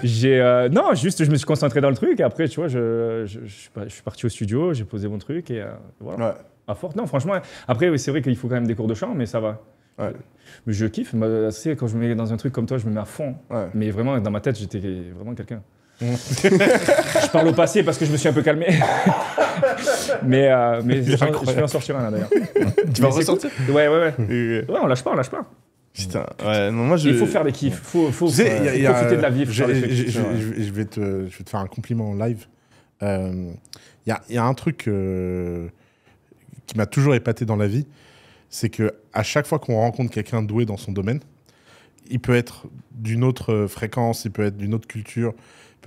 J'ai euh, non, juste je me suis concentré dans le truc après tu vois, je, je, je suis parti au studio, j'ai posé mon truc et euh, voilà. À non, franchement. Après, c'est vrai qu'il faut quand même des cours de chant, mais ça va. Mais je kiffe. Euh, quand je me mets dans un truc comme toi, je me mets à fond. Mais vraiment, dans ma tête, j'étais vraiment quelqu'un je parle au passé parce que je me suis un peu calmé. mais euh, mais je vais en sortir un là d'ailleurs. tu vas en ressortir Ouais, ouais, ouais. Ouais, on lâche pas, on lâche pas. Putain, ouais, moi je. Il faut faire des kiffs, euh, Il faut, profiter de la vie. Je, vais te, je vais te faire un compliment en live. Euh, il y, a, y, a, un truc qui m'a toujours épaté dans la vie, c'est que à chaque fois qu'on rencontre quelqu'un doué dans son domaine, il peut être d'une autre fréquence, il peut être d'une autre culture,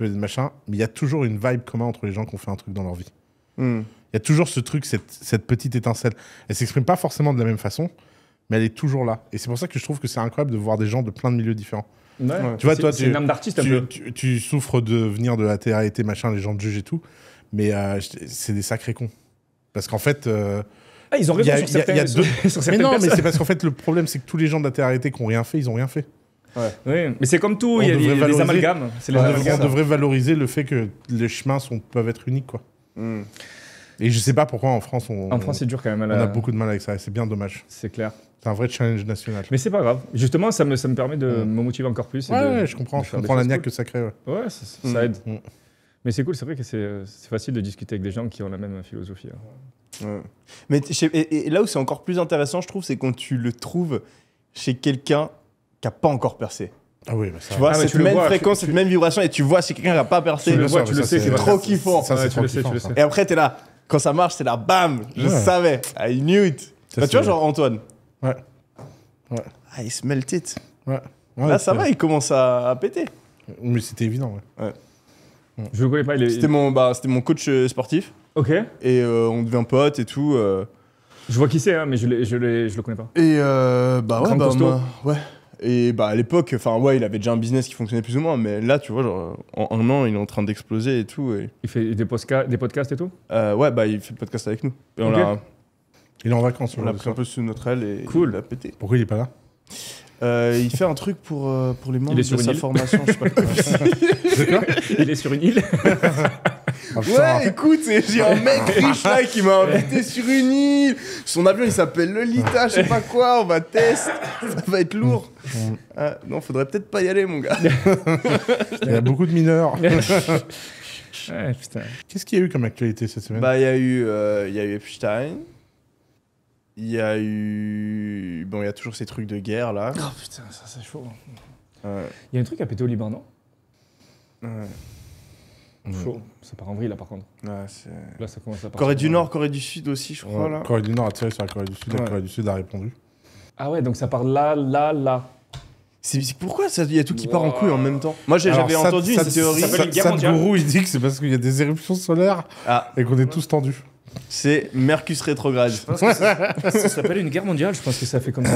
machin, mais il y a toujours une vibe commune entre les gens qui ont fait un truc dans leur vie. Hmm. Il y a toujours ce truc, cette, cette petite étincelle. Elle s'exprime pas forcément de la même façon, mais elle est toujours là. Et c'est pour ça que je trouve que c'est incroyable de voir des gens de plein de milieux différents. Tu vois, toi, tu, d'artiste, tu, souffres de venir de la TRT machin, les gens te jugent et tout, mais euh, c'est des sacrés cons. Parce qu'en fait. Euh, ah, ils ont raison sur certaines, Mais non, mais c'est parce qu'en fait, le problème, c'est que tous les gens de la TRT qui n'ont rien fait, ils n'ont rien fait. Ouais. Oui. Mais c'est comme tout, il y a des, amalgames. Les on, devrait valoriser le fait que les chemins sont, peuvent être uniques. Quoi. Hmm. Et je sais pas pourquoi en France on. En France, c'est dur quand même. On a beaucoup de mal avec ça, c'est bien dommage. C'est clair. C'est un vrai challenge national. Mais c'est pas grave. Justement, ça me, ça me permet de hmm. me motiver encore plus. je comprends. comprends la niaque que ça crée. Ouais, ça, hmm. aide. Mais c'est cool, c'est vrai que c'est facile de discuter avec des gens qui ont la même philosophie. Hein. Mais et là où c'est encore plus intéressant, je trouve, c'est quand tu le trouves chez quelqu'un qui n'a pas encore percé. Ah oui, bah ça tu vois, ah, cette même fréquence, cette même vibration, et tu vois si quelqu'un n'a pas percé, tu le, vois, tu le sais, c'est trop kiffant. Et après, t'es là, quand ça marche, c'est là, bam, je savais, I knew it. Bah, tu vois, genre Antoine. Ouais. ouais. Ah, il smelt it. Ouais. là, ça va, il commence à, péter. Mais c'était évident, ouais. Je le connais pas, il est... C'était mon, bah, mon coach euh, sportif. Ok. Et euh, on devient pote et tout. Euh. Je vois qui c'est, hein, mais je, je, je le connais pas. Et euh, bah ouais, bah, ouais. Et bah, à l'époque, enfin, ouais, il avait déjà un business qui fonctionnait plus ou moins, mais là, tu vois, genre, en un an, il est en train d'exploser et tout. Il fait des, des podcasts et tout euh, Ouais, bah, il fait des podcast avec nous. Il est en vacances, on l'a pris un peu sous notre aile et cool. il a pété. Pourquoi il est pas là euh, il fait un truc pour, euh, pour les membres de sa formation, je sais pas. il est sur une île. ouais, écoute, j'ai un mec riche là qui m'a invité sur une île. Son avion il s'appelle Lolita, je sais pas quoi, on va tester, Ça va être lourd. Mm. Ah, non, faudrait peut-être pas y aller, mon gars. Il y a beaucoup de mineurs. Qu'est-ce qu'il y a eu comme actualité cette semaine Bah, il y a eu, euh, il y a eu Epstein, il y a eu. Bon, il y a toujours ces trucs de guerre là. Oh putain, ça c'est chaud. Il y a un truc à péter au Liban, non Ouais. Chaud. Ça part en vrille là par contre. Ouais, c'est. Là ça commence à partir. Corée du Nord, Corée du Sud aussi, je crois là. Corée du Nord a tiré sur la Corée du Sud, la Corée du Sud a répondu. Ah ouais, donc ça part là, là, là. C'est pourquoi il y a tout qui part en couille en même temps Moi j'avais entendu une théorie. ça Sad- Gourou il dit que c'est parce qu'il y a des éruptions solaires ah. et qu'on est tous tendus c'est Mercus rétrograde. ça, s'appelle une guerre mondiale. Je pense que ça fait comme ça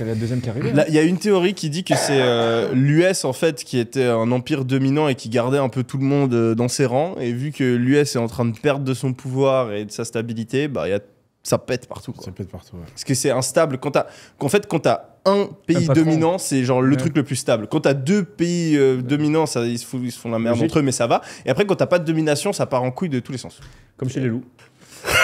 a la deuxième qui Il y a une théorie qui dit que c'est euh, l'US en fait qui était un empire dominant et qui gardait un peu tout le monde euh, dans ses rangs. Et vu que l'US est en train de perdre de son pouvoir et de sa stabilité, bah ça pète partout. Ça pète partout. Parce que c'est instable. Quand fait, quand t'as un pays dominant, c'est genre le truc le plus stable. Quand t'as deux pays euh, dominants, ils, se font, la merde entre eux, mais ça va. Et après, quand t'as pas de domination, ça part en couille de tous les sens. Comme chez les loups il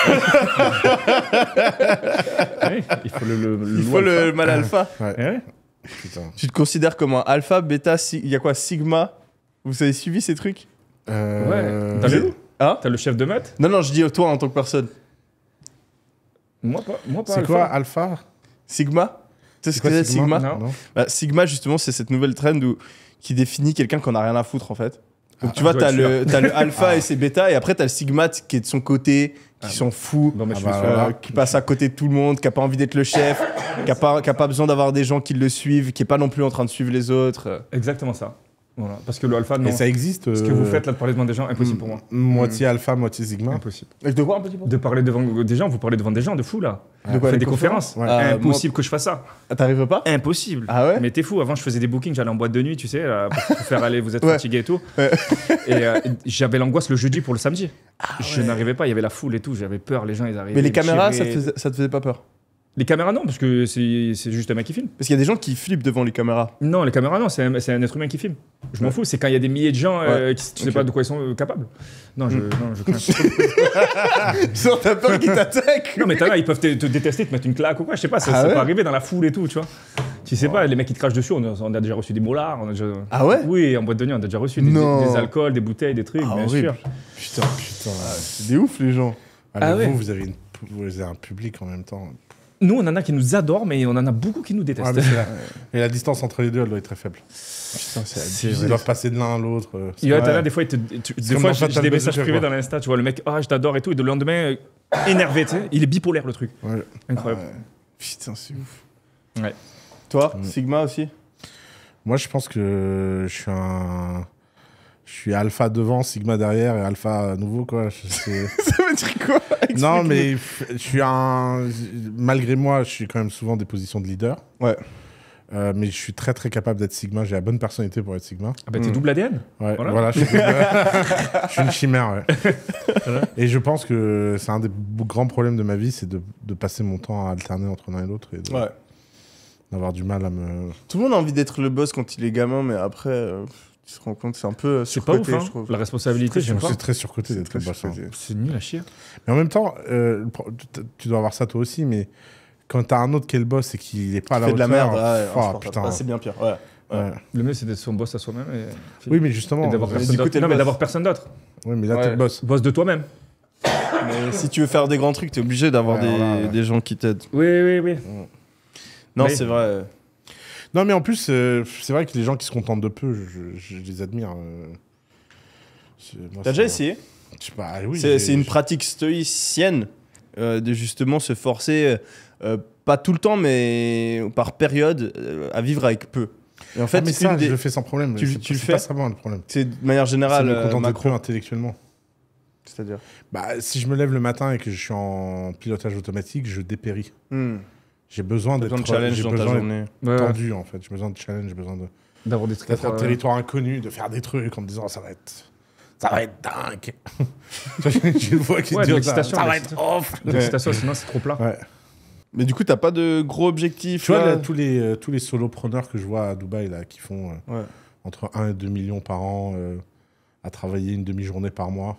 faut le, mal alpha. Eh tu te considères comme un alpha, bêta, si- il y a quoi Sigma Vous avez suivi ces trucs Euh, hein? T'as le, chef de maths Non, non, je dis toi en tant que personne. Moi pas. C'est quoi Alpha Sigma Tu sais ce que c'est Sigma bah, Sigma, justement, c'est cette nouvelle trend qui définit quelqu'un qu'on a rien à foutre en fait. Donc ah, tu vois, t'as le, as le ah. alpha et ses bêta, et après t'as le sigmate qui est de son côté, qui ah, s'en fout, euh, qui passe à côté de tout le monde, qui a pas envie d'être le chef, qui a pas, qui a pas besoin d'avoir des gens qui le suivent, qui est pas non plus en train de suivre les autres. Exactement ça parce que le alpha, non. Et ça existe. Ce que vous euh, faites là de parler devant des gens, impossible pour moi. Moitié alpha, moitié sigma. Impossible. de quoi un petit peu De parler devant des gens, vous parlez devant des gens, de fou là. De quoi, des conférences euh, Impossible que je fasse ça. Ah, t'arrives pas Impossible. Ah ouais Mais t'es fou, avant je faisais des bookings, j'allais en boîte de nuit, tu sais, pour faire aller, vous êtes fatigué et tout. Et euh, j'avais l'angoisse le jeudi pour le samedi. Ah je n'arrivais pas, il y avait la foule et tout, j'avais peur, les gens ils arrivaient. Mais les caméras, ça te faisait pas peur les caméras, non, parce que c'est juste un mec qui filme. Parce qu'il y a des gens qui flippent devant les caméras. Non, les caméras, non, c'est un, être humain qui filme. Je m'en fous, c'est quand il y a des milliers de gens euh, tu sais pas de quoi ils sont euh, capables. Non, je, hmm. non, je crains. t'as peur qu'ils t'attaquent. non, mais t'as ils peuvent te, détester, te mettre une claque ou quoi, je sais pas, ça, ah peut arriver dans la foule et tout, tu vois. Tu sais pas, les mecs qui te crachent dessus, on a, déjà reçu des molars, on a déjà. Ah ouais Oui, en boîte de nuit, on a déjà reçu des, alcools, des bouteilles, des trucs, ah bien sûr. Putain, putain, c'est des ouf les gens. Ah Allez, vous, vous avez, vous avez un public en même temps nous, on en a qui nous adorent, mais on en a beaucoup qui nous détestent. Et la distance entre les deux, elle doit être très faible. Ils doivent passer de l'un à l'autre. Il y a des fois, des j'ai des messages privés dans l'Insta, tu vois, le mec, ah, je t'adore et tout, et le lendemain, euh, énervé, tu sais, il est bipolaire le truc. Ouais. Incroyable. Ah Putain, c'est ouf. Ouais. Toi, mm. Sigma aussi Moi, je pense que je suis un je suis alpha devant, sigma derrière et alpha à nouveau, quoi. Ça veut dire quoi Non, mais je suis un. Malgré moi, je suis quand même souvent des positions de leader. Ouais. Euh, mais je suis très très capable d'être Sigma, j'ai la bonne personnalité pour être Sigma. Ah bah t'es hmm. double ADN Ouais, voilà, voilà je, suis une chimère, Et je pense que c'est un des grands problèmes de ma vie, c'est de, passer mon temps à alterner entre l'un et l'autre. Et ouais d'avoir du mal à me. Tout le monde a envie d'être le boss quand il est gamin, mais après. Euh, tu te rends compte, c'est un peu. Euh, c'est pas ouf, hein, je trouve. La responsabilité, pas. C'est très surcoté d'être le C'est nul à chier. Mais en même temps, euh, tu dois avoir ça toi aussi, mais quand t'as un autre qui est le boss et qu'il est pas à la de la merde. c'est bien pire. Ouais. Le mieux, c'est d'être son boss à soi-même. Oui, mais justement. d'avoir personne d'autre. Oui, mais là, t'es le boss. Boss de toi-même. mais si tu veux faire des grands trucs, t'es obligé d'avoir des, des gens qui t'aident. Oui, oui, oui. Non, c'est vrai. Non, mais en plus, euh, c'est vrai que les gens qui se contentent de peu, je, les admire. Euh, T'as déjà essayé pas, oui, C'est une pratique stoïcienne euh, de justement se forcer, pas tout le temps, mais par période, à vivre avec peu. Et en ah, fait, mais ça, je le fais sans problème. Tu, le fais pas le problème. C'est de manière générale. Je me peu intellectuellement. C'est-à-dire Bah, si je me lève le matin et que je suis en pilotage automatique, je dépéris. Hmm. J'ai besoin d'être challenge dans besoin de euh, journée. Tendu, en fait. J'ai besoin de challenge, j'ai besoin de. D'avoir des D'être un territoire inconnu, de faire des trucs en me disant, ça va être. Ça va être dingue. J'ai une qui dit ça, va être off. L'excitation, sinon, c'est trop plat. Mais du coup, t'as pas de gros objectifs Tu vois, tous, les, euh, tous les solopreneurs que je vois à Dubaï, là, qui font euh, entre 1 et 2 millions par an à travailler une demi-journée par mois,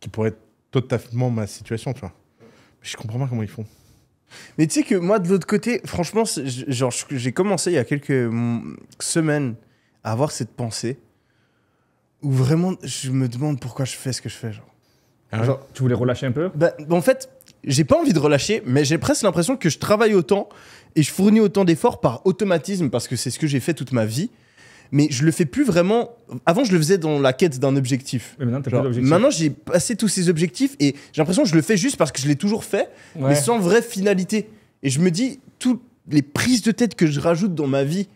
qui pourrait être totalement ma situation, tu vois. Mais je comprends pas comment ils font. Mais tu sais que moi, de l'autre côté, franchement, genre, j'ai commencé il y a quelques semaines à avoir cette pensée où vraiment, je me demande pourquoi je fais ce que je fais. Genre, ah tu voulais relâcher un peu bah, En fait, j'ai pas envie de relâcher, mais j'ai presque l'impression que je travaille autant et je fournis autant d'efforts par automatisme parce que c'est ce que j'ai fait toute ma vie mais je le fais plus vraiment. Avant, je le faisais dans la quête d'un objectif. maintenant, j'ai passé tous ces objectifs et j'ai l'impression que je le fais juste parce que je l'ai toujours fait, mais sans vraie finalité. Et je me dis, toutes les prises de tête que je rajoute dans ma vie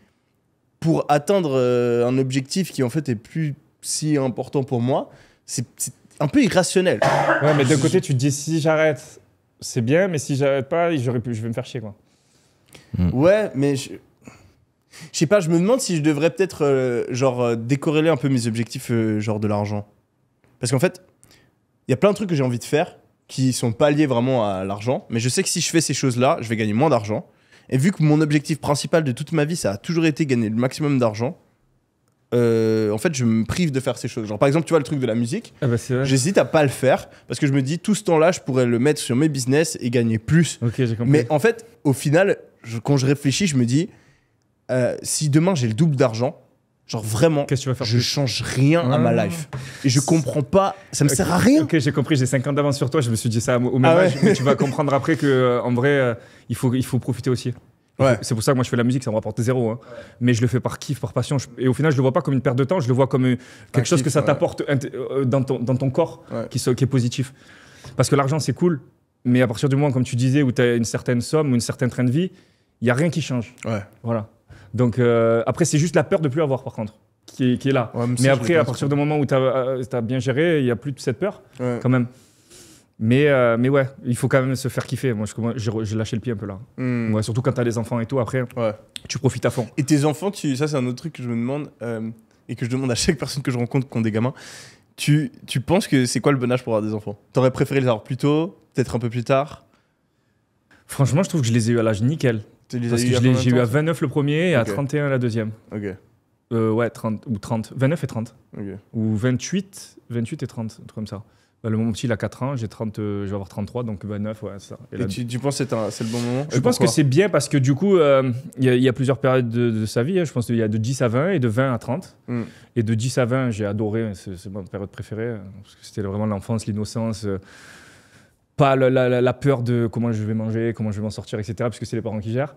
pour atteindre euh, un objectif qui en fait est plus si important pour moi, c'est un peu irrationnel. Ouais, mais d'un côté, tu te dis si j'arrête, c'est bien, mais si j'arrête pas, pu, je vais me faire chier quoi. Hmm. Ouais, mais je, je sais pas, je me demande si je devrais peut-être euh, genre euh, décorréler un peu mes objectifs euh, genre de l'argent. Parce qu'en fait, il y a plein de trucs que j'ai envie de faire qui sont pas liés vraiment à l'argent, mais je sais que si je fais ces choses-là, je vais gagner moins d'argent. Et vu que mon objectif principal de toute ma vie, ça a toujours été gagner le maximum d'argent, en fait, je me prive de faire ces choses. Genre, par exemple, tu vois le truc de la musique, ah bah, j'hésite à pas le faire parce que je me dis tout ce temps-là, je pourrais le mettre sur mes business et gagner plus. Mais en fait, au final, quand je réfléchis, je me dis euh, si demain j'ai le double d'argent, genre vraiment, que tu vas faire je change rien à ma ah. life. Et je comprends pas, ça me sert à rien. Ok, j'ai compris, j'ai 5 ans d'avance sur toi, je me suis dit ça au même ah âge, mais tu vas comprendre après que euh, en vrai, euh, il, faut, il faut profiter aussi. Ouais. C'est pour ça que moi je fais la musique, ça me rapporte zéro. Hein. Mais je le fais par kiff, par passion. Et au final, je le vois pas comme une perte de temps, je le vois comme quelque chose que ça t'apporte dans ton, dans ton corps qui, est positif. Parce que l'argent, c'est cool, mais à partir du moment, comme tu disais, où tu as une certaine somme ou une certaine train de vie, il n'y a rien qui change. Voilà. Donc euh, après, c'est juste la peur de plus avoir par contre. Qui est, là. mais, après, à partir du moment où tu as, euh, bien géré, il n'y a plus de cette peur, quand même. Mais, euh, mais ouais, il faut quand même se faire kiffer. Moi, j'ai lâché le pied un peu là. Hmm. surtout quand tu as des enfants et tout, après, tu profites à fond. Et tes enfants, tu, ça, c'est un autre truc que je me demande et que je demande à chaque personne que je rencontre qui ont des gamins. Tu, tu penses que c'est quoi le bon âge pour avoir des enfants T'aurais préféré les avoir plus tôt, peut-être un peu plus tard Franchement, je trouve que je les ai eu à l'âge nickel. Parce que j'ai eu à 29 le premier et à 31 la deuxième. Euh, ouais, 30 ou 30. 29 et 30. Ou 28, 28 et 30, un truc comme ça. Bah, le, moment petit, il a 4 ans, j'ai 30, euh, je vais avoir 33, donc 29, ouais, ça. Et tu, tu penses que c'est le bon moment Je pense que c'est bien parce que du coup, euh, il y, a- plusieurs périodes de, sa vie. Hein. Je pense qu'il y a de 10 à 20 et de 20 à 30. Hmm. Et de 10 à 20, j'ai adoré, hein, c'est ma période préférée, hein, parce que c'était vraiment l'enfance, l'innocence pas la, peur de comment je vais manger, comment je vais m'en sortir, etc. Parce que c'est les parents qui gèrent.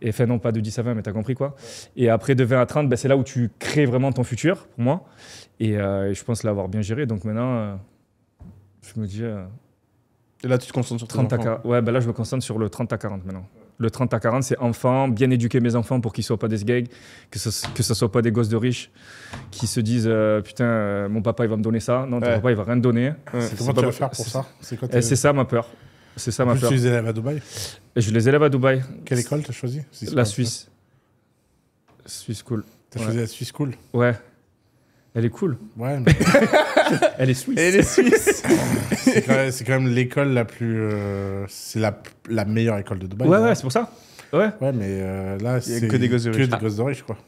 Et enfin, non, pas de 10 à 20, mais t'as compris quoi. Et après, de 20 à 30, ben, c'est là où tu crées vraiment ton futur, pour moi. Et euh, je pense l'avoir bien géré. Donc maintenant, euh, je me dis. Euh, et là, tu te concentres sur 30 à 40. Ouais, ben là, je me concentre sur le 30 à 40 maintenant le 30 à 40, c'est enfants, bien éduquer mes enfants pour qu'ils soient pas des gags, que ce, que soit pas des gosses de riches qui se disent euh, Putain, euh, mon papa, il va me donner ça. Non, ton papa, il va rien donner. C'est comment tu vas faire pour ça eh, C'est ça ma peur. C'est ça ma peur. Tu les élèves à Dubaï Je les élève à Dubaï. Quelle école as choisi La Suisse. Suisse cool. T'as ouais. choisi la Suisse cool Ouais. Elle est cool. Ouais. Elle est suisse. Elle est suisse. c'est quand même- l'école la plus. Euh, c'est la, la meilleure école de Dubaï. Ouais, hein. ouais, c'est pour ça. Ouais. Ouais, mais euh, là, c'est que des gosses de riches. Que des gosses de riches, quoi.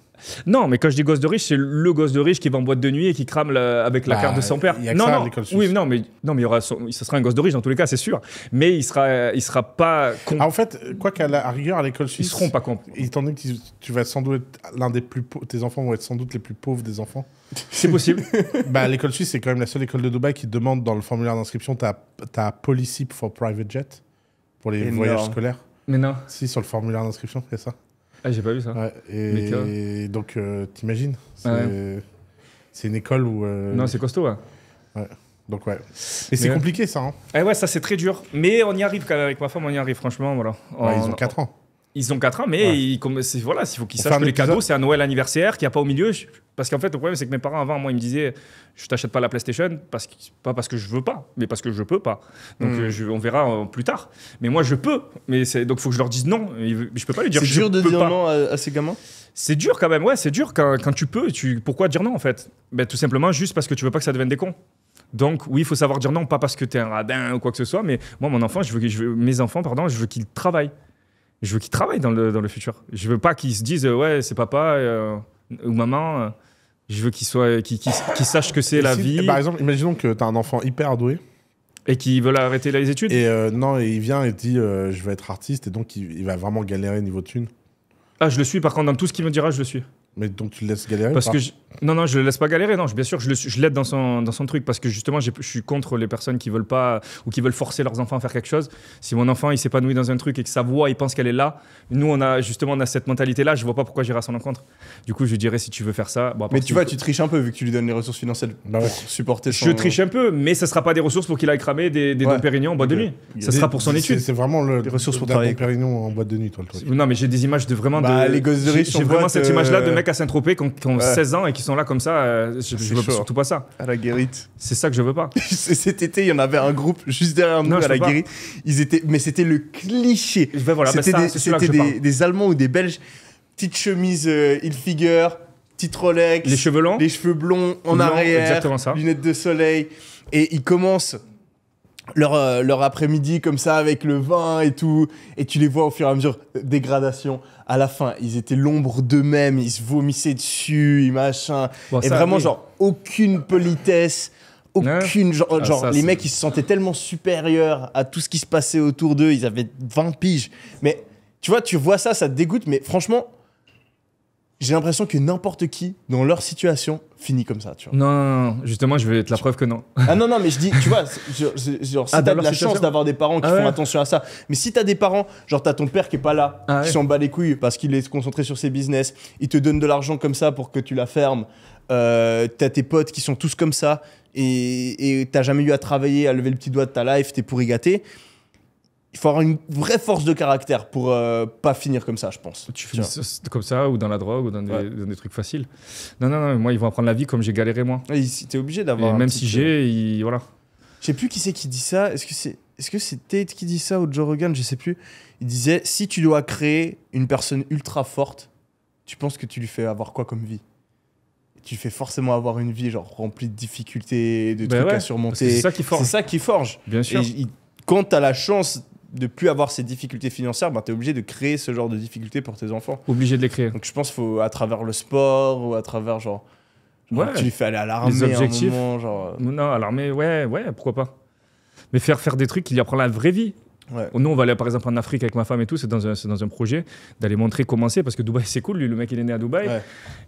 Non, mais quand je dis gosse de riche, c'est le gosse de riche qui va en boîte de nuit et qui crame avec la bah, carte de son père. non, non, oui, non, mais non, mais il y aura, ça sera un gosse de riche dans tous les cas, c'est sûr. Mais il sera, il sera pas. Con... Ah, en fait, quoi qu'à la rigueur à l'école suisse, ils seront pas compte Étant donné que tu, vas sans doute être l'un des plus pauvres, tes enfants vont être sans doute les plus pauvres des enfants. C'est possible. bah, l'école suisse, c'est quand même la seule école de Dubaï qui demande dans le formulaire d'inscription ta ta policy for private jet pour les voyages scolaires. Mais non. Si sur le formulaire d'inscription, c'est ça. Ah, j'ai pas vu ça. et, donc, euh, t'imagines C'est une école où. Euh, non, c'est costaud, ouais. Donc, ouais. Et c'est compliqué, ça. Hein. Eh ouais, ça, c'est très dur. Mais on y arrive quand même. Avec ma femme, on y arrive, franchement. Voilà. ils ont 4 ans. Ils ont 4 ans, mais voilà, il faut qu'ils sachent que les cadeaux, c'est un Noël anniversaire qu'il n'y a pas au milieu. parce qu'en fait, le problème, c'est que mes parents, avant, moi, ils me disaient Je t'achète pas la PlayStation, parce que, pas parce que je veux pas, mais parce que je peux pas. Donc, hmm. euh, on verra euh, plus tard. Mais moi, je peux. Mais donc, il faut que je leur dise non. Je peux pas lui dire C'est dur de dire non à, ces gamins c'est dur quand même, ouais, c'est dur quand, tu peux. Tu, pourquoi dire non en fait ben, Tout simplement juste parce que tu veux pas que ça devienne des cons. Donc oui, il faut savoir dire non, pas parce que tu es un radin ou quoi que ce soit, mais moi, mon enfant, je veux mes enfants, pardon, je veux qu'ils travaillent. Je veux qu'ils travaillent dans le, futur. Je veux pas qu'ils se disent euh, ouais, c'est papa euh, ou maman. Euh. Je veux qu'ils soient, qu'ils sachent que c'est la vie. Par exemple, imaginons que tu as un enfant hyper doué. Et qui veut arrêter les études Et non, il vient et dit je veux être artiste, et donc il, va vraiment galérer au niveau thune. Ah, je le suis, par contre, dans tout ce qu'il me dira, je le suis. Mais donc tu le laisses galérer non, non, je le laisse pas galérer. Non, bien sûr, je, je l'aide dans son, dans son truc parce que justement, je suis contre les personnes qui veulent pas ou qui veulent forcer leurs enfants à faire quelque chose. Si mon enfant il s'épanouit dans un truc et que sa voix, il pense qu'elle est là, nous on a justement on a cette mentalité-là. Je vois pas pourquoi j'irai à son encontre. Du coup, je dirais si tu veux faire ça. mais tu vois, tu triches un peu vu que tu lui donnes les ressources financières bah pour supporter. Son... Je triche un peu, mais ça sera pas des ressources pour qu'il aille cramer des, des en boîte de nuit. Ça sera pour son étude. C'est vraiment les des ressources pour travailler. des Pérignon en boîte de nuit, toi. Le truc. Non, mais j'ai des images de vraiment. Bah, de, gosses de J'ai vraiment cette image-là de euh, mecs à Saint-Tropez qui ont 16 ans et qui sont là comme ça, euh, je, ah, veux surtout pas ça. À la guérite. C'est ça que je veux pas. Cet été, il y en avait un groupe juste derrière nous à la guérite. Ils étaient, mais c'était le cliché. voilà, c'était bah, des, Allemands ou des Belges. Petite chemise euh, il figure, petite Rolex. Les cheveux longs. Les cheveux blonds en arrière. Exactement ça. Lunettes de soleil. Et ils commencent euh, leur, après-midi comme ça avec le vin et tout, et tu les vois au fur et à mesure, euh, dégradation. À la fin, ils étaient l'ombre d'eux-mêmes, ils se vomissaient dessus, machin. et vraiment, genre, aucune politesse, aucune. Genre, ah, les mecs, ils se sentaient tellement supérieurs à tout ce qui se passait autour d'eux, ils avaient 20 piges. Mais tu vois, tu vois ça, ça te dégoûte, mais franchement, j'ai l'impression que n'importe qui, dans leur situation, finit comme ça, tu vois. Non, justement, je vais être la preuve que non. Ah non, non, mais je dis, tu vois, genre, si ah, la chance d'avoir des parents qui ah font attention à ça, mais si t'as des parents, genre t'as ton père qui est pas là, ah qui s'en bat les couilles parce qu'il est concentré sur ses business, il te donne de l'argent comme ça pour que tu la fermes, euh, t'as tes potes qui sont tous comme ça, et t'as jamais eu à travailler, à lever le petit doigt de ta life, t'es pourri gâté il faut avoir une vraie force de caractère pour ne euh, pas finir comme ça, je pense. Tu finis comme ça, ou dans la drogue, ou dans des, trucs faciles. Non, non, non, moi, ils vont apprendre la vie comme j'ai galéré, moi. t'es obligé d'avoir. Même si j'ai, voilà. Je sais plus qui c'est qui dit ça. Est-ce que c'est est-ce que Tate qui dit ça ou Joe Rogan Je sais plus. Il disait si tu dois créer une personne ultra forte, tu penses que tu lui fais avoir quoi comme vie tu fais forcément avoir une vie genre remplie de difficultés, de ben trucs à surmonter. C'est ça qui forge. ça qui forge. Bien sûr. quand tu as la chance de plus avoir ces difficultés financières, ben, tu es obligé de créer ce genre de difficultés pour tes enfants. Obligé de les créer. Donc je pense faut à travers le sport ou à travers genre. Tu lui fais aller à l'armée. Un moment, euh. Non, à l'armée, ouais, ouais, pourquoi pas. Mais faire, faire des trucs qui lui apprend la vraie vie. Ouais. Nous, on va aller par exemple en Afrique avec ma femme et tout, c'est dans, un, projet, d'aller montrer comment c'est, parce que Dubaï c'est cool, lui le mec il est né à Dubaï,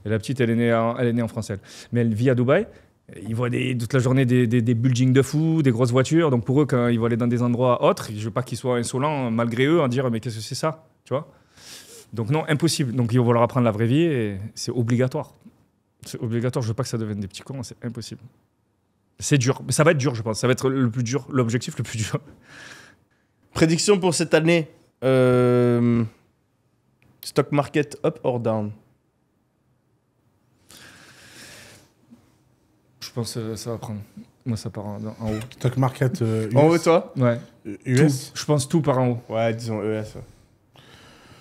et la petite elle est née en, elle est née en France, mais elle vit à Dubaï, ils voient toute la journée des, des, de fou, des grosses voitures. Donc pour eux, quand ils vont aller dans des endroits autres, je veux pas qu'ils soient insolents malgré eux en dire mais qu'est-ce que c'est ça, tu vois Donc non, impossible. Donc ils vont leur apprendre la vraie vie et c'est obligatoire. C'est obligatoire. Je veux pas que ça devienne des petits cons. C'est impossible. C'est dur. Ça va être dur, je pense. Ça va être le plus dur, l'objectif le plus dur. Prédiction pour cette année. Euh, stock market up or down Je pense que ça va prendre. Moi, ça part en, haut. Stock market euh, En haut, toi Ouais. Euh, US Je pense tout part en haut. Ouais, disons ES.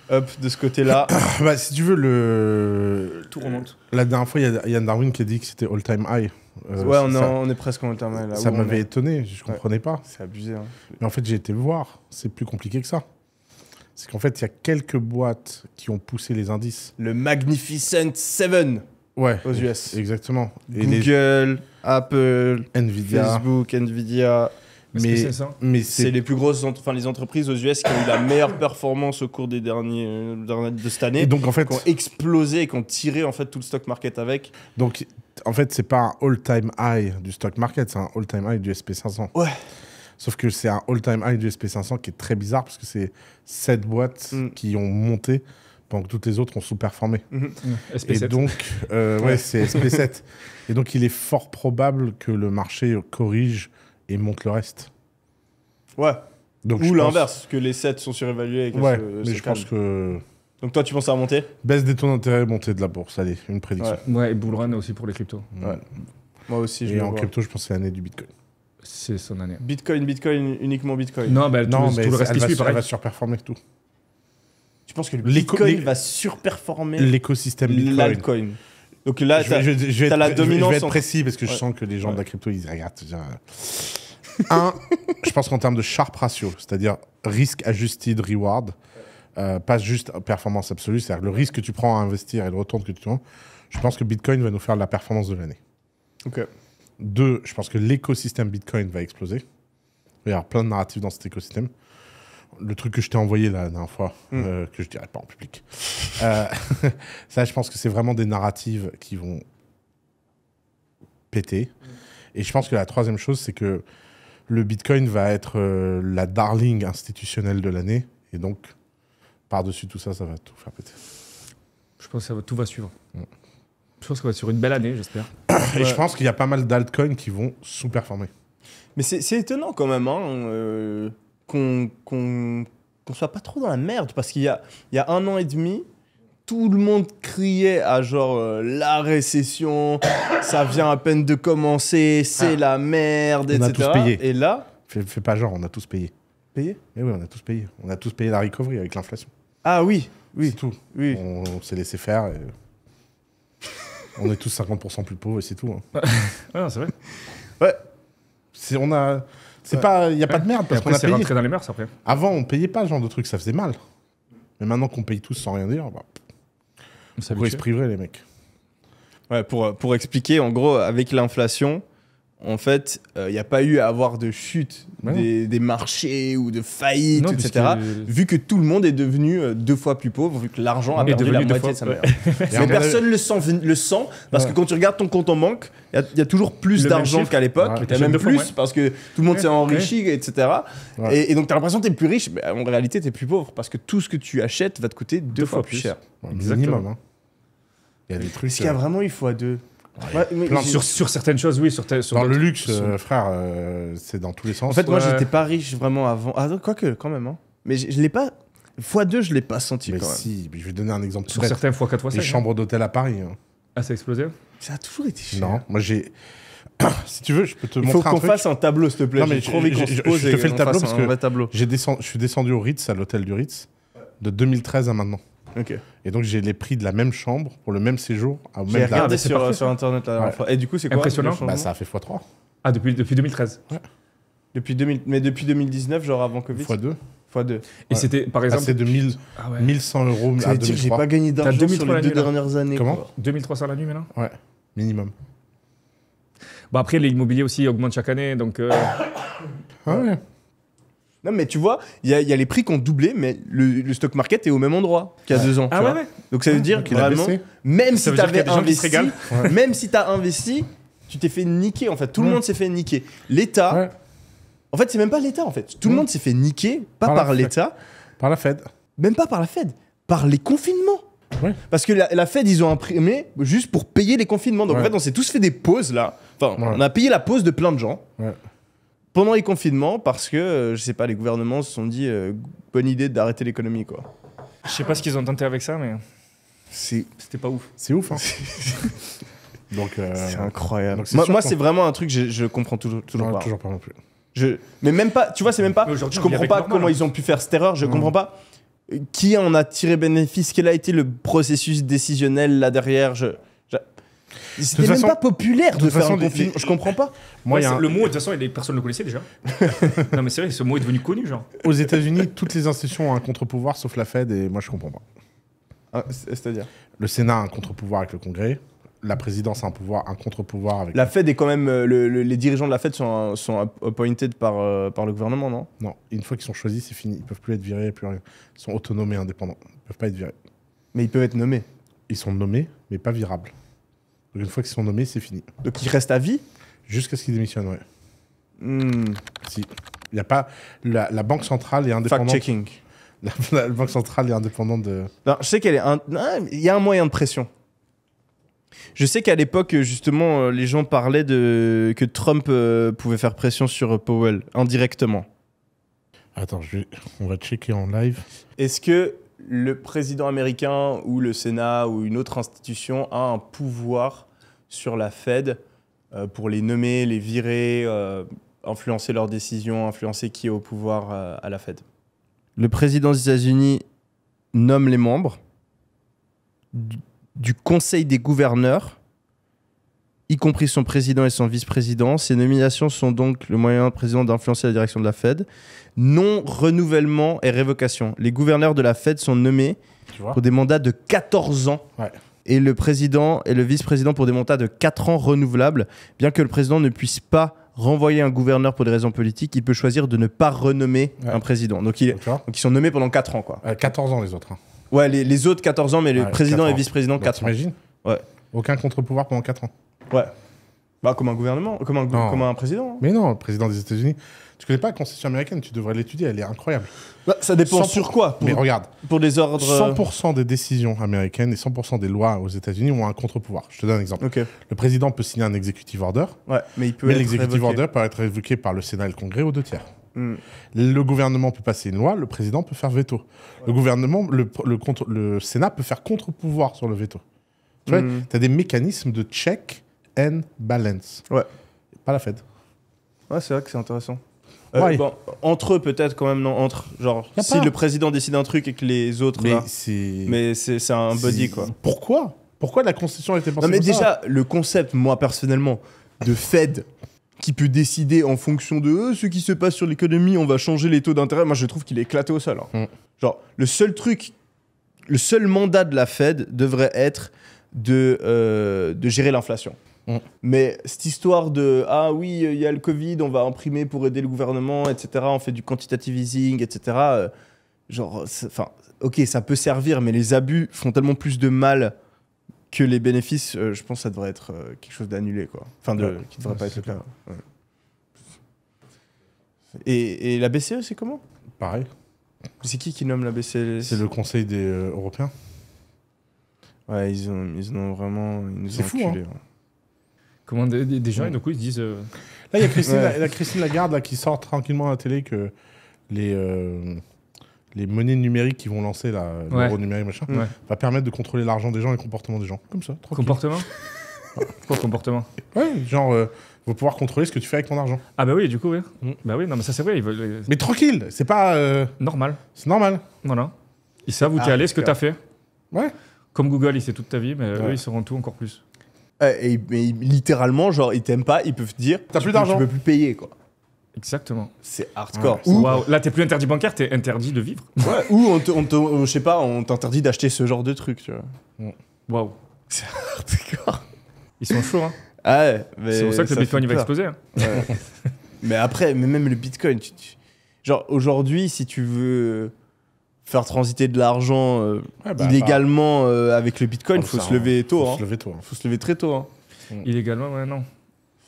Hop, de ce côté-là. bah, si tu veux, le. Tout remonte. La dernière fois, il y, a Darwin qui a dit que c'était all-time high. Euh, ouais, on, on, est presque en all-time high. Là. Ça m'avait étonné, je ne comprenais pas. C'est abusé. Hein. Mais en fait, j'ai été voir. C'est plus compliqué que ça. C'est qu'en fait, il y a quelques boîtes qui ont poussé les indices. Le Magnificent 7 Ouais. Aux US. Exactement. Google, Apple, Nvidia. Facebook, Nvidia. Mais mais c'est les plus grosses, enfin les entreprises aux US qui ont eu la meilleure performance au cours des derniers euh, de cette année. donc en fait, qui ont explosé et qui ont tiré en fait tout le stock market avec. Donc en fait, c'est pas un all-time high du stock market, c'est un all-time high du SP500. Ouais. Sauf que c'est un all-time high du SP500 qui est très bizarre parce que c'est sept boîtes mm. qui ont monté pendant que toutes les autres ont sous-performé. Mhm. Et donc, euh, ouais, c'est SP7. et donc, il est fort probable que le marché corrige et monte le reste. Ouais. Donc, Ou l'inverse, que les 7 sont surévalués. Et que ouais, mais je pense que. Donc toi, tu penses à remonter Baisse des taux d'intérêt, montée de la bourse. Allez, une prédiction. Ouais, et bullrun aussi pour les cryptos. Ouais. Moi aussi, je Et en crypto, je pense que c'est l'année du Bitcoin. C'est son année. Bitcoin, Bitcoin, uniquement Bitcoin. Non, bah, mais tout le reste qui suit, pareil. surperformer tout. Je pense que le Bitcoin va surperformer l'écosystème Bitcoin. Donc là, je, as, la dominance. Je vais être précis parce que je sens que les gens de la crypto, ils regardent. Euh, un, je pense qu'en termes de sharp ratio, c'est-à-dire risque adjusted reward, euh, pas juste performance absolue, c'est-à-dire le risque que tu prends à investir et le retour que tu prends, je pense que Bitcoin va nous faire la performance de l'année. Ok. Deux, je pense que l'écosystème Bitcoin va exploser. Il y a plein de narratifs dans cet écosystème le truc que je t'ai envoyé la dernière fois, hmm. euh, que je dirais pas en public. Euh, ça, je pense que c'est vraiment des narratives qui vont péter. Et je pense que la troisième chose, c'est que le Bitcoin va être euh, la darling institutionnelle de l'année. Et donc, par-dessus tout ça, ça va tout faire péter. Je pense que tout va suivre. Hmm. Je pense qu'on va être sur une belle année, j'espère. Et je pense qu'il y a pas mal d'altcoins qui vont sous-performer. Mais c'est étonnant quand même. Hein, qu'on soit pas trop dans la merde. Parce qu'il y a, y un an et demi, tout le monde criait à genre euh, la récession, ça vient à peine de commencer, c'est ah. la merde, on A tous payé. Et là. Fais, pas genre, on a tous payé. Payé et eh oui, on a tous payé. On a tous payé la recovery avec l'inflation. Ah oui, oui. tout. Oui. On, s'est laissé faire. on est tous 50% plus pauvres et c'est tout. Hein. ouais, c'est vrai. Ouais. On a. C'est pas, il y a pas de merde parce qu'on a payé. dans les après. Avant, on payait pas ce genre de trucs, ça faisait mal. Mais maintenant qu'on paye tous sans rien dire, bah, on les mecs pour pour expliquer, en gros, avec l'inflation, en fait, il euh, n'y a pas eu à avoir de chute des, marchés ou de faillite, etc. Vu que tout le monde est devenu euh, deux fois plus pauvre, vu que l'argent a perdu la moitié de sa valeur. personne le sent, le sent parce que quand tu regardes ton compte en banque, il y, a toujours plus d'argent qu'à l'époque, même plus, parce que tout le monde s'est enrichi, etc. Et, donc, tu as l'impression que tu es plus riche, mais en réalité, tu es plus pauvre, parce que tout ce que tu achètes va te coûter deux, fois, plus cher. Hein. Il y a des trucs. est qu'il y a euh, vraiment une fois deux sur, sur certaines choses, oui. Sur, Dans le luxe, euh, frère, euh, c'est dans tous les sens. En fait, moi, j'étais pas riche vraiment avant. Ah, quoique, quand même. Hein. Mais je l'ai pas. Fois deux, je l'ai pas senti quand si, je vais donner un exemple. sur certaines fois 4 fois Les hein. chambres d'hôtel à Paris. hein. Ah, ça a explosé Ça a toujours été cher. Non, moi j'ai. si tu veux, je peux te Il faut qu'on fasse un tableau, s'il te plaît. Non, mais je- trouve je- te fais le tableau parce que- J'ai Je suis descendu au Ritz, à l'hôtel du Ritz, de 2013 à maintenant. Et donc, j'ai les prix de la même chambre pour le même séjour. J'ai regardé sur, sur, Internet la fois. Et du coup, c'est quoi Impressionnant. Bah, ça a fait x3. Ah, depuis, depuis 2013 ouais. depuis 2000, Mais depuis 2019, genre avant Covid x2 x2. Et c'était, par exemple. c'était ah, c'est de 1100 ah euros dire que J'ai pas gagné d'argent sur les deux dernières années. Comment 2300 la nuit maintenant Ouais, minimum. Bon, après, l'immobilier aussi augmente chaque année, donc. Euh, ah ouais. Non, mais tu vois, il y, a les prix qui ont doublé, mais le, stock market est au même endroit qu'il y a deux ans. Ah ouais, ouais, Donc ça veut ah. dire que, Même si, investi, même si t'avais investi, investi, tu t'es fait niquer en fait. Tout le monde s'est fait niquer. L'État, en fait, c'est même pas l'État en fait. Tout le mm. monde s'est fait niquer, pas par, l'État, par la Fed, même pas par la Fed, par les confinements. Parce que la, la, Fed, ils ont imprimé juste pour payer les confinements. Donc en fait, on s'est tous fait des pauses là. Enfin, on a payé la pause de plein de gens pendant les confinements parce que, euh, je sais pas, les gouvernements se sont dit euh, bonne idée d'arrêter l'économie, quoi. Je sais pas ce qu'ils ont tenté avec ça, mais. C'était pas ouf. C'est ouf, hein. Euh, donc. C'est incroyable. moi, c'est vraiment un truc, je, je comprends toujours, toujours pas. toujours pas non plus. Je... Mais même pas, tu vois, c'est même pas. Je comprends pas comment hein. ils ont pu faire cette erreur, je comprends pas. Qui en a tiré bénéfice Quel a été le processus décisionnel là derrière je... C'était même pas populaire de, faire façon, un Je comprends pas. Moi, Le mot, de toute façon, personne ne le connaissait déjà. non, mais c'est vrai, ce mot est devenu connu, genre. Aux États-Unis, toutes les institutions ont un contre-pouvoir sauf la Fed, et moi, je comprends pas. Ah, c'est-à-dire Le Sénat a un contre-pouvoir avec le Congrès la présidence a un pouvoir, un contre-pouvoir avec. La Fed est quand même. Euh, les dirigeants de la Fed sont, euh, sont appointed par, euh, par le gouvernement, non Non. Une fois qu'ils sont choisis, c'est fini. Ils peuvent plus être virés, plus rien. Ils sont autonomes et indépendants. Ils peuvent pas être virés. Mais ils peuvent être nommés. Ils sont nommés, mais pas virables. Une fois qu'ils sont nommés, c'est fini. Donc ils restent à vie Jusqu'à ce qu'ils démissionnent, oui. Hmm. Si. Il n'y a pas. La, Banque centrale est indépendante. Fact-checking. La, Banque centrale est indépendante de. Non, je sais qu'elle est. Il y a un moyen de pression. Je sais qu'à l'époque, justement, euh, les gens parlaient de que Trump euh, pouvait faire pression sur Powell indirectement. Attends, on va checker en live. Est-ce que le président américain ou le Sénat ou une autre institution a un pouvoir sur la Fed euh, pour les nommer, les virer, euh, influencer leurs décisions, influencer qui est au pouvoir euh, à la Fed. Le président des États-Unis nomme les membres du Conseil des gouverneurs, y compris son président et son vice-président. Ces nominations sont donc le moyen président d'influencer la direction de la Fed. Non renouvellement et révocation. Les gouverneurs de la Fed sont nommés pour des mandats de 14 ans et le président et le vice-président pour des mandats de 4 ans renouvelables. Bien que le président ne puisse pas renvoyer un gouverneur pour des raisons politiques, il peut choisir de ne pas renommer un président. Donc, ils sont nommés pendant 4 ans. Quoi. 14 ans les autres. Hein. Ouais, les, autres 14 ans, mais le président et vice-président 4 bah, ans. T'imagines Ouais. Aucun contre-pouvoir pendant 4 ans. Ouais. Bah, comme un gouvernement, comme un, président. Hein. Mais non, président des États-Unis. Tu connais pas la Constitution américaine, tu devrais l'étudier, elle est incroyable. Bah, ça dépend sur quoi Mais regarde, pour des ordres. 100% euh, des décisions américaines et 100% des lois aux États-Unis ont un contre-pouvoir. Je te donne un exemple. Le président peut signer un executive order, ouais, mais il peut. l'executive order peut être évoqué par le Sénat et le Congrès aux deux tiers. Hmm. Le gouvernement peut passer une loi, le président peut faire veto. Le gouvernement, le, Sénat peut faire contre-pouvoir sur le veto. Tu vois hmm. Tu as des mécanismes de check and balance. Ouais. Pas la Fed. Ouais, c'est vrai que c'est intéressant. Euh, entre eux, peut-être quand même, non. Entre, genre, si le président décide un truc et que les autres. Mais c'est. Mais c'est un body, quoi. Pourquoi Pourquoi la constitution a été pensée Non, mais déjà, le concept, moi, personnellement, de Fed qui peut décider en fonction de euh, ce qui se passe sur l'économie, on va changer les taux d'intérêt, moi, je trouve qu'il est éclaté au sol. Hein. Mm. Genre, le seul truc, le seul mandat de la Fed devrait être de, euh, de gérer l'inflation. Mm. Mais cette histoire de ah oui, euh, il y a le Covid, on va imprimer pour aider le gouvernement, etc. On fait du quantitative easing, etc. Euh, genre, enfin, ok, ça peut servir, mais les abus font tellement plus de mal que les bénéfices. Euh, je pense que ça devrait être quelque chose d'annulé, quoi. Enfin, qui ne devrait pas être le cas. Et, et, la BCE, c'est comment Pareil. C'est qui qui nomme la BCE C'est le Conseil des Européens. Ouais, ils, ont, ont vraiment. Ils nous ont fou, hein. Hein. Comment des, gens, ouais. et coup ils disent. Euh, là, il y a Christine, la, Christine Lagarde là, qui sort tranquillement à la télé que les, euh, les monnaies numériques qui vont lancer l'euro numérique, machin, va permettre de contrôler l'argent des gens et le comportement des gens. Comme ça, Comportement quoi comportement Ouais, genre. Euh, vous pouvoir contrôler ce que tu fais avec ton argent. Ah bah oui, du coup, oui. Mm. Bah oui, non, mais ça c'est vrai. Ils veulent... Euh, mais tranquille, c'est pas... Normal. C'est normal. voilà Ils savent où ah, t'es allé, ce que t'as fait. Ouais. Comme Google, ils sait toute ta vie, mais eux, ils sauront tout encore plus. Euh, et, mais littéralement, genre, ils t'aiment pas, ils peuvent te dire T'as plus d'argent. Tu peux plus payer, quoi. Exactement. C'est hardcore. ou, Là, t'es plus interdit bancaire, t'es interdit de vivre. ou on, te, on te je sais pas, on t'interdit d'acheter ce genre de truc, tu vois. Waouh. Wow. C'est hardcore. Ils sont chauds, hein. Ah c'est pour ça que le Bitcoin il va exploser. Hein. mais après, mais même le Bitcoin, genre aujourd'hui, si tu veux faire transiter de l'argent euh, bah, illégalement bah, euh, avec le Bitcoin, il oh, faut se lever tôt. Faut hein. se lever tôt. Hein. Faut se lever très tôt. Hein. Mm. Illégalement, ouais, non.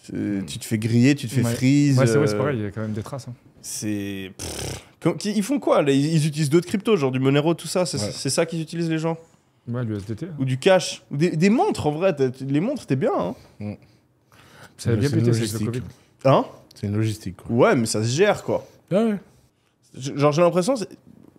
tu te fais griller, tu te fais ouais. freeze. Ouais, c'est ouais, euh, pareil, il y a quand même des traces. Hein. C'est. Ils font quoi ils, utilisent d'autres cryptos, genre du Monero, tout ça. C'est ça qu'ils utilisent les gens Ouais, l'USDT. Hein. Ou du cash. Ou des, montres en vrai. Les montres, t'es bien. Mm. Ça a bien pété, c'est le Covid. Hein C'est une logistique. Quoi. Ouais, mais ça se gère quoi. Ouais. Genre, j'ai l'impression,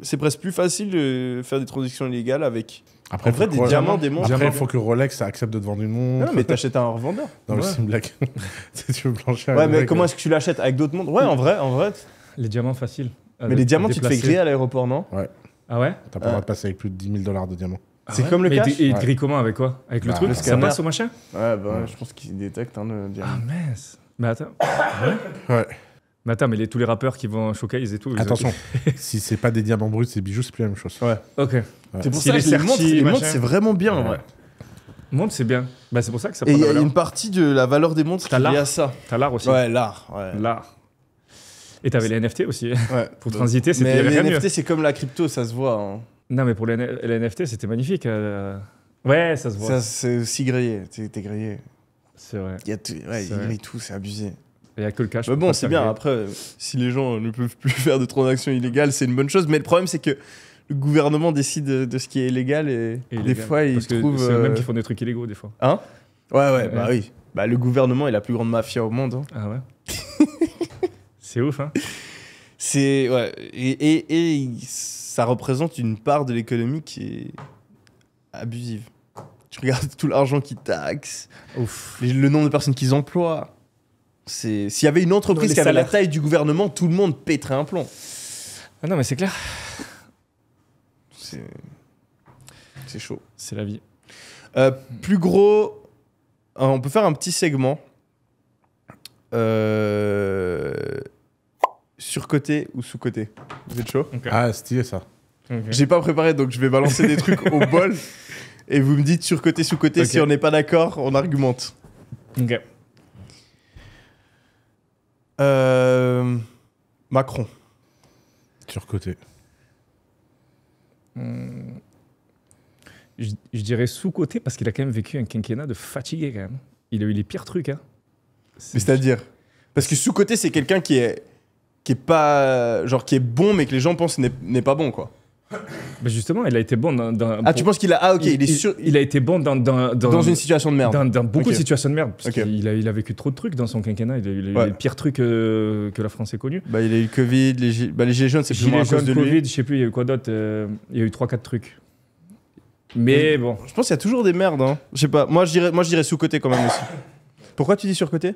c'est presque plus facile de faire des transactions illégales avec. Après, en vrai, des diamants, des montres. Après, il faut que Rolex accepte de te vendre une montre. Non, mais t'achètes à un revendeur. Non, mais c'est une blague. tu veux blanchir Ouais, mais comment euh. est-ce que tu l'achètes avec d'autres montres Ouais, en vrai, en vrai. Les diamants, faciles euh, Mais les diamants, tu te fais griller à l'aéroport, non Ouais. Ah ouais T'as pas le droit ah. de passer avec plus de 10 000 dollars de diamants. c'est ah comme le cash. Et, il te grille comment, avec quoi Avec le bah, truc le Ça passe au machin Ouais, bah je pense qu'il détecte hein, le diamant. Ah mince Mais attends. ouais. Mais attends, mais tous les rappeurs qui vont showcase et tout. Attention, si c'est pas des diamants bruts, c'est bijoux, c'est plus la même chose. Ouais, ok. C'est pour ça que les montres, les montres, c'est vraiment bien en vrai. Montre, c'est bien. Bah, c'est pour ça que ça prend Et il y a une partie de la valeur des montres qui est à ça. T'as l'art aussi. Ouais, l'art. Ouais. L'art. Et t'avais les NFT aussi. Ouais. pour transiter, c'était Mais Les NFT, c'est comme la crypto, ça se voit. Hein. Non, mais pour les, NFT, c'était magnifique. Euh. Ouais, ça se voit. c'est aussi grillé. T'es grillé. C'est vrai. Il y a il grille tout, c'est abusé. Il n'y a que le cash. bon, c'est bien. Après, si les gens ne peuvent plus faire de transactions illégales, c'est une bonne chose. Mais le problème, c'est que le gouvernement décide de ce qui est illégal et, des fois, ils trouvent. C'est même euh, qui font des trucs illégaux, des fois. Hein Ouais, ouais, bah oui. Bah, le gouvernement est la plus grande mafia au monde. Hein. Ah ouais C'est ouf, hein C'est. Ouais. Et, et, ça représente une part de l'économie qui est abusive. Tu regardes tout l'argent qu'ils taxent, le nombre de personnes qu'ils emploient. S'il y avait une entreprise qui avait la taille du gouvernement, tout le monde pèterait un plomb. Ah non, mais c'est clair. C'est chaud. C'est la vie. Euh, plus gros, euh, on peut faire un petit segment. Euh... côté ou sous-côté. Vous êtes chaud Ah, stylé ça. J'ai pas préparé, donc je vais balancer des trucs au bol. Et vous me dites sur côté, sous-côté. Si on n'est pas d'accord, on argumente. Ok. Euh, Macron. sur côté hmm. Je, dirais sous-côté parce qu'il a quand même vécu un quinquennat de fatigué quand même. Il a eu les pires trucs. Hein. C'est-à-dire Parce que sous-côté, c'est quelqu'un qui est qui est pas genre qui est bon mais que les gens pensent n'est pas bon quoi. Bah justement, il a été bon dans ah, tu penses qu'il a. Ah, ok, il, est sûr. Il, a été bon dans dans dans une situation de merde. Dans beaucoup de situations de merde. Parce qu'il a, il a vécu trop de trucs dans son quinquennat. Il a eu les pires trucs euh, que la France ait connus. Bah, il a eu le Covid, les, bah, gilets jaunes, c'est plus ou à de Covid, je sais plus, il y a eu quoi d'autre euh, Il y a eu 3-4 trucs. Mais bon. Je pense qu'il y a toujours des merdes. Hein. Je sais pas. Moi, je moi, je dirais sous-côté quand même aussi. Pourquoi tu dis sur-côté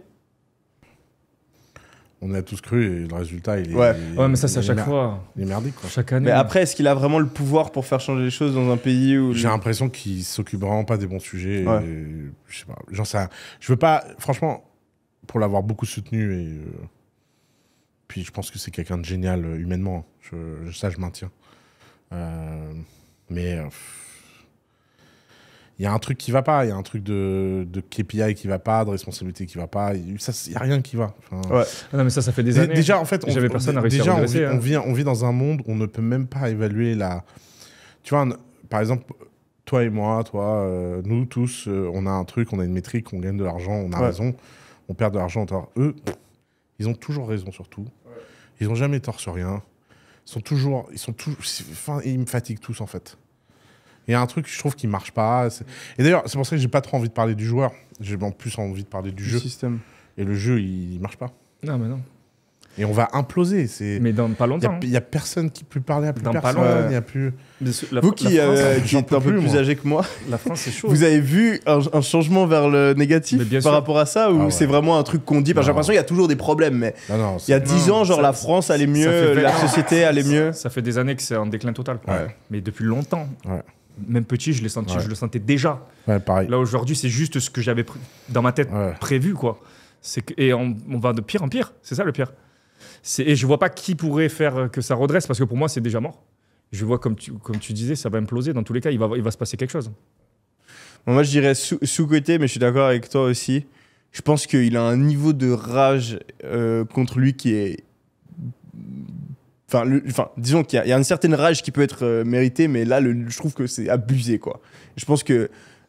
on a tous cru et le résultat, il est. Ouais, mais ça, c'est à chaque fois. Il est merdique, quoi. Chaque année. Mais après, est-ce qu'il a vraiment le pouvoir pour faire changer les choses dans un pays où. J'ai l'impression qu'il s'occupe vraiment pas des bons sujets. Ouais. Et... Je sais pas. Je ne Je veux pas. Franchement, pour l'avoir beaucoup soutenu et. Euh, puis je pense que c'est quelqu'un de génial euh, humainement. Hein. Je... ça, je maintiens. Euh, mais il y a un truc qui va pas, il y a un truc de, KPI qui va pas, de responsabilité qui va pas, il n'y a rien qui va. Ah non, mais ça, ça fait des années. Déjà, en fait, on, personne déjà, on, hein. vit, on, vit, dans un monde où on ne peut même pas évaluer la. Tu vois, par exemple, toi et moi, toi, euh, nous tous, euh, on a un truc, on a une métrique, on gagne de l'argent, on a raison, on perd de l'argent. Eux, ils ont toujours raison sur tout. Ils n'ont jamais tort sur rien. Ils sont toujours. Ils, sont tout, enfin, ils me fatiguent tous, en fait. Il y a un truc, je trouve, qui marche pas. Et d'ailleurs, c'est pour ça que j'ai pas trop envie de parler du joueur. J'ai en plus envie de parler du jeu. système. Et le jeu, il, ne marche pas. Non, mais non. Et on va imploser. Mais dans pas longtemps. Il n'y a personne qui peut parler à plus personne. y a plus. vous qui, êtes un peu plus, âgé que moi. La France chaud. Vous avez vu un, changement vers le négatif par rapport à ça ou ah c'est vraiment un truc qu'on dit J'ai l'impression qu'il y a toujours des problèmes, mais il y a 10 ans, genre la France allait mieux, la société allait mieux. Ça, fait des années que c'est en déclin total. Mais depuis longtemps même petit, je, senti, je le sentais déjà. pareil. Là, aujourd'hui, c'est juste ce que j'avais dans ma tête prévu, quoi. et on, va de pire en pire. C'est ça le pire. Et je vois pas qui pourrait faire que ça redresse, parce que pour moi, c'est déjà mort. Je vois, comme tu, disais, ça va imploser. Dans tous les cas, il va, se passer quelque chose. moi, je dirais sous-côté, mais je suis d'accord avec toi aussi. Je pense qu'il a un niveau de rage euh, contre lui qui est Enfin, disons qu'il y, a une certaine rage qui peut être euh, méritée, mais là, le, je trouve que c'est abusé, quoi. Je pense que,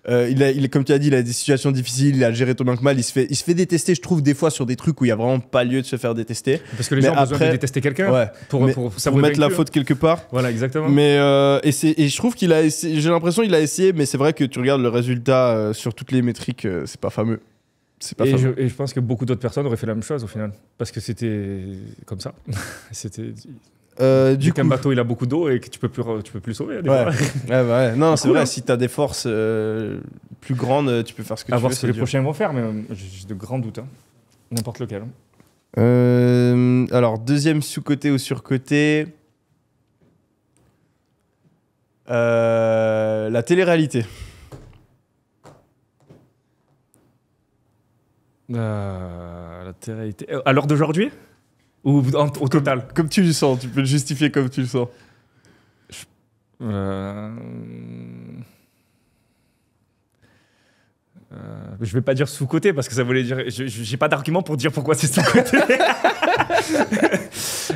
euh, il, a, comme tu as dit, il a des situations difficiles, il a géré ton que mal, il se, fait, il se fait détester, je trouve, des fois sur des trucs où il n'y a vraiment pas lieu de se faire détester. Parce que les gens ont besoin de détester quelqu'un pour, pour, mettre la faute quelque part. Voilà, exactement. Mais, euh, et, je trouve qu'il a j'ai l'impression qu'il a essayé, mais c'est vrai que tu regardes le résultat sur toutes les métriques, c'est pas fameux et, je, pense que beaucoup d'autres personnes auraient fait la même chose au final, parce que c'était comme ça. c'était. Euh, du qu'un bateau il a beaucoup d'eau et que tu peux plus tu peux plus sauver. ouais. Bah ouais, Non, c'est vrai. Si tu as des forces euh, plus grandes, euh, tu peux faire ce que à voir ce que les prochains vont faire, mais euh, j'ai de grands doutes. Hein. N'importe lequel. Hein. alors deuxième sous-côté ou sur-côté. la télé-réalité. Euh, la euh, À l'heure d'aujourd'hui Ou au total Comme tu le sens, tu peux le justifier comme tu le sens. Euh, euh, Je vais pas dire sous-côté parce que ça voulait dire. je- J'ai pas d'argument pour dire pourquoi c'est sous-côté.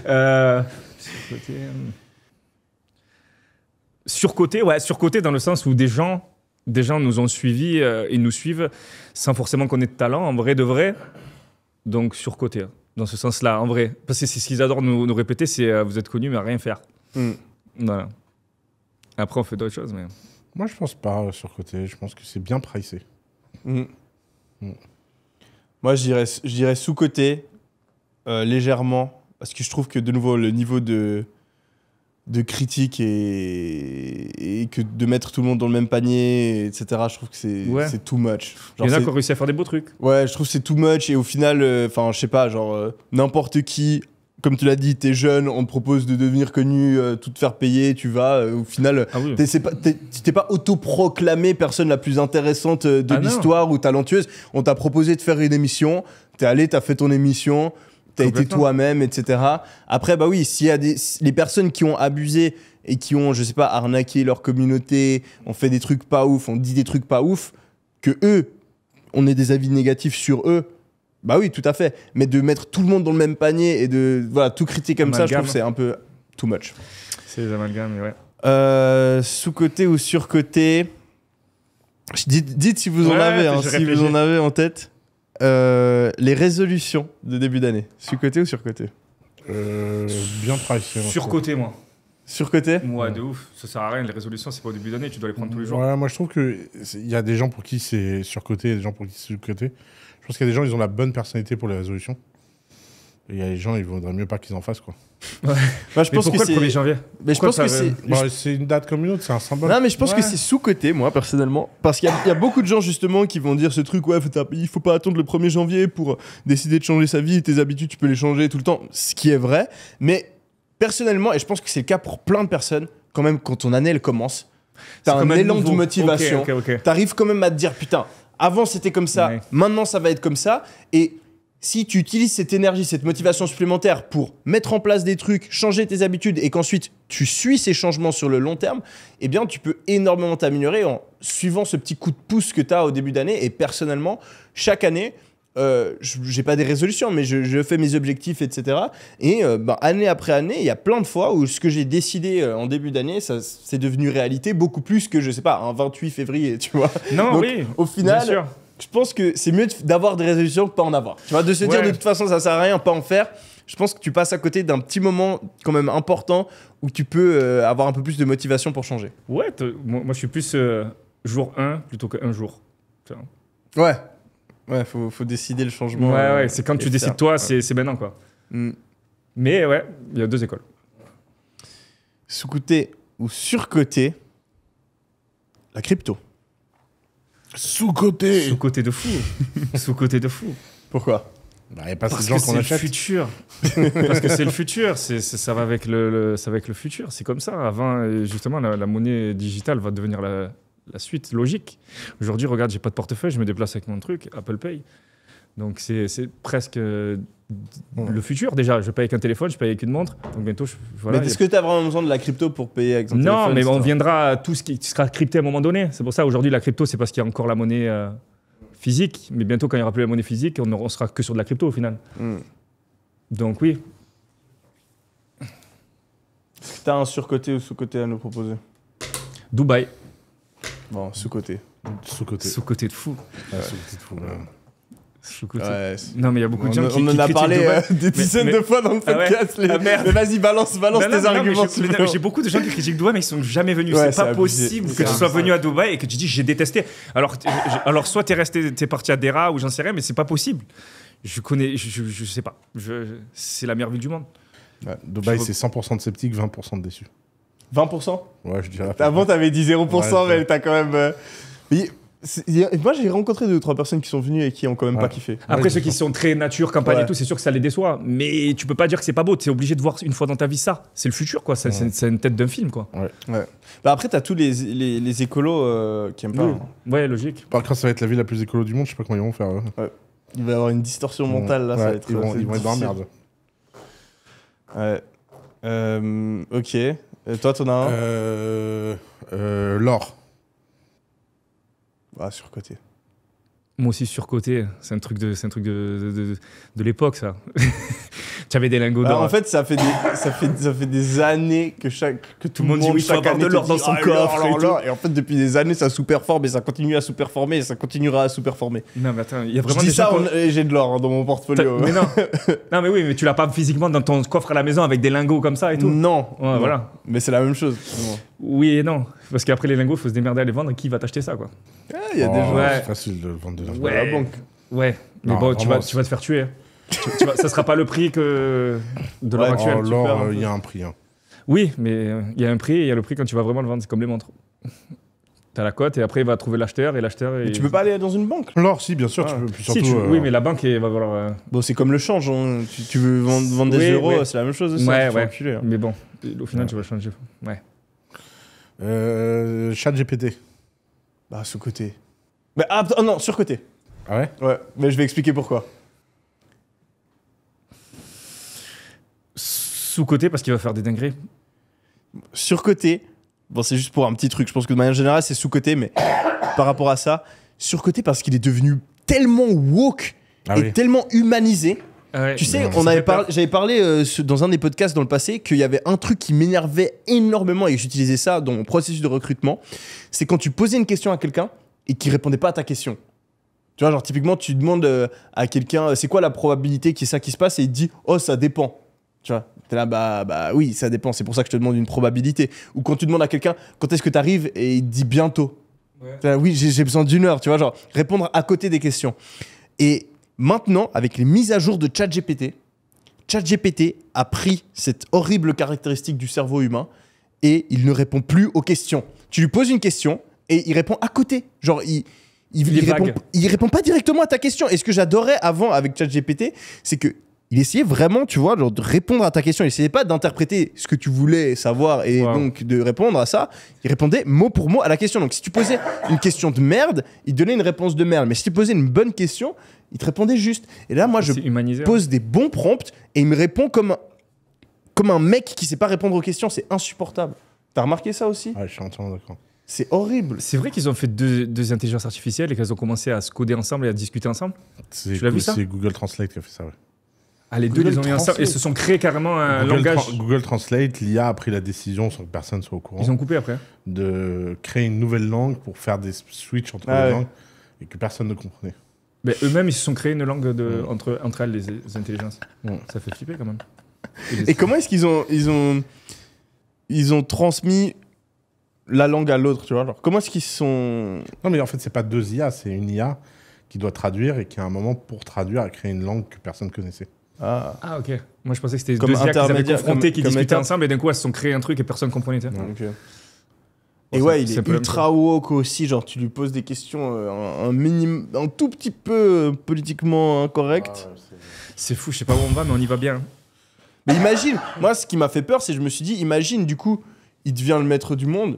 Euh, sous-côté, sur hmm. Surcoté, ouais, dans le sens où des gens des gens nous ont suivis euh, et nous suivent sans forcément qu'on ait de talent, en vrai de vrai. Donc, surcoté, hein, dans ce sens-là, en vrai. Parce que c'est ce qu'ils adorent nous, répéter c'est euh, vous êtes connu, mais à rien faire. Hmm. Après, on fait d'autres choses, mais. Moi, je pense pas euh, surcoté. Je pense que c'est bien pricé. Hmm. Hmm. Moi, je dirais, je sous-côté, légèrement, parce que je trouve que, de nouveau, le niveau de de critiques et, et, que de mettre tout le monde dans le même panier, etc. Je trouve que c'est c'est too much. Genre, Il y en a qui ont réussi à faire des beaux trucs. Ouais, je trouve que c'est too much et au final, euh, enfin, je sais pas, genre, euh, n'importe qui, comme tu l'as dit, t'es jeune, on te propose de devenir connu, euh, tout te faire payer, tu vas, au final, ah tu t'es pas, autoproclamé personne la plus intéressante de ah l'histoire ou talentueuse. On t'a proposé de faire une émission, t'es allé, t'as fait ton émission t'as été toi-même, etc. Après, bah oui, s'il y a des, les personnes qui ont abusé et qui ont, je sais pas, arnaqué leur communauté, ont fait des trucs pas ouf, ont dit des trucs pas ouf, que eux, on ait des avis négatifs sur eux, bah oui, tout à fait. Mais de mettre tout le monde dans le même panier et de voilà, tout critiquer comme ça, je trouve que c'est un peu too much. C'est les amalgames, ouais. Euh, sous-côté ou sur-côté Dites, dites si vous en avez, hein, si vous en avez en tête. Euh, les résolutions de début d'année, surcoté ou surcoté euh, Bien pricé. Surcoté, moi. Surcoté Moi, de ouf. Ça sert à rien. Les résolutions, c'est pas au début d'année. Tu dois les prendre tous les jours. Ouais, moi, je trouve qu'il y a des gens pour qui c'est surcoté et des gens pour qui c'est surcoté. Je pense qu'il y a des gens, ils ont la bonne personnalité pour les résolutions. Il y a les gens, il vaudrait mieux pas qu'ils en fassent quoi. Bah, je mais pourquoi le 1er janvier Mais je pense que bah, c'est une date comme une autre, c'est un symbole. Non, mais je pense que c'est sous-côté, moi, personnellement. Parce qu'il y, a beaucoup de gens, justement, qui vont dire ce truc ouais, il faut pas attendre le 1er janvier pour décider de changer sa vie, tes habitudes, tu peux les changer tout le temps, ce qui est vrai. Mais personnellement, et je pense que c'est le cas pour plein de personnes, quand même, quand ton année, elle commence, t'as un élan de motivation. T'arrives quand même à te dire putain, avant c'était comme ça, maintenant ça va être comme ça. Et si tu utilises cette énergie, cette motivation supplémentaire pour mettre en place des trucs, changer tes habitudes et qu'ensuite tu suis ces changements sur le long terme, eh bien tu peux énormément t'améliorer en suivant ce petit coup de pouce que tu as au début d'année. Et personnellement, chaque année, euh, j'ai pas des résolutions, mais je, fais mes objectifs, etc. Et euh, ben, année après année, il y a plein de fois où ce que j'ai décidé euh, en début d'année, ça c'est devenu réalité beaucoup plus que je sais pas un 28 février, tu vois. Non, oui. Au final, je pense que c'est mieux d'avoir des résolutions que pas en avoir. Tu vois, de se dire de toute façon ça sert à rien, pas en faire. Je pense que tu passes à côté d'un petit moment quand même important où tu peux euh, avoir un peu plus de motivation pour changer. Ouais, moi, je suis plus euh, jour 1 plutôt qu'un jour. Ouais, ouais, faut, décider le changement. Ouais, ouais, euh, c'est quand tu décides toi, c'est maintenant quoi. Mm. Mais ouais, il y a deux écoles. Sous-côté ou sur-côté, la crypto. Sous-côté Sous-côté de fou Sous-côté de fou Pourquoi bah, pas Parce que c'est le futur. Parce que c'est le futur. C'est, ça va avec le, ça va avec le futur. C'est comme ça. Avant, euh, justement, la, monnaie digitale va devenir la, suite logique. Aujourd'hui, regarde, j'ai pas de portefeuille, je me déplace avec mon truc, Apple Pay. Donc c'est, presque euh, le futur déjà. Je paye avec un téléphone, je paye avec une montre. Donc bientôt, mais est-ce que tu as vraiment besoin de la crypto pour payer avec ton téléphone Non, mais on viendra à tout ce qui sera crypté à un moment donné. C'est pour ça aujourd'hui la crypto, c'est parce qu'il y a encore la monnaie euh, physique. Mais bientôt, quand il n'y aura plus la monnaie physique, on, ne sera que sur de la crypto au final. Hmm. Donc oui. Est-ce que tu as un surcoté ou sous-côté à nous proposer Dubaï. Bon, sous-côté. Sous-côté. Sous-côté de fou. Sous-côté de fou. Ouais. Non, mais il y a beaucoup de gens qui. on en a parlé euh, des dizaines de fois dans le ah podcast. les- ah, vas-y, balance, balance tes arguments. J'ai beaucoup de gens qui critiquent Dubaï, mais ils sont jamais venus. c'est pas possible que tu sois venu à Dubaï et que tu dis j'ai détesté. Alors, alors soit t'es resté, parti à Dera ou j'en sais rien, mais c'est pas possible. Je connais, je, je, sais pas. c'est la meilleure ville du monde. Ouais, Dubaï, c'est 100% de sceptiques, 20% de déçus 20% Ouais, je dirais. Avant, t'avais dit 0%, Ouais, mais t'as quand même. Euh, moi, j'ai rencontré deux ou trois personnes qui sont venues et qui ont quand même pas kiffé. Après, ceux qui sont très nature, campagne et tout, c'est sûr que ça les déçoit. Mais tu peux pas dire que c'est pas beau. tu es obligé de voir une fois dans ta vie ça. C'est le futur, quoi. C'est une, tête d'un film, quoi. Bah après, t'as tous les, les, écolos euh, qui aiment pas. Hein. Ouais, logique. Par contre, ça va être la ville la plus écolo du monde. Je sais pas comment ils vont faire. Ouais. Il va y avoir une distorsion mmh. mentale, là. Ça va être, ils, vont, euh, ils vont être dans la merde. Ouais. Euh, ok. Et euh, toi, t'en as un L'or. Ah, surcoté. Moi aussi, surcoté. C'est un truc de, de l'époque, ça. Tu avais des lingots bah, d'or. en fait, ça fait, des, ça, fait, ça fait des années que, chaque, que tout, le monde, dit oui, chaque année de l'or dans son ah, coffre. et, tout. et, en fait, depuis des années, ça sous-performe et ça continue à sous-performer et ça continuera à sous-performer. Non, mais attends, il y a vraiment je dis ça, j'ai de l'or dans mon portfolio. Mais non. non, mais oui, mais tu l'as pas physiquement dans ton coffre à la maison avec des lingots comme ça et tout. Non. voilà. Mais c'est la même chose. Oui et non. Parce qu'après les lingots, il faut se démerder à les vendre. Qui va t'acheter ça, quoi ah, Il y a des oh. gens. C'est facile de vendre des lingots ouais. à la banque. Ouais, mais bon, tu vas, tu vas te faire tuer. Hein tu, ça sera pas le prix que de oh, l'or actuel. L'or, il y a un prix. Hein. Oui, mais il euh, y a un prix et il y a le prix quand tu vas vraiment le vendre. C'est comme les montres. T'as la cote et après il va trouver l'acheteur et l'acheteur. Mais tu peux pas aller dans une banque L'or, si, bien sûr. Tu ah. peux, si, euh, Oui, mais la banque elle va valoir. Euh, bon, c'est comme le change. Hein. Tu, veux vendre, des euros, c'est la même chose aussi. Hein, ouais, ouais. Mais bon, au final, tu vas changer. Ouais. chat GPT. Bah, sous-côté. Ah, oh non, sur-côté. Ah ouais Ouais, mais je vais expliquer pourquoi. sous-côté parce qu'il va faire des dingueries Sous-côté. Bon, c'est juste pour un petit truc. Je pense que de manière générale, c'est sous-côté, mais par rapport à ça, sur-côté parce qu'il est devenu tellement woke ah et tellement humanisé. Ah tu sais, j'avais parlé euh, dans un des podcasts dans le passé qu'il y avait un truc qui m'énervait énormément et j'utilisais ça dans mon processus de recrutement. C'est quand tu posais une question à quelqu'un et qu'il répondait pas à ta question. Tu vois, genre typiquement, tu demandes euh, à quelqu'un, euh, c'est quoi la probabilité qu'il y ça qui se passe et il dit, oh, ça dépend. Tu vois, là, bah, bah oui, ça dépend. C'est pour ça que je te demande une probabilité. Ou quand tu demandes à quelqu'un quand est-ce que tu arrives et il dit bientôt. oui, j'ai besoin d'une heure, tu vois, genre répondre à côté des questions. Et maintenant, avec les mises à jour de ChatGPT, ChatGPT a pris cette horrible caractéristique du cerveau humain et il ne répond plus aux questions. Tu lui poses une question et il répond à côté. Genre, il. répond, il répond, pas directement à ta question. Et ce que j'adorais avant avec ChatGPT, c'est que il essayait vraiment, tu vois, genre de répondre à ta question. Il essayait pas d'interpréter ce que tu voulais savoir et donc de répondre à ça. Il répondait mot pour mot à la question. Donc si tu posais une question de merde, il donnait une réponse de merde. Mais si tu posais une bonne question, il te répondait juste. Et là, moi, je pose hein. des bons prompts et il me répond comme un, comme un mec qui sait pas répondre aux questions. C'est insupportable. T'as remarqué ça aussi ah, je suis d'accord. C'est horrible. C'est vrai qu'ils ont fait deux, deux, intelligences artificielles et qu'elles ont commencé à se coder ensemble et à discuter ensemble. Tu l'as vu ça C'est Google Translate qui a fait ça, ouais. Ah, les deux les ont et se sont créés carrément un langage. Google Translate, l'IA a pris la décision sans que personne soit au courant. Ils ont coupé après. De créer une nouvelle langue pour faire des switches entre ah les langues et que personne ne comprenait. Mais eux-mêmes, ils se sont créés une langue de, entre, entre elles, les, intelligences. Bon, Ça fait flipper quand même. Et, comment est-ce qu'ils ont, ils ont, ils ont transmis la langue à l'autre, tu vois Alors, Comment est-ce qu'ils sont... Non, mais en fait, c'est pas deux IA, c'est une IA qui doit traduire et qui, à un moment, pour traduire, a créé une langue que personne ne connaissait. Ah. ah. ok. Moi je pensais que c'était deux IA qui avaient confrontés, qui discutaient ensemble et d'un coup ils se sont créés un truc et personne comprenait. Et ouais, il est, ultra woke aussi, genre tu lui poses des questions euh, un, un tout petit peu euh, politiquement incorrect. Ah, c'est fou, je sais pas où on va, mais on y va bien. Mais imagine, moi ce qui m'a fait peur, c'est je me suis dit, imagine du coup, il devient le maître du monde,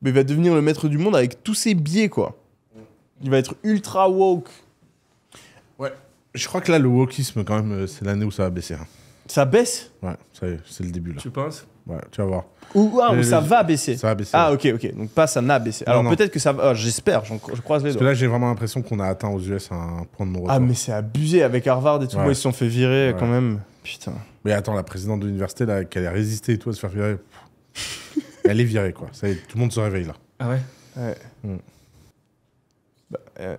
mais il va devenir le maître du monde avec tous ses biais quoi. Il va être ultra woke. Je crois que là, le wokisme, quand même, euh, c'est l'année où ça va baisser. Hein. Ça baisse Ouais, c'est le début là. Tu penses Ouais, tu vas voir. Ou ah, ça va baisser Ça va baisser. Ah, ok, ok. Donc pas ça n'a baissé. Alors peut-être que ça va. Oh, j'espère, je croise les Parce que là, j'ai vraiment l'impression qu'on a atteint aux US un point de non-retour. Ah, mais c'est abusé avec Harvard et tout. Moi, ils se sont fait virer quand même. Putain. Mais attends, la présidente de l'université, là, qu'elle ait résisté et tout à se faire virer. Elle est virée, quoi. Ça tout le monde se réveille là. Ah ouais Ouais. Bah, euh,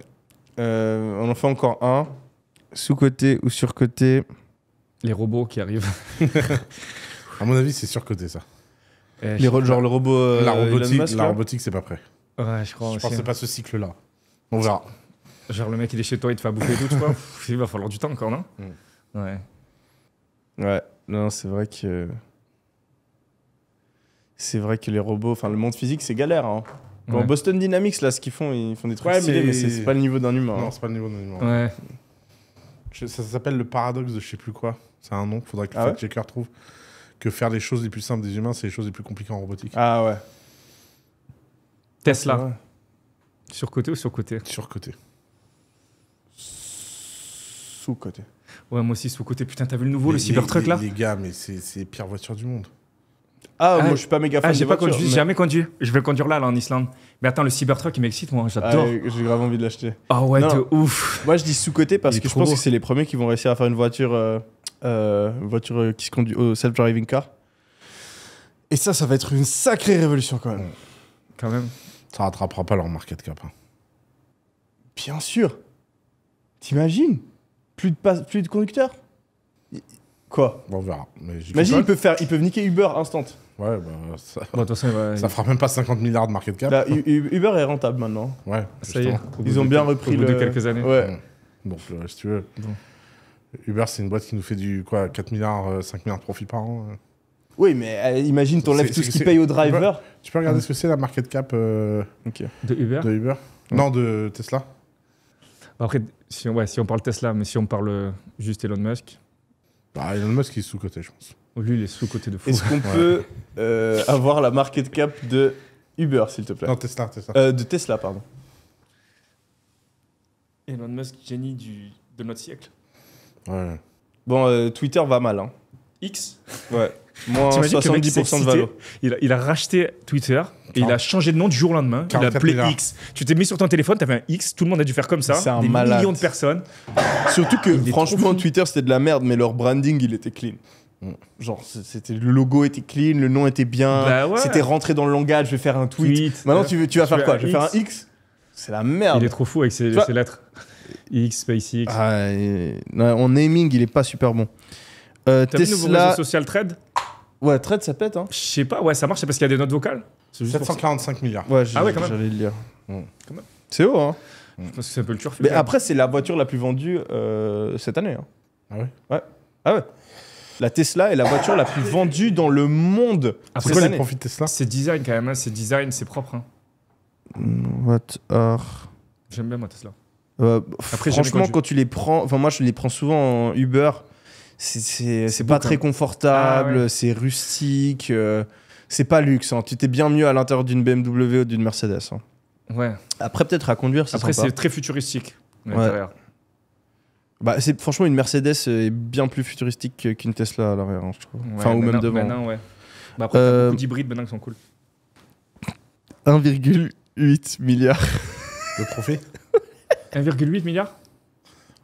euh, on en fait encore un. Sous-côté ou sur-côté Les robots qui arrivent. à mon avis, c'est sur-côté, ça. Euh, les genre le robot. la euh, robotique, c'est pas prêt. Ouais, je crois. Je pense que c'est pas ce cycle-là. On verra. Genre le mec il est chez toi, il te fait bouffer tout, tu il va falloir du temps encore, non mm. Ouais. Ouais, non, c'est vrai que. C'est vrai que les robots, enfin le monde physique, c'est galère. Hein. Boston Dynamics, là, ce qu'ils font, ils font des trucs ouais, mais, c'est pas le niveau d'un humain. Non, hein. c'est pas le niveau d'un humain. Ouais. Ça, s'appelle le paradoxe de je sais plus quoi. C'est un nom il faudrait que le ah fact-checker trouve. Que faire les choses les plus simples des humains, c'est les choses les plus compliquées en robotique. Ah ouais. Tesla. Ouais. Surcoté ou surcoté Surcoté. Sous-côté. Ouais, moi aussi sous-côté. Putain, t'as vu le nouveau, le Cybertruck là Les gars, mais c'est les pires voitures du monde. Ah, ah, moi je suis pas méga fan. Ah, j'ai pas voitures, conduit, jamais conduit. Je vais conduire là, là en Islande. Mais attends, le Cybertruck il m'excite, moi j'adore. Ah, j'ai grave envie de l'acheter. Ah ouais, de ouf. Moi je dis sous-côté parce que je pense que c'est les premiers qui vont réussir à faire une voiture, euh, euh, voiture euh, qui se conduit au self-driving car. Et ça, ça va être une sacrée révolution quand même. Quand même. Ça rattrapera pas leur market cap. Hein. Bien sûr. T'imagines plus de, plus de conducteurs Quoi On verra. Imagine, ils peuvent, faire, ils peuvent niquer Uber instant. Ouais, bah, ça, Bon, ça fera même pas 50 milliards de market cap. Bah, Uber est rentable maintenant. Ouais, ah, ça y est. Ils ont bien repris Au bout de quelques années. Ouais. si tu veux. Uber, c'est une boîte qui nous fait du quoi 4 milliards, 5 euh, milliards de profit par an. Euh. Oui, mais euh, imagine, t'enlèves tout ce qui qu'ils payent aux drivers. Tu peux regarder ce que c'est la market cap De Uber. de Uber Non, de Tesla Après, si on, si on parle Tesla, mais si on parle juste Elon Musk, bah, Elon Musk, il est sous-côté, je pense. Lui, il est sous-côté de fou. Est-ce qu'on peut euh, avoir la market cap de Uber, s'il te plaît Non, Tesla, Tesla. Euh, de Tesla, pardon. Elon Musk, génie du, de notre siècle. Ouais. Bon, euh, Twitter va mal. Hein. X Ouais. Moins 70% de valeur. il a racheté Twitter il a hein. changé de nom du jour au lendemain. Il a appelé X. Tu t'es mis sur ton téléphone, t'avais un X, tout le monde a dû faire comme ça. C'est un des millions de personnes. Surtout que, franchement, Twitter, c'était de la merde, mais leur branding, il était clean. Mm. Genre, c'était le logo était clean, le nom était bien, bah c'était rentré dans le langage. Je vais faire un tweet. Maintenant, tu, veux, vas faire quoi Je vais faire un X. C'est la merde. Il est trop fou avec ses, lettres. X, SpaceX. Ah, en naming, il est pas super bon. Euh, Tesla. Vu social Trade Ouais, Trade, ça pète. Hein. Je sais pas, ouais, ça marche, c'est parce qu'il y a des notes vocales. 745 milliards. Ouais, ah ouais, quand même. J'allais le lire. Mmh. C'est haut, hein mmh. Parce que c'est un peu le turf. Mais après, c'est la voiture la plus vendue euh, cette année. Hein. Ah ouais Ouais. Ah ouais. La Tesla est la voiture la plus vendue dans le monde. Après quoi les profits de Tesla C'est design quand même, hein. c'est design, c'est propre. Hein. Mmh, what are... J'aime bien moi Tesla. Euh, après, franchement, quand tu les prends, enfin moi je les prends souvent en Uber, c'est pas très confortable, ah c'est rustique. Euh c'est pas luxe. Hein. Tu t'es bien mieux à l'intérieur d'une BMW ou d'une Mercedes. Hein. Ouais. Après, peut-être à conduire, c'est Après, c'est très futuristique. Bah, c'est, franchement, une Mercedes euh, est bien plus futuristique qu'une Tesla à l'arrière, hein, je trouve. enfin, ou même devant. Maintenant, ouais. Bah, après, euh, beaucoup d'hybrides maintenant qui sont cool. 1,8 milliard. de profit 1,8 milliard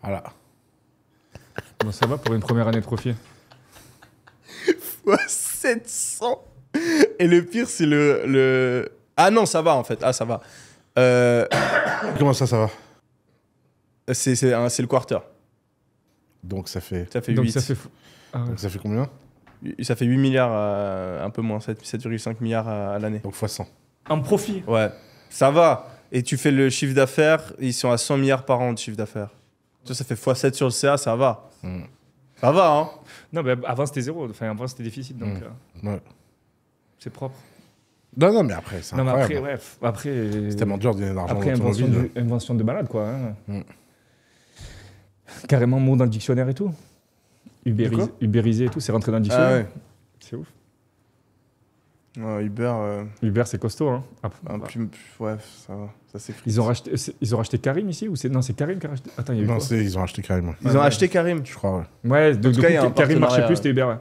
Voilà. Comment ça va pour une première année de profit. 700 et le pire, c'est le, le. Ah non, ça va en fait. Ah, ça va. Euh, Comment ça, ça va C'est le quarter. Donc ça fait. Ça fait 8. Ah donc ça fait, ça fait combien Ça fait 8 milliards, euh, un peu moins, 7,5 milliards euh, à, l'année. Donc fois 100. Un profit Ouais. Ça va. Et tu fais le chiffre d'affaires, ils sont à 100 milliards par an de chiffre d'affaires. Ça, ça fait x7 sur le CA, ça va. Hmm. Ça va, hein Non, mais avant c'était zéro, enfin avant c'était déficit. Donc, hmm. ouais. C'est propre. Non, non, mais après, c'est après, c'était après c'est tellement dur de l'argent. Après, invention de, invention de balade, quoi. Hein. Mm. Carrément, mot dans le dictionnaire et tout. Ubéris, Uberisé et tout, c'est rentré dans le ah dictionnaire. C'est ouf. Uber. Euh, Uber, c'est costaud. Hein. Ah, bah. ça va. Ils ont racheté, ils ont Karim ici ou c'est non c'est Karim qui a racheté. non, ils ont racheté Karim. Ils ont acheté Karim, je crois. Ouais, donc, Karim marchait plus, c'était Uber.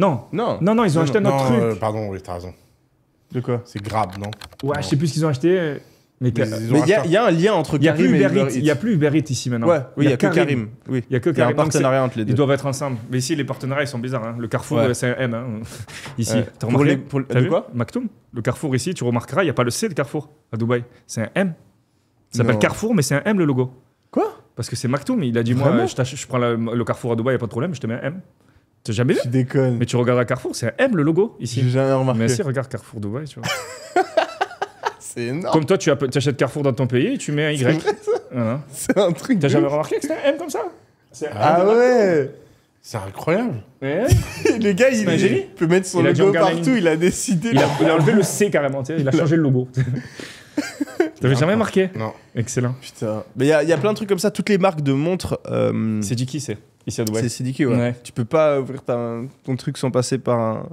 Non. Non. Non, ils ont acheté un notre truc. Euh, pardon, oui, t'as raison. De quoi C'est grave, non Ouais, je sais plus ce qu'ils ont acheté. Euh, mais il y, a- y a un lien entre Karim et Uber Il y a plus Uber Eats ici maintenant. Ouais, oui, il y a que Karim. Oui. Il y a que un partenariat entre les deux. Ils doivent être ensemble. Mais ici, les partenariats, ils sont bizarres. Hein. Le Carrefour, c'est un M. Hein. Ici. Tu T'as vu quoi Maktoum. Le Carrefour ici, tu remarqueras, il n'y a pas le C de Carrefour à Dubaï. C'est un M. Ça s'appelle Carrefour, mais c'est un M le logo. Quoi Parce que c'est Maktoum. Il a dit, moi, je, prends le Carrefour à Dubaï, il n'y a pas de problème, je te mets un M. T'as jamais vu Tu déconnes. Mais tu regardes à Carrefour, c'est un M le logo ici. J'ai jamais remarqué. Mais si, regarde Carrefour Dubaï, tu vois. c'est énorme. Comme toi, tu achètes Carrefour dans ton pays et tu mets un Y. C'est un truc. T'as jamais remarqué que c'est un M comme ça Ah ouais C'est incroyable. Les le gars, il, peut mettre son logo partout, il a décidé. Il a, il a enlevé le C carrément, il a changé le logo. T'avais jamais remarqué Non. Excellent. Putain. Mais il y, a plein de trucs comme ça, toutes les marques de montres. Euh, c'est du qui c'est Ici à Dubaï. C'est syndiqué ouais. Tu peux pas ouvrir ton truc sans passer par un.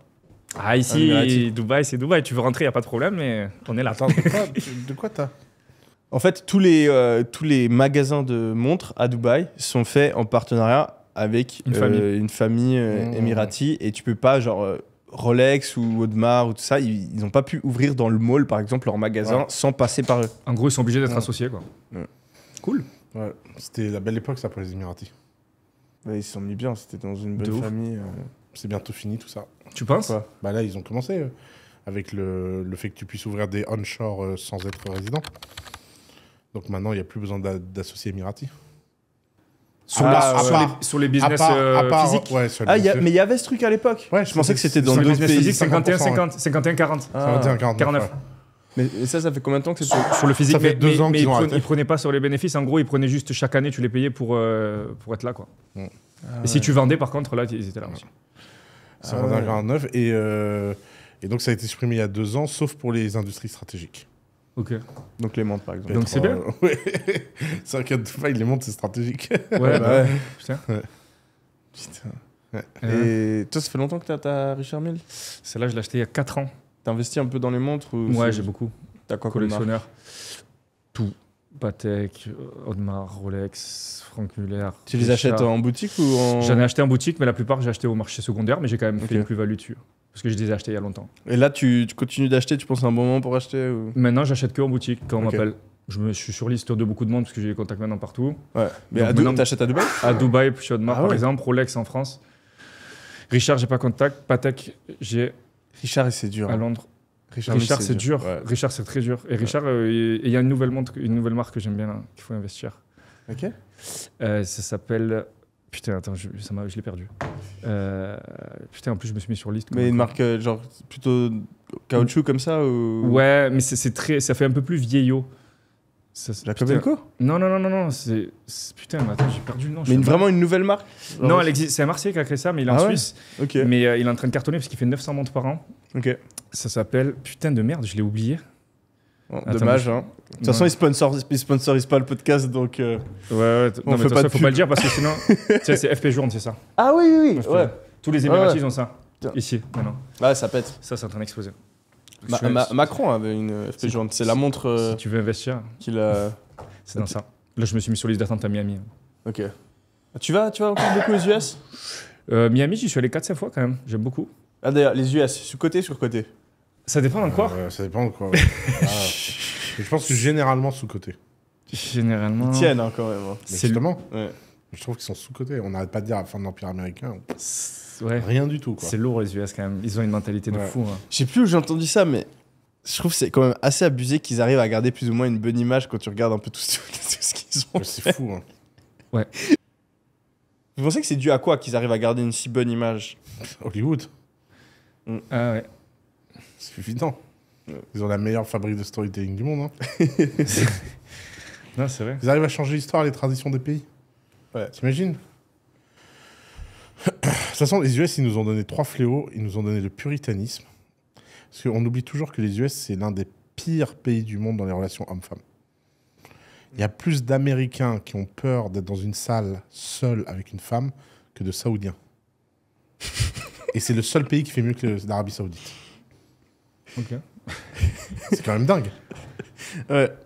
Ah, ici, Dubaï, c'est Dubaï. Tu veux rentrer, il a pas de problème, mais on est là. Attends, de quoi t'as En fait, tous les, euh, tous les magasins de montres à Dubaï sont faits en partenariat avec une famille, euh, une émirati euh, mmh. et tu peux pas, genre. Rolex ou Audemars ou tout ça, ils n'ont pas pu ouvrir dans le mall, par exemple, leur magasin sans passer par eux. En gros, ils sont obligés d'être associés, quoi. Ouais. Cool. C'était la belle époque, ça, pour les Émiratis. Bah, ils se sont mis bien, c'était dans une bonne famille. Euh. C'est bientôt fini tout ça. Tu penses Bah là, ils ont commencé euh, avec le, le, fait que tu puisses ouvrir des onshore euh, sans être résident. Donc maintenant, il n'y a plus besoin d'associer Emirati. Ah, sur, les, business physiques ah, Mais il y avait ce truc à l'époque. Ouais, je, pensais que c'était dans — 51-40. 51-49. Mais ça, ça fait combien de temps que c'est sur, le physique Ça fait deux ans qu'ils ont arrêté. Ils prenaient pas sur les bénéfices. En gros, ils prenaient juste chaque année, tu les payais pour, euh, pour être là. Quoi. Mm. Et si tu vendais, par contre, là, ils étaient là aussi. C'est ah euh. neuf. Et, euh, et donc, ça a été supprimé il y a deux ans, sauf pour les industries stratégiques. Ok. Donc les montres, par exemple. Donc c'est bien. Oui. ouais. c'est cas de faille, les montres, c'est stratégique. Ouais, bah, ouais. Putain. Ouais. Putain. Et toi, ça fait longtemps que t'as ta Richard Mille Celle-là, je l'ai achetée il y a quatre ans. T'investis un peu dans les montres Ouais, j'ai beaucoup. T'as quoi Collectionneur. Tout. Patek, euh, Audemars, Rolex, Franck Muller. Tu les achètes en boutique ou en... J'en ai acheté en boutique, mais la plupart j'ai acheté au marché secondaire, mais j'ai quand même fait une plus-value dessus. Parce que je les ai achetés il y a longtemps. Et là, tu, continues d'acheter Tu penses à un bon moment pour acheter ou... Maintenant, j'achète que en boutique quand on m'appelle. Je, me, suis sur liste de beaucoup de monde parce que j'ai des contacts maintenant partout. Ouais. Mais à maintenant, t'achètes à Dubaï À Dubaï, puis chez Audemars ah par exemple, Rolex en France. Richard, j'ai pas contact. Patek, j'ai Richard, c'est dur. À hein. Londres. Richard, c'est dur. Richard, c'est très dur. Et Richard, euh, il y, a une nouvelle, montre, une nouvelle marque que j'aime bien, hein, qu'il faut investir. Ok. Euh, ça s'appelle. Putain, attends, je, ça je l'ai perdu. Euh, putain, en plus, je me suis mis sur liste. Mais une marque, genre, plutôt caoutchouc comme ça ou... Ouais, mais c'est très, ça fait un peu plus vieillot. Ça, la Non, non, non, non, non. C'est, putain, attends, j'ai perdu le nom. Mais vraiment une nouvelle marque Non, elle existe. C'est un Marseillais qui a créé ça, mais il est en ah Suisse. Mais euh, il est en train de cartonner parce qu'il fait 900 montres par an. Ça s'appelle. Putain de merde, je l'ai oublié. Oh, dommage, hein. De toute façon, ils sponsorisent, ils sponsorisent pas le podcast, donc. Euh, ouais, ouais, ouais. On non, faut pas le dire parce que sinon. c'est FP Journe, c'est ça. Ah oui, oui, oui. Tous les ils ont ça. Ici, maintenant. Ah, ça pète. Ça, c'est en train d'exploser. Macron avait une C'est la montre. si tu euh, veux investir. Qu'il C'est dans ça. Là, je me suis mis sur liste d'attente à Miami. Ok. Ah, tu vas, tu vas encore beaucoup aux US euh, Miami, j'y suis allé 4-5 fois quand même. J'aime beaucoup. Ah d'ailleurs, les US, sur côté, sur côté. Ça dépend de quoi euh, Ça dépend de quoi. Ah. Je pense que généralement sous côté. Généralement. Ils tiennent hein, quand même. C'est hein. Justement. Ouais. Je trouve qu'ils sont sous côté. On n'arrête pas de dire à la fin de l'empire américain ouais. rien du tout. C'est lourd les US quand même. Ils ont une mentalité de fou. Hein. Je sais plus où j'ai entendu ça, mais je trouve c'est quand même assez abusé qu'ils arrivent à garder plus ou moins une bonne image quand tu regardes un peu tout, ce, qu'ils ont. C'est fou. Hein. Ouais. Vous pensez que c'est dû à quoi qu'ils arrivent à garder une si bonne image Hollywood. Mm. Ah ouais. C'est évident. Ils ont la meilleure fabrique de storytelling du monde. Hein. non, c'est vrai. Ils arrivent à changer l'histoire, les traditions des pays. Ouais. T'imagines toute façon, les US, ils nous ont donné trois fléaux. Ils nous ont donné le puritanisme. Parce qu'on oublie toujours que les US, c'est l'un des pires pays du monde dans les relations hommes-femmes. Il y a plus d'Américains qui ont peur d'être dans une salle seule avec une femme que de Saoudiens. Et c'est le seul pays qui fait mieux que l'Arabie Saoudite. Ok. c'est quand même dingue.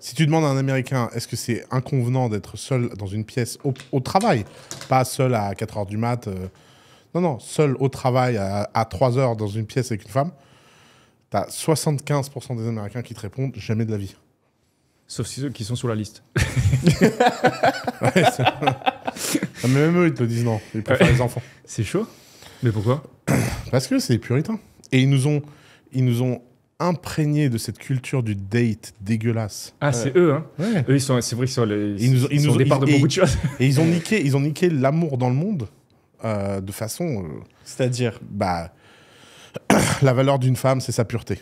si tu demandes à un Américain, est-ce que c'est inconvenant d'être seul dans une pièce au, travail Pas seul à 4h du mat, euh, non, non, seul au travail à, à 3 heures dans une pièce avec une femme, tu as 75% des Américains qui te répondent jamais de la vie. Sauf ceux qui sont sur la liste. même eux, ils te disent non. Ils préfèrent les enfants. C'est chaud. Mais pourquoi Parce que c'est les puritains. Et ils nous ont, ils nous ont imprégnés de cette culture du date dégueulasse. Ah, euh, c'est eux, hein Eux, ils sont, c'est vrai qu'ils sont les, ils nous, ils, départ de beaucoup de Et ils ont niqué, ils ont niqué l'amour dans le monde euh, de façon. Euh, C'est-à-dire Bah, la valeur d'une femme, c'est sa pureté.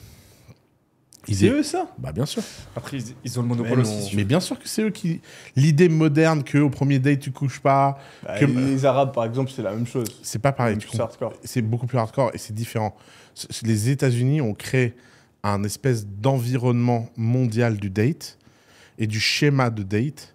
C'est eux ça bah, bien sûr. Après ils, ont le monopole mais aussi. Mais bien sûr que c'est eux qui l'idée moderne que au premier date tu couches pas. Bah, que... Les Arabes par exemple c'est la même chose. C'est pas pareil. C'est beaucoup plus hardcore et c'est différent. Les États-Unis ont créé un espèce d'environnement mondial du date et du schéma de date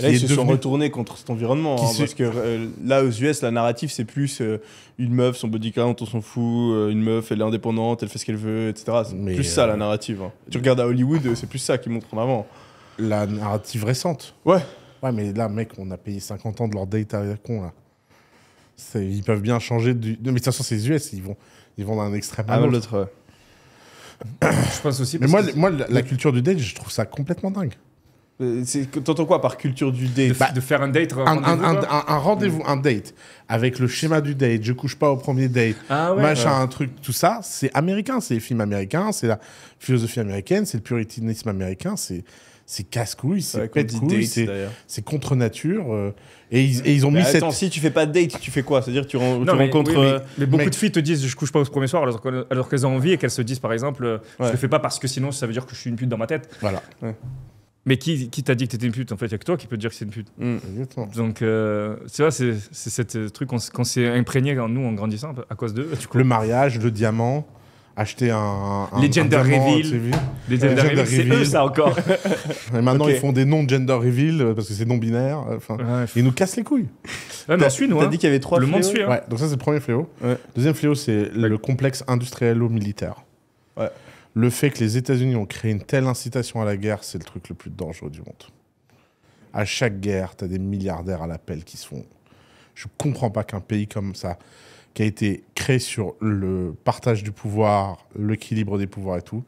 Là, ils se sont retournés contre cet environnement. Hein, parce que euh, là, aux US, la narrative, c'est plus euh, une meuf, son body on s'en fout. Euh, une meuf, elle est indépendante, elle fait ce qu'elle veut, etc. C'est plus ça, la narrative. Hein. Tu regardes à Hollywood, c'est plus ça qu'ils montrent en avant. La narrative récente Ouais. Ouais, mais là, mec, on a payé 50 ans de leur date à con, là. Ils peuvent bien changer mais de toute façon, c'est les US, ils vont, ils vont d'un extrême à, ah, l'autre. je pense aussi. mais moi, moi la culture du date, je trouve ça complètement dingue. Euh, t'entends quoi par culture du date de, bah, faire un date Un, rendez-vous, mm. un, date, avec le schéma du date, je couche pas au premier date, ah machin, un truc, tout ça, c'est américain, c'est les films américains, c'est la philosophie américaine, c'est le puritanisme américain, c'est casse-couille, c'est couille c'est contre nature. Euh, et, ils, ont mis bah, cette... si tu fais pas de date, tu fais quoi C'est-à-dire tu, rencontres... mais, euh, beaucoup de filles te disent je couche pas au premier soir alors, qu'elles ont envie et qu'elles se disent par exemple je le fais pas parce que sinon ça veut dire que je suis une pute dans ma tête. Voilà. Mais qui, t'a dit que t'étais une pute En fait, il n'y a que toi qui peux te dire que c'est une pute. Mm, exactement. Donc, euh, tu vois, c'est ce euh, truc qu'on s'est imprégné, nous, en grandissant, à cause de. Le mariage, le diamant, acheter un. un les gender reveal. Les gender, c'est eux, ça encore. Et maintenant, ils font des noms gender reveal euh, parce que c'est non-binaire. Euh, enfin, ils nous cassent les couilles. Ah, mais suit, nous. T'as hein. dit qu'il y avait trois Le monde suit. Hein. donc, ça, c'est le premier fléau. Deuxième fléau, c'est le complexe industriel militaire Ouais le fait que les États-Unis ont créé une telle incitation à la guerre, c'est le truc le plus dangereux du monde. À chaque guerre, tu as des milliardaires à l'appel qui se font. Je comprends pas qu'un pays comme ça, qui a été créé sur le partage du pouvoir, l'équilibre des pouvoirs et tout.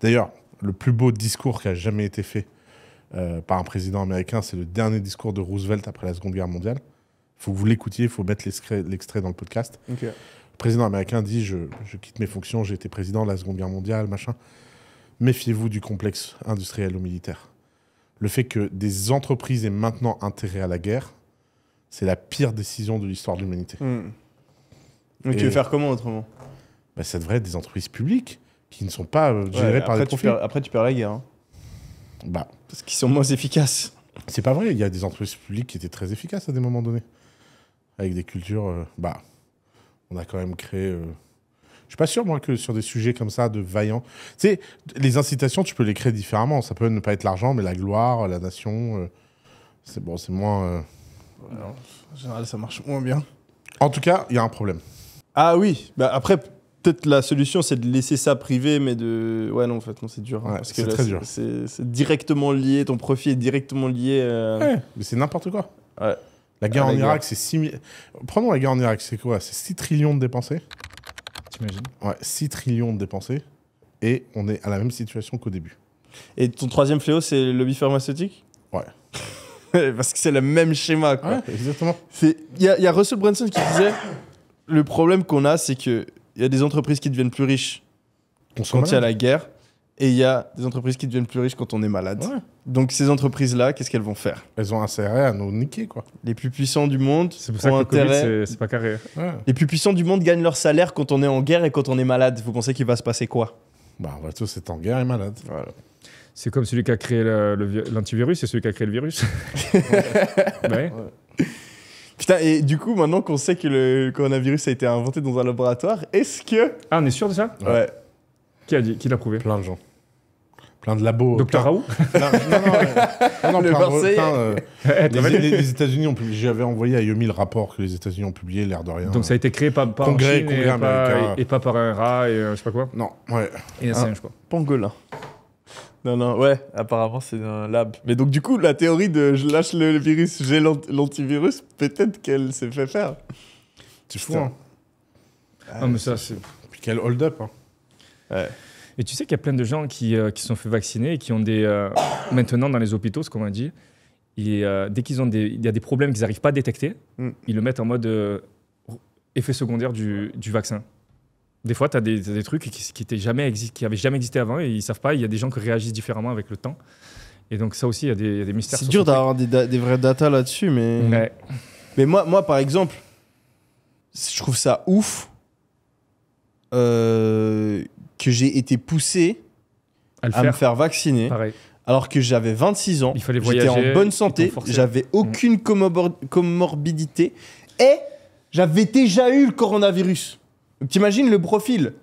D'ailleurs, le plus beau discours qui a jamais été fait euh, par un président américain, c'est le dernier discours de Roosevelt après la Seconde Guerre mondiale. Il faut que vous l'écoutiez, il faut mettre l'extrait dans le podcast. OK président américain dit je, je quitte mes fonctions, j'ai été président de la Seconde Guerre mondiale, machin. Méfiez-vous du complexe industriel ou militaire. Le fait que des entreprises aient maintenant intérêt à la guerre, c'est la pire décision de l'histoire de l'humanité. Hmm. Mais tu veux faire comment autrement bah, Ça devrait être des entreprises publiques qui ne sont pas euh, gérées par des profits. après, tu perds la guerre. Hein. Bah, Parce qu'ils sont moins efficaces. C'est pas vrai, il y a des entreprises publiques qui étaient très efficaces à des moments donnés. Avec des cultures. Euh, bah, on a quand même créé. Euh, je suis pas sûr, moi, que sur des sujets comme ça, de vaillants. Tu sais, les incitations, tu peux les créer différemment. Ça peut ne pas être l'argent, mais la gloire, la nation. Euh, c'est bon, c'est moins. Euh, en général, ça marche moins bien. En tout cas, il y a un problème. Ah oui, bah après, peut-être la solution, c'est de laisser ça privé, mais de. Ouais, non, en fait, non, c'est dur. Hein, c'est très dur. C'est directement lié, ton profit est directement lié. Ouais, mais c'est n'importe quoi. Ouais. La guerre ah, en Irak, c'est 6 Prenons la guerre en Irak, c'est quoi C'est 6 trillions de dépensés T'imagines Ouais, 6 trillions de dépensés. Et on est à la même situation qu'au début. Et ton troisième fléau, c'est le lobby pharmaceutique Ouais. Parce que c'est le même schéma, quoi. Ouais, exactement. Il y, y, a Russell Branson qui disait le problème qu'on a, c'est qu'il y a des entreprises qui deviennent plus riches quand il y a la guerre, et il y a des entreprises qui deviennent plus riches quand on est malade. Ouais. Donc ces entreprises-là, qu'est-ce qu'elles vont faire Elles ont intérêt à nous niquer, quoi. Les plus puissants du monde. C'est pour ça que le c'est pas carré. Les plus puissants du monde gagnent leur salaire quand on est en guerre et quand on est malade. Vous pensez qu'il va se passer quoi Bah, on va en guerre et malade. C'est comme celui qui a créé l'antivirus, et celui qui a créé le virus. ouais. Putain, et du coup, maintenant qu'on sait que le coronavirus a été inventé dans un laboratoire, est-ce que. Ah, on est sûr de ça Ouais. Qui a dit Qui l'a prouvé Plein de gens plein de labos. Docteur Raoult Non, non, non, non, euh, eh, les, États-Unis ont publié. J'avais envoyé à Yomi le rapport que les États-Unis ont publié, l'air de rien. Donc ça a été créé par, par congrès, congrès et, pas, par un rat et euh, je sais pas quoi. Non, ouais. Et un singe quoi. Pangolin. Non, non, ouais, apparemment c'est un lab. Mais donc du coup, la théorie de je lâche le virus, j'ai l'antivirus, peut-être qu'elle s'est fait faire. Tu fous, hein. Ah, mais ça c'est... Puis quel hold-up, hein. Ouais. Mais tu sais qu'il y a plein de gens qui, euh, sont fait vacciner et qui ont des. Euh, maintenant, dans les hôpitaux, ce qu'on m'a dit, et, euh, dès qu'ils ont des, il y a des problèmes qu'ils n'arrivent pas à détecter, mm. ils le mettent en mode effet secondaire du, du, vaccin. Des fois, tu as, des, trucs qui, qui n'avaient jamais, jamais, existé avant et ils ne savent pas. Il y a des gens qui réagissent différemment avec le temps. Et donc, ça aussi, il y a des, mystères. C'est dur d'avoir des, des vraies datas là-dessus, mais. Mais moi, moi, par exemple, je trouve ça ouf euh, que j'ai été poussé à, me faire vacciner. Alors que j'avais 26 ans, j'étais en bonne santé, j'avais mm. aucune comorbidité et j'avais déjà eu le coronavirus. T'imagines le profil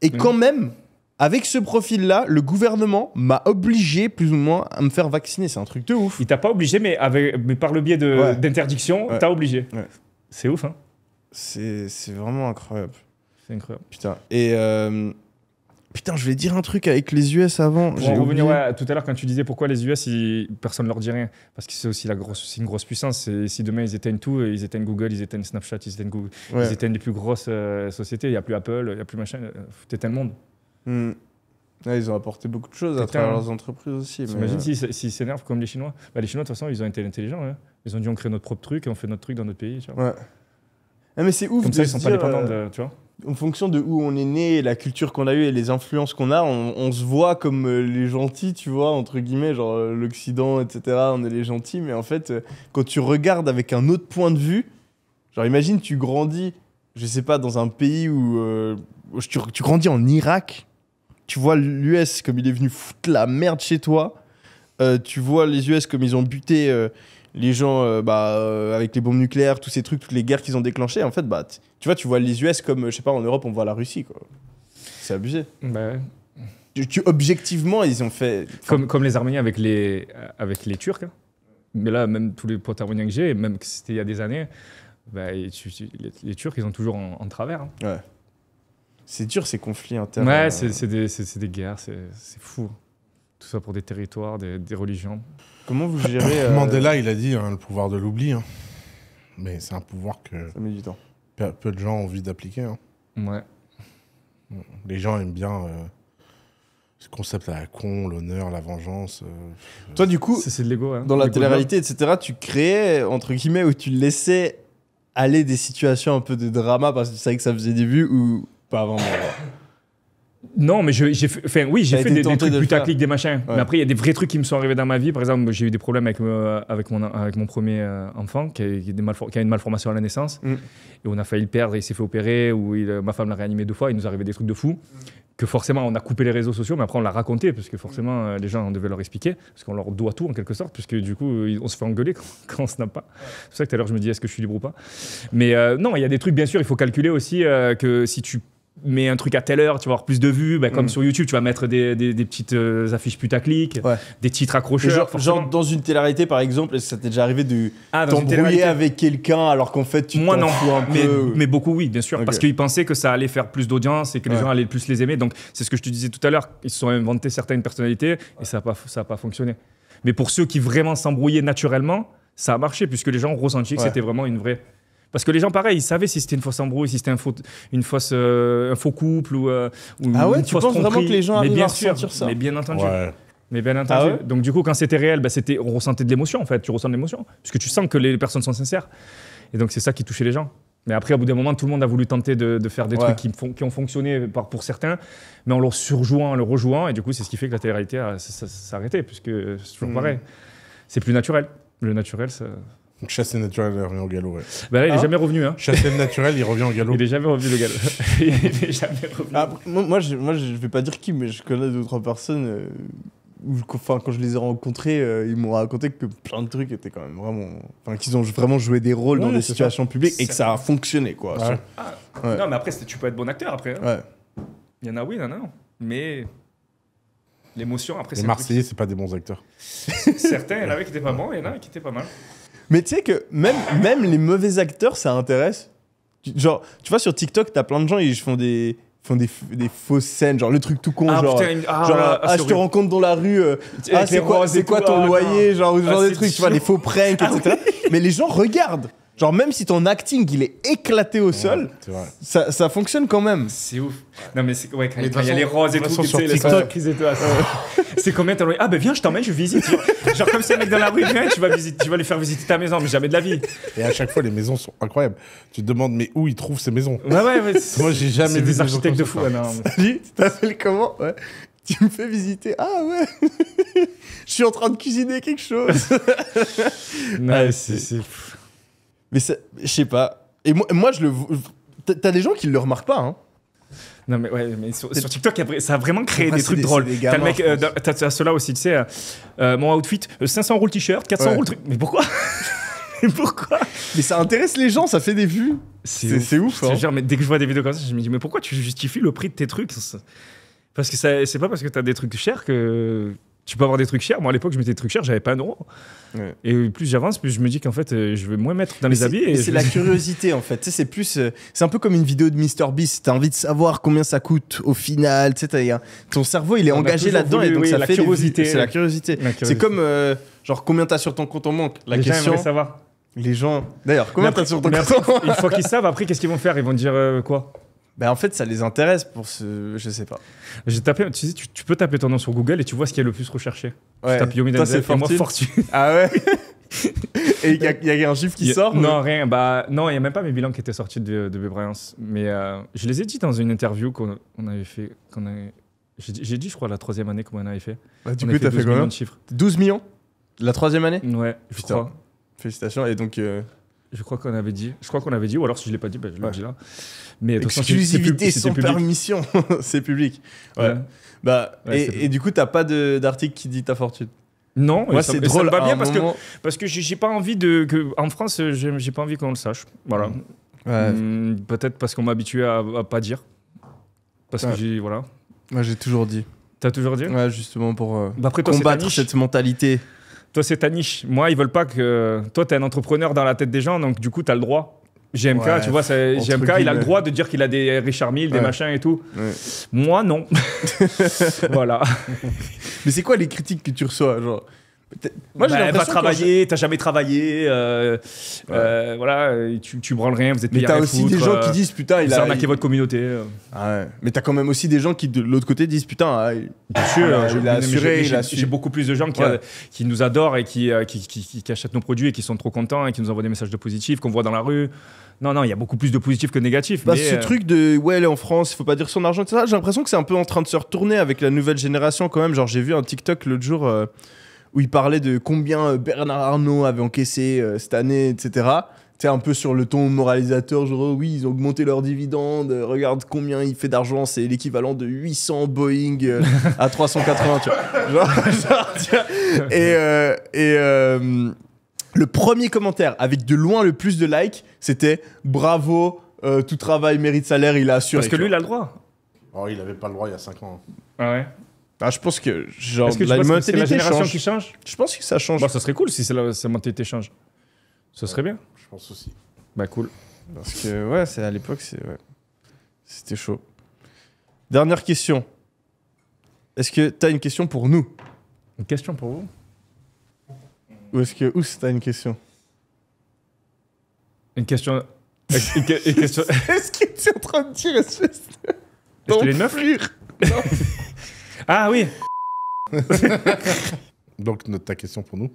Et mm. quand même, avec ce profil-là, le gouvernement m'a obligé plus ou moins à me faire vacciner. C'est un truc de ouf. Il t'a pas obligé, mais, avec, mais par le biais d'interdiction, t'as obligé. C'est ouf, hein C'est vraiment incroyable. C'est incroyable. Putain. Et. Euh, putain, je vais dire un truc avec les US avant. Pour revenir tout à l'heure, quand tu disais pourquoi les US, personne ne leur dit rien. Parce que c'est aussi la grosse, une grosse puissance. Et si demain ils éteignent tout, ils éteignent Google, ils éteignent Snapchat, ils éteignent, Google, ils éteignent les plus grosses euh, sociétés. Il n'y a plus Apple, il n'y a plus machin. T'éteins le monde. Hmm. Ah, ils ont apporté beaucoup de choses à travers leurs entreprises aussi. T'imagines euh, s'ils s'énervent comme les Chinois bah, Les Chinois, de toute façon, ils ont été intelligents. Hein. Ils ont dit on crée notre propre truc et on fait notre truc dans notre pays. Ouais. Ah, mais c'est ouf. Comme ça, ils sont pas dépendants euh, de. Tu vois en fonction de où on est né, la culture qu'on a eue et les influences qu'on a, on, se voit comme euh, les gentils, tu vois, entre guillemets, genre euh, l'Occident, etc. On est les gentils, mais en fait, euh, quand tu regardes avec un autre point de vue, genre imagine tu grandis, je sais pas, dans un pays où, tu, tu, grandis en Irak, tu vois l'US comme il est venu foutre la merde chez toi, tu vois les US comme ils ont buté les gens euh, bah, euh, avec les bombes nucléaires, tous ces trucs, toutes les guerres qu'ils ont déclenchées, en fait, bah, tu vois, tu vois les US comme, euh, je sais pas, en Europe, on voit la Russie, quoi. C'est abusé. Bah tu, objectivement, ils ont fait. Comme, comme les Arméniens avec les, avec les Turcs. Hein. Mais là, même tous les potes arméniens que j'ai, même que c'était il y a des années, bah, les, Turcs, ils ont toujours en, travers. Hein. Ouais. C'est dur ces conflits internes. Ouais, c'est des, des, guerres, c'est fou. Tout ça pour des territoires, des, des religions. Comment vous gérez. Euh, Mandela, il a dit hein, le pouvoir de l'oubli. Hein. Mais c'est un pouvoir que. Ça met du temps. Peu, de gens ont envie d'appliquer. Hein. Ouais. Les gens aiment bien euh, ce concept à la con, l'honneur, la vengeance. Euh, Toi, du coup, c'est de l'ego. Dans la télé-réalité, etc., tu créais, entre guillemets, ou tu laissais aller des situations un peu de drama parce que tu savais que ça faisait des vues ou pas vraiment. Non, mais j'ai fait. oui, j'ai fait des, des trucs de des machins. Mais après, il y a des vrais trucs qui me sont arrivés dans ma vie. Par exemple, j'ai eu des problèmes avec, euh, avec, mon, avec mon premier euh, enfant qui a, une malformation à la naissance. Mm. Et on a failli le perdre. il s'est fait opérer. Euh, ma femme l'a réanimé deux fois. Il nous arrivait des trucs de fou. Que forcément, on a coupé les réseaux sociaux. Mais après, on l'a raconté. Parce que forcément, les gens, on devait leur expliquer. Parce qu'on leur doit tout, en quelque sorte. Parce que du coup, on se fait engueuler quand, quand on se pas. C'est ça que tout à l'heure, je me dis est-ce que je suis libre ou pas. Mais non, il y a des trucs, bien sûr, il faut calculer aussi que si tu mais un truc à telle heure, tu vas avoir plus de vues. Bah, comme mm. sur YouTube, tu vas mettre des, petites euh, affiches putaclic, des titres accrocheurs. Genre, dans une télé par exemple, ça t'est déjà arrivé de ah, t'embrouiller avec quelqu'un alors qu'en fait tu Moi, non. Fous un mais, mais beaucoup, oui, bien sûr. Parce qu'ils pensaient que ça allait faire plus d'audience et que les gens allaient plus les aimer. Donc, c'est ce que je te disais tout à l'heure. Ils se sont inventés certaines personnalités et ça n'a pas, ça pas fonctionné. Mais pour ceux qui vraiment s'embrouillaient naturellement, ça a marché puisque les gens ont que c'était vraiment une vraie. Parce que les gens, pareil, ils savaient si c'était une fausse embrouille, si c'était un faux, une fausse, euh, un faux couple ou, euh, ou ah ouais, tu penses vraiment que les gens mais arrivent bien ça Mais bien entendu. Mais bien ah entendu. Donc du coup, quand c'était réel, bah, c'était, on ressentait de l'émotion en fait. Tu ressens de l'émotion parce que tu sens que les personnes sont sincères. Et donc c'est ça qui touchait les gens. Mais après, au bout d'un moment, tout le monde a voulu tenter de, faire des trucs qui, qui, ont fonctionné par, pour certains, mais en le surjouant, en le rejouant. Et du coup, c'est ce qui fait que la télé-réalité s'est arrêtée, puisque c'est toujours hmm. pareil. C'est plus naturel. Le naturel, ça, Chassé naturel, il revient au galop. Ouais. Bah là, il n'est ah. jamais revenu. Hein. naturel, il revient au galop. Il est jamais revenu le galop. il est jamais revenu. Ah, moi, je vais pas dire qui, mais je connais deux ou trois personnes. Euh, où, enfin, quand je les ai rencontrés, euh, ils m'ont raconté que plein de trucs étaient quand même vraiment. Enfin, qu'ils ont vraiment joué des rôles dans des situations publiques et que ça a fonctionné, quoi. Ah. Non, mais après, tu peux être bon acteur après. Hein. Ouais. Il y en a, oui, il y en a, non. Mais. L'émotion, après, c'est. Les Marseillais, c'est pas des bons acteurs. Certains, il y en avait qui étaient pas bons, il y en a qui étaient pas mal. Mais tu sais que même, même les mauvais acteurs, ça intéresse. Genre, tu vois, sur TikTok, t'as plein de gens, ils font des font des, des, fausses scènes, genre le truc tout con, ah, genre, ah, genre ah, ah, je te rencontre dans la rue, euh, ah c'est quoi, ton loyer, genre, genre des trucs, tu vois, les faux pranks, etc. Mais les gens regardent, Genre, même si ton acting, il est éclaté au sol, ça, fonctionne quand même. C'est ouf. Non, mais c'est, ouais, il y a les roses et tout, tu sais, les étaient c'est combien t'as Ah, ben viens, je t'emmène, je visite. Genre, comme si un mec dans la rue, tu vas, visiter, tu vas faire visiter ta maison, mais jamais de la vie. Et à chaque fois, les maisons sont incroyables. Tu te demandes, mais où ils trouvent ces maisons Ouais, ouais, Moi, j'ai jamais vu des architectes de fou. non, Salut, tu t'appelles comment ouais. Tu me fais visiter. Ah ouais Je suis en train de cuisiner quelque chose. non, c'est. c'est... Mais je sais pas. Et moi, moi je le. T'as des gens qui le remarquent pas, hein. Non mais ouais, mais sur, TikTok, ça a vraiment créé des trucs drôles. T'as le mec, euh, t'as ceux-là aussi, tu sais, euh, euh, mon outfit, 500 roules t-shirt, 400 roules truc. Mais pourquoi Mais pourquoi Mais ça intéresse les gens, ça fait des vues. C'est ouf. ouf hein. genre, mais dès que je vois des vidéos comme ça, je me dis mais pourquoi tu justifies le prix de tes trucs Parce que c'est pas parce que t'as des trucs chers que tu peux avoir des trucs chers. Moi, à l'époque, je mettais des trucs chers, j'avais pas un euro. Et plus j'avance, plus je me dis qu'en fait, euh, je vais moins mettre dans les habits. C'est la curiosité, en fait. c'est plus. Euh, c'est un peu comme une vidéo de MrBeast. T'as envie de savoir combien ça coûte au final. Tu ton cerveau, il est engagé là-dedans. Et donc, la c'est la curiosité. C'est comme, euh, genre, combien t'as sur ton compte en manque La question. savoir. Les gens. D'ailleurs, combien t'as sur ton compte Une fois qu'ils savent, après, qu'est-ce qu'ils vont faire Ils vont dire quoi ben, en fait, ça les intéresse pour ce. Je sais pas. J'ai tapé, tu sais, tu, peux taper ton nom sur Google et tu vois ce qui est le plus recherché. Tu tapes Yomi Denzel et moi Fortune. Ah ouais Et il y, a un chiffre qui sort Non, rien. Bah, non, il n'y a même pas mes bilans qui étaient sortis de, de Bébriance. Mais euh, je les ai dit dans une interview qu'on avait fait. J'ai dit, je crois, la troisième année qu'on avait fait. Ah, du coup, t'as fait, fait combien de chiffres 12 millions La troisième année Ouais, Putain. Félicitations. Et donc. Euh, je crois qu'on avait dit. Je crois qu'on avait dit, ou alors si je ne l'ai pas dit, ben, je le dis là. Mais exclusivité sans permission, c'est public. Ouais. Bah, et, du coup, tu t'as pas d'article qui dit ta fortune. Non, c'est drôle. Ça me va bien parce, que, parce que j'ai pas envie de. Que, en France, j'ai pas envie qu'on le sache. Voilà. Hum, peut-être parce qu'on m'a habitué à, ne pas dire. Parce que j'ai. Voilà. Moi, j'ai toujours dit. T'as toujours dit Ouais, justement pour euh, bah, combattre cette mentalité. Toi, c'est ta niche. Moi, ils veulent pas que. Toi, t'es un entrepreneur dans la tête des gens, donc du coup, t'as le droit GMK, tu vois, GMK, il a le droit de dire qu'il a des Richard Mille, des machins et tout. Moi, non. voilà. Mais c'est quoi les critiques que tu reçois genre moi, j'ai bah, pas travaillé, t'as jamais travaillé, euh, euh, voilà, tu, tu branles rien, vous êtes payé Mais t'as aussi des gens qui euh, disent putain, il a votre communauté. Euh. Ah ouais. Mais t'as quand même aussi des gens qui de l'autre côté disent putain, bien ah, il ah, a assuré, J'ai beaucoup plus de gens qui, euh, nous adorent et qui qui, achètent nos produits et qui sont trop contents et qui nous envoient des messages de positifs qu'on voit dans la rue. Non, non, il y a beaucoup plus de positifs que de négatifs. Bah, ce truc de ouais, en France, il faut pas dire son argent, J'ai l'impression que c'est un peu en train de se retourner avec la nouvelle génération quand même. Genre, j'ai vu un TikTok l'autre jour où il parlait de combien euh, Bernard Arnault avait encaissé euh, cette année, etc. Tu un peu sur le ton moralisateur, genre, oh oui, ils ont augmenté leurs dividendes, euh, regarde combien il fait d'argent, c'est l'équivalent de 800 Boeing à 380, tu vois. Genre, et, et le premier commentaire, avec de loin le plus de likes, c'était bravo, tout travail mérite salaire, il a assuré. Parce que lui, il a le droit. Oh, il n'avait pas le droit il y a 5 ans. Hein. Ah ouais ah, je pense que, genre, que la mentalité que la génération qui change Je pense que ça change. Bah, ça serait cool si ça, sa mentalité change. Ça serait bien. Je pense aussi. Bah, cool. Parce que, ouais, c'est à l'époque, c'est, ouais. c'était chaud. Dernière question. Est-ce que tu as une question pour nous Une question pour vous Ou est-ce que, Ous, t'as une question Une question. une, question... est-ce que tu es en train de dire, Est-ce qu'il est neuf ah oui Donc, ta question pour nous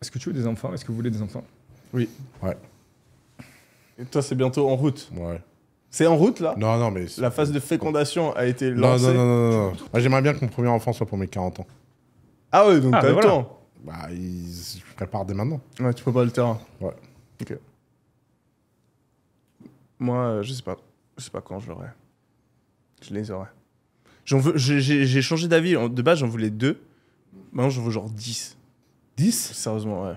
Est-ce que tu veux des enfants Est-ce que vous voulez des enfants Oui. Ouais. Et toi, c'est bientôt en route Ouais. C'est en route là Non, non, mais. La phase de fécondation a été lancée. Non, non, non, non. j'aimerais bien que mon premier enfant soit pour mes 40 ans. Ah ouais, donc ah, t'as ben le temps Bah, je prépare dès maintenant. Ouais, tu peux pas le terrain. Ouais. Ok. Moi, euh, je sais pas. Je sais pas quand je l'aurai. Je les aurai. J'en veux, j'ai changé d'avis. De base, j'en voulais deux. Maintenant, j'en veux genre 10. 10 Sérieusement, ouais.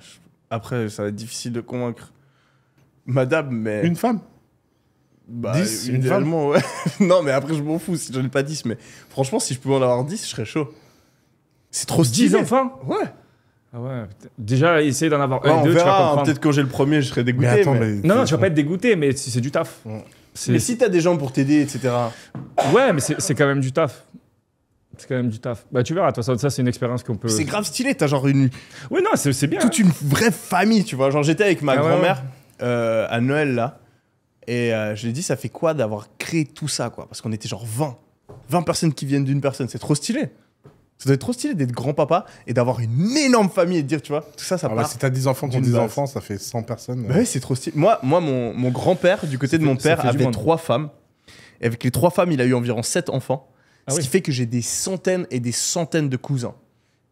Après, ça va être difficile de convaincre madame, mais. Une femme bah, 10 Une femme ouais. non, mais après, je m'en fous si j'en ai pas 10. Mais franchement, si je pouvais en avoir 10, je serais chaud. C'est trop stylé. 10 enfants Ouais. Ah ouais. Déjà, essayer d'en avoir un, on deux, hein. Peut-être quand j'ai le premier, je serais dégoûté. Non, non, tu vas pas être dégoûté, mais c'est du taf. Mais si t'as des gens pour t'aider, etc. Ouais, mais c'est quand même du taf. C'est quand même du taf. Bah tu verras, toi, ça, ça c'est une expérience qu'on peut. C'est grave stylé, t'as genre une. Oui, non, c'est bien. Toute une vraie famille, tu vois. Genre j'étais avec ma ah grand-mère euh, à Noël là, et euh, je lui ai dit, ça fait quoi d'avoir créé tout ça, quoi Parce qu'on était genre 20. 20 personnes qui viennent d'une personne, c'est trop stylé. Ça doit être trop stylé d'être grand-papa et d'avoir une énorme famille et de dire, tu vois, tout ça, ça ah bah, part. Bah, si t'as 10 enfants qui ont 10 enfants, ça fait 100 personnes. Bah oui, c'est trop stylé. Moi, moi mon, grand-père, du côté de mon père, avait trois femmes. Et avec les trois femmes, il a eu environ 7 enfants. Ah ce qui fait que j'ai des centaines et des centaines de cousins.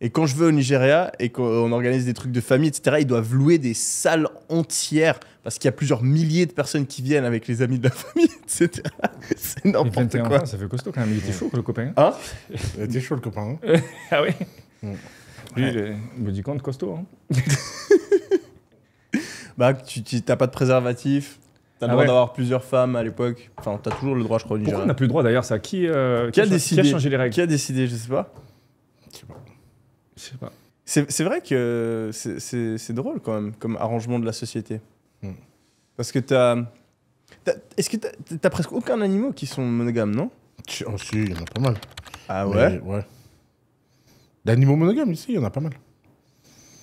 Et quand je veux au Nigeria et qu'on organise des trucs de famille, etc., ils doivent louer des salles entières parce qu'il y a plusieurs milliers de personnes qui viennent avec les amis de la famille, etc c'est n'importe quoi. ça fait costaud quand même. Il était chaud, le copain. ah Il était chaud, le copain. ah oui mm. Lui, il me dit compte costaud. Hein. bah, tu t'as pas de préservatif. T'as le ah droit d'avoir plusieurs femmes à l'époque. Enfin, t'as toujours le droit, je crois, Pourquoi on n'a plus le droit d'ailleurs ça qui, euh, qui, a, décidé Qui a changé les règles Qui a décidé Je sais pas. Je sais pas. C'est vrai que c'est drôle quand même, comme arrangement de la société. Mm. Parce que t'as est-ce que t'as presque aucun animal qui sont monogames, non oh, Si, il y en a pas mal. Ah ouais Mais, Ouais. D'animaux monogames, ici, il y en a pas mal.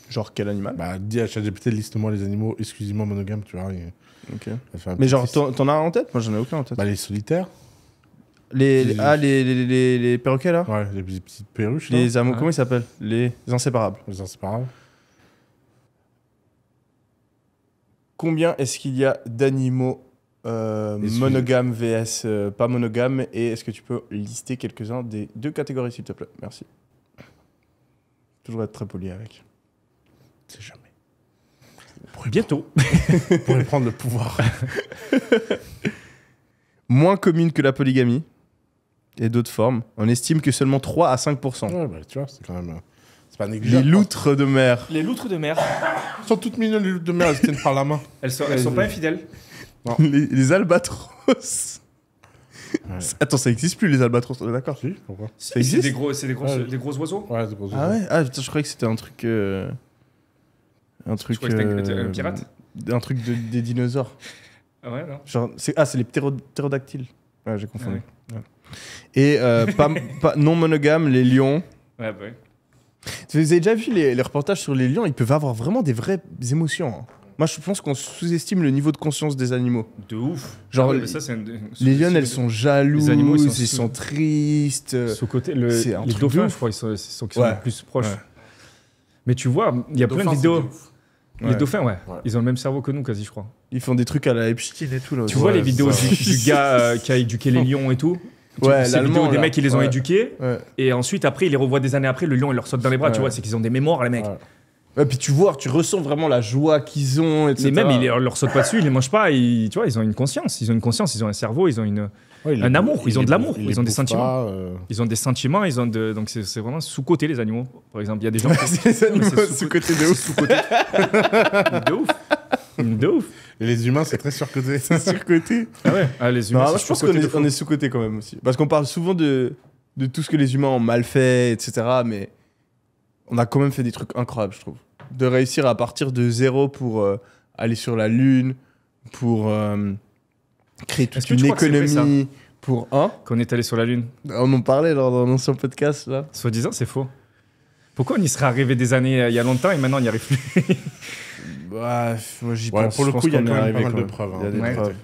Genre quel animal Bah, dis à député, liste-moi les animaux exclusivement monogames, tu vois. Ok. Mais genre, t'en as un en tête Moi, j'en ai aucun en tête. Bah, les solitaires. Les, ah, les, les, les, perroquets là Ouais, les, petites perruches. Les amours... Comment ils s'appellent les... inséparables. Les inséparables. Combien est-ce qu'il y a d'animaux euh, monogame VS euh, pas monogame et est-ce que tu peux lister quelques-uns des deux catégories s'il te plaît Merci. Toujours être très poli avec. C'est jamais. Bientôt. pour prendre le pouvoir. Moins commune que la polygamie et d'autres formes. On estime que seulement 3 à 5%. Ouais, bah, tu vois, c'est quand même. Euh, pas les loutres de mer. Les loutres de mer. Elles sont toutes mignonnes, les loutres de mer, elles tiennent par la main. Elles sont, elles sont pas infidèles. Les, albatros. Attends, ça existe plus les albatros, d'accord pourquoi C'est des gros, c'est des gros, des gros oiseaux Ouais, des Ah ouais Ah je croyais que c'était un truc. Euh, un truc. Euh, un pirate Un truc de, des dinosaures. Ah ouais, non Ah, c'est les ptérodactyles. Ouais, j'ai confondu. Ah Et euh, pas, non monogame, les lions. Ouais, bah Vous avez déjà vu les, reportages sur les lions Ils peuvent avoir vraiment des vraies émotions. Hein. Moi, je pense qu'on sous-estime le niveau de conscience des animaux. De ouf. Genre, ah les lions, elles sont jalouses, les animaux, ils sont, tristes. Sous côté, le, les dauphins, je crois, ils sont, les plus proches. Mais tu vois, il y a plein de vidéos. Les dauphins, ouais. Ils ont le même cerveau que nous, quasi, je crois. Ils font des trucs à la Epstein et tout. tu vois les vidéos du, gars euh, qui a éduqué les lions et tout ouais, l'allemand des mecs qui les ont éduqués et ensuite après ils les revoient des années après le lion il leur saute dans les bras tu vois c'est qu'ils ont des mémoires les mecs et puis tu vois, tu ressens vraiment la joie qu'ils ont, etc. Et même, ils leur sautent pas dessus, ils les mangent pas, ils, tu vois, ils ont une conscience, ils ont une conscience, ils ont un cerveau, ils ont une, un amour, ils, ont de l'amour, ils, ont des sentiments. Euh. Ils ont des sentiments, ils ont de, donc c'est vraiment sous-côté les animaux, par exemple. Il y a des gens qui. sous-côté de ouf. Sous-côté. de ouf. De ouf. les humains, c'est très sur-côté. c'est côté Ah ouais, ah, les humains. je pense qu'on est, est sous-côté quand même aussi. Parce qu'on parle souvent de, de tout ce que les humains ont mal fait, etc. Mais on a quand même fait des trucs incroyables, je trouve de réussir à partir de zéro pour euh, aller sur la Lune, pour euh, créer toute une économie, pour un. Hein? Qu'on est allé sur la Lune. On en parlait dans d'un podcast, là. Soi-disant, c'est faux. Pourquoi on y serait arrivé des années euh, il y a longtemps et maintenant on n'y arrive plus Bah, moi j'y pense. pour le coup, il y a quand mal de hein. preuves.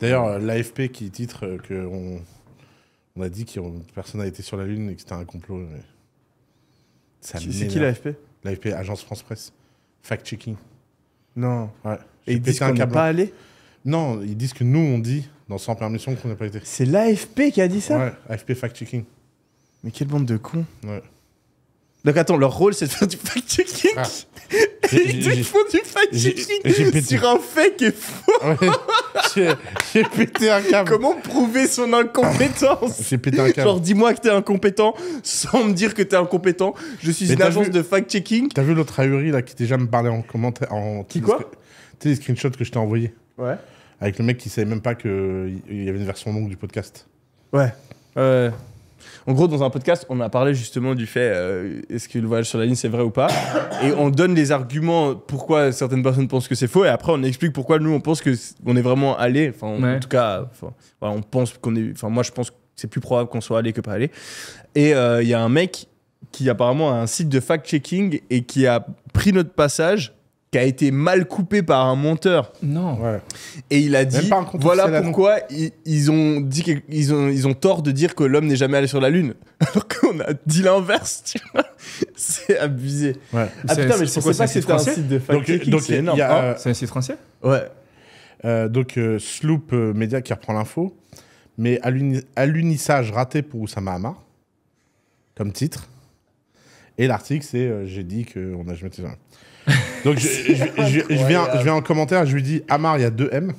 D'ailleurs, l'AFP qui titre qu'on que on, a dit que personne n'a été sur la Lune et que c'était un complot. Ça C'est qui l'AFP L'AFP, Agence France Presse. Fact-checking. Non. Ouais. Et ils disent qu'on pas allé Non, ils disent que nous, on dit, dans Sans Permission, qu'on n'a pas été. C'est l'AFP qui a dit ça Ouais, AFP Fact-checking. Mais quelle bande de cons. Donc attends, leur rôle c'est de faire du fact-checking. Ah. ils font du fact-checking sur un fait qui est faux. J'ai pété un câble. Comment prouver son incompétence J'ai pété un câble. Genre, dis-moi que t'es incompétent sans me dire que t'es incompétent. Je suis une agence de fact-checking. T'as vu l'autre ahuri là qui déjà me parlé en commentaire en Qui quoi Tu sais, les screenshots que je t'ai envoyés. Ouais. Avec le mec qui savait même pas qu'il y avait une version longue du podcast. Ouais. Ouais. En gros, dans un podcast, on a parlé justement du fait euh, est-ce que le voyage sur la ligne c'est vrai ou pas Et on donne les arguments pourquoi certaines personnes pensent que c'est faux et après on explique pourquoi nous on pense que est, vraiment allé. Enfin, en tout cas, on pense qu'on est. Enfin, moi je pense que c'est plus probable qu'on soit allé que pas allé. Et euh, il y a un mec qui apparemment a un site de fact-checking et qui a pris notre passage a été mal coupé par un monteur. Non. Et il a dit voilà pourquoi ils, ont dit qu'ils ont ils ont tort de dire que l'homme n'est jamais allé sur la lune alors qu'on a dit l'inverse, tu vois. C'est abusé. Ouais. Ah putain mais un site de donc, euh, c'est ah, euh, c'est un site français Ouais. Euh, donc Sloop Media qui reprend l'info mais à l'unissage raté pour Oussama Hamar comme titre. Et l'article, c'est j'ai dit qu'on a jamais donc je, viens, je viens en commentaire, je lui dis Amar, il y a deux M.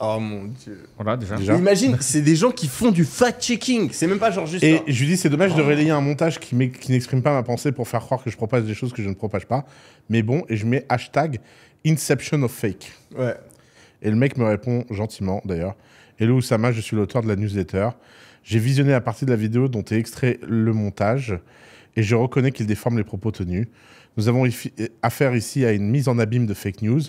Oh mon dieu. Voilà, déjà. Imagine, c'est des gens qui font du fact-checking. C'est même pas genre juste. Et je lui dis, c'est dommage, de oh. relayer un montage qui n'exprime pas ma pensée pour faire croire que je propage des choses que je ne propage pas. Mais bon, et je mets hashtag Inception of Fake. Ouais. Et le mec me répond gentiment, d'ailleurs. Hello Oussama, je suis l'auteur de la newsletter. J'ai visionné la partie de la vidéo dont est extrait le montage et je reconnais qu'il déforme les propos tenus. Nous avons affaire ici à une mise en abîme de fake news.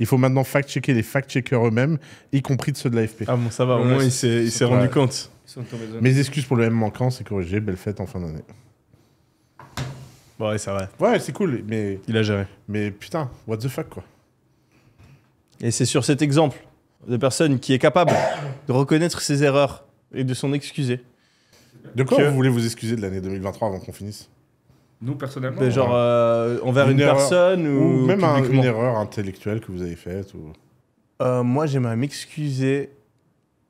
Il faut maintenant fact-checker les fact-checkers eux-mêmes, y compris de ceux de l'AFP. Ah bon, ça va, au moins il s'est rendu compte. Mes excuses pour le même manquant, c'est corrigé. Belle fête en fin d'année. Bon, ouais, ça va. Ouais, c'est cool, mais. Il a géré. Mais putain, what the fuck, quoi. Et c'est sur cet exemple de personne qui est capable de reconnaître ses erreurs et de s'en excuser. De quoi vous voulez vous excuser de l'année 2023 avant qu'on finisse nous, personnellement Genre euh, envers une, personne ou, même une erreur intellectuelle que vous avez faite ou... Euh, moi, j'aimerais m'excuser.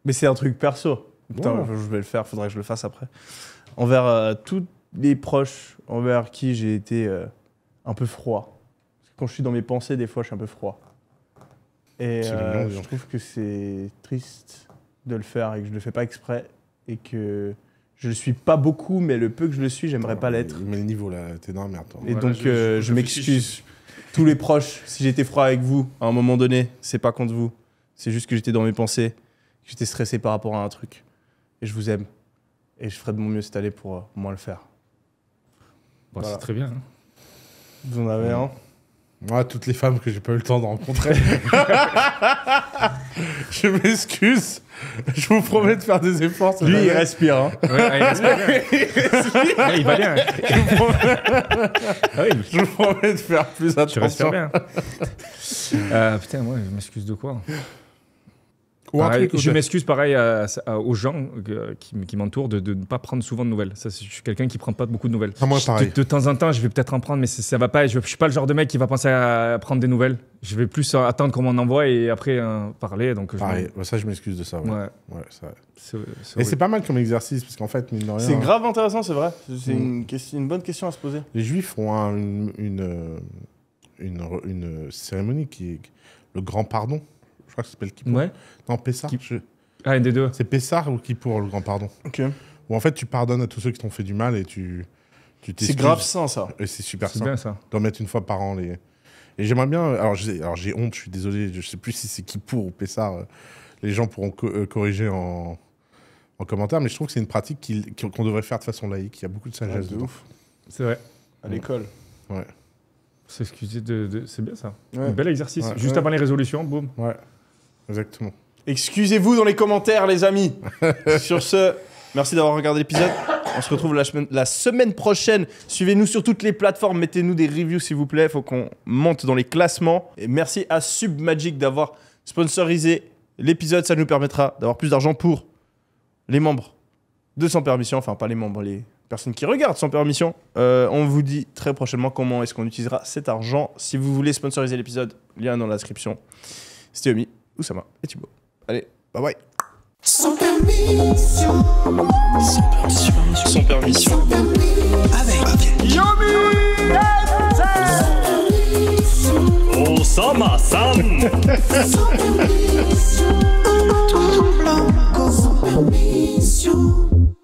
Mais c'est un truc perso. Putain, je vais le faire, faudrait que je le fasse après. Envers euh, tous les proches envers qui j'ai été un peu froid. quand je suis dans mes pensées, des fois, je suis un peu froid. Et je trouve que c'est triste de le faire et que je ne le fais pas exprès et que je le suis pas beaucoup, mais le peu que je le suis, j'aimerais pas l'être. Mais les niveau là, t'es dans la merde. Et donc, je, euh, m'excuse. Tous les proches, si j'étais froid avec vous, à un moment donné, c'est pas contre vous. C'est juste que j'étais dans mes pensées, que j'étais stressé par rapport à un truc. Et je vous aime. Et je ferai de mon mieux cette année pour euh, moins le faire. C'est très bien. Hein. Vous en avez un moi, toutes les femmes que j'ai pas eu le temps de rencontrer. je m'excuse. Je vous promets de faire des efforts. Lui, hein. il respire. il respire. il va bien. Je vous, promets... Ah je vous promets de faire plus attention. Tu respires bien. Euh, putain, moi, je m'excuse de quoi hein je m'excuse pareil aux gens euh, qui, m'entourent de, ne pas prendre souvent de nouvelles. Ça, je suis quelqu'un qui ne prend pas beaucoup de nouvelles. Ah, de, temps en temps, je vais peut-être en prendre, mais ça va pas. Je, ne suis pas le genre de mec qui va penser à prendre des nouvelles. Je vais plus euh, attendre qu'on m'en envoie et après euh, parler. Donc je... ça, je m'excuse de ça. et c'est pas mal comme exercice, parce qu'en fait, de rien. C'est grave intéressant, c'est vrai. C'est mm. une, bonne question à se poser. Les Juifs ont une, une cérémonie qui est le grand pardon crois que ça s'appelle Kippour. Ouais. Non, Pessar. Ah, des deux. C'est Pessar ou Kippour, le grand pardon. Ok. Où en fait, tu pardonnes à tous ceux qui t'ont fait du mal et tu. tu c'est grave sain, ça. Et c'est super sain. C'est bien, ça. D'en mettre une fois par an les. Et j'aimerais bien. Alors, j'ai alors, honte, je suis désolé, je sais plus si c'est Kippour ou Pessar. Euh, les gens pourront euh, corriger en... en, commentaire, mais je trouve que c'est une pratique qu'on devrait faire de façon laïque. Il y a beaucoup de sagesse. de ouf. C'est vrai. À l'école. Ouais. S'excuser de, c'est bien ça. Un bel exercice. Juste avant les résolutions, boum. Ouais. Exactement. Excusez-vous dans les commentaires, les amis. sur ce, merci d'avoir regardé l'épisode. On se retrouve la semaine, prochaine. Suivez-nous sur toutes les plateformes. Mettez-nous des reviews, s'il vous plaît. Faut qu'on monte dans les classements. Et merci à Submagic d'avoir sponsorisé l'épisode. Ça nous permettra d'avoir plus d'argent pour les membres de Sans Permission. Enfin, pas les membres, les personnes qui regardent Sans Permission. Euh, on vous dit très prochainement comment est-ce qu'on utilisera cet argent. Si vous voulez sponsoriser l'épisode, lien dans la description. C'était Omi. Oussama et Thibaut. Allez, bye bye. Sans permission. Sans permission. Sans permission. Avec Yomi Osama Sam. Sans permission. Tout blanc. Sans permission.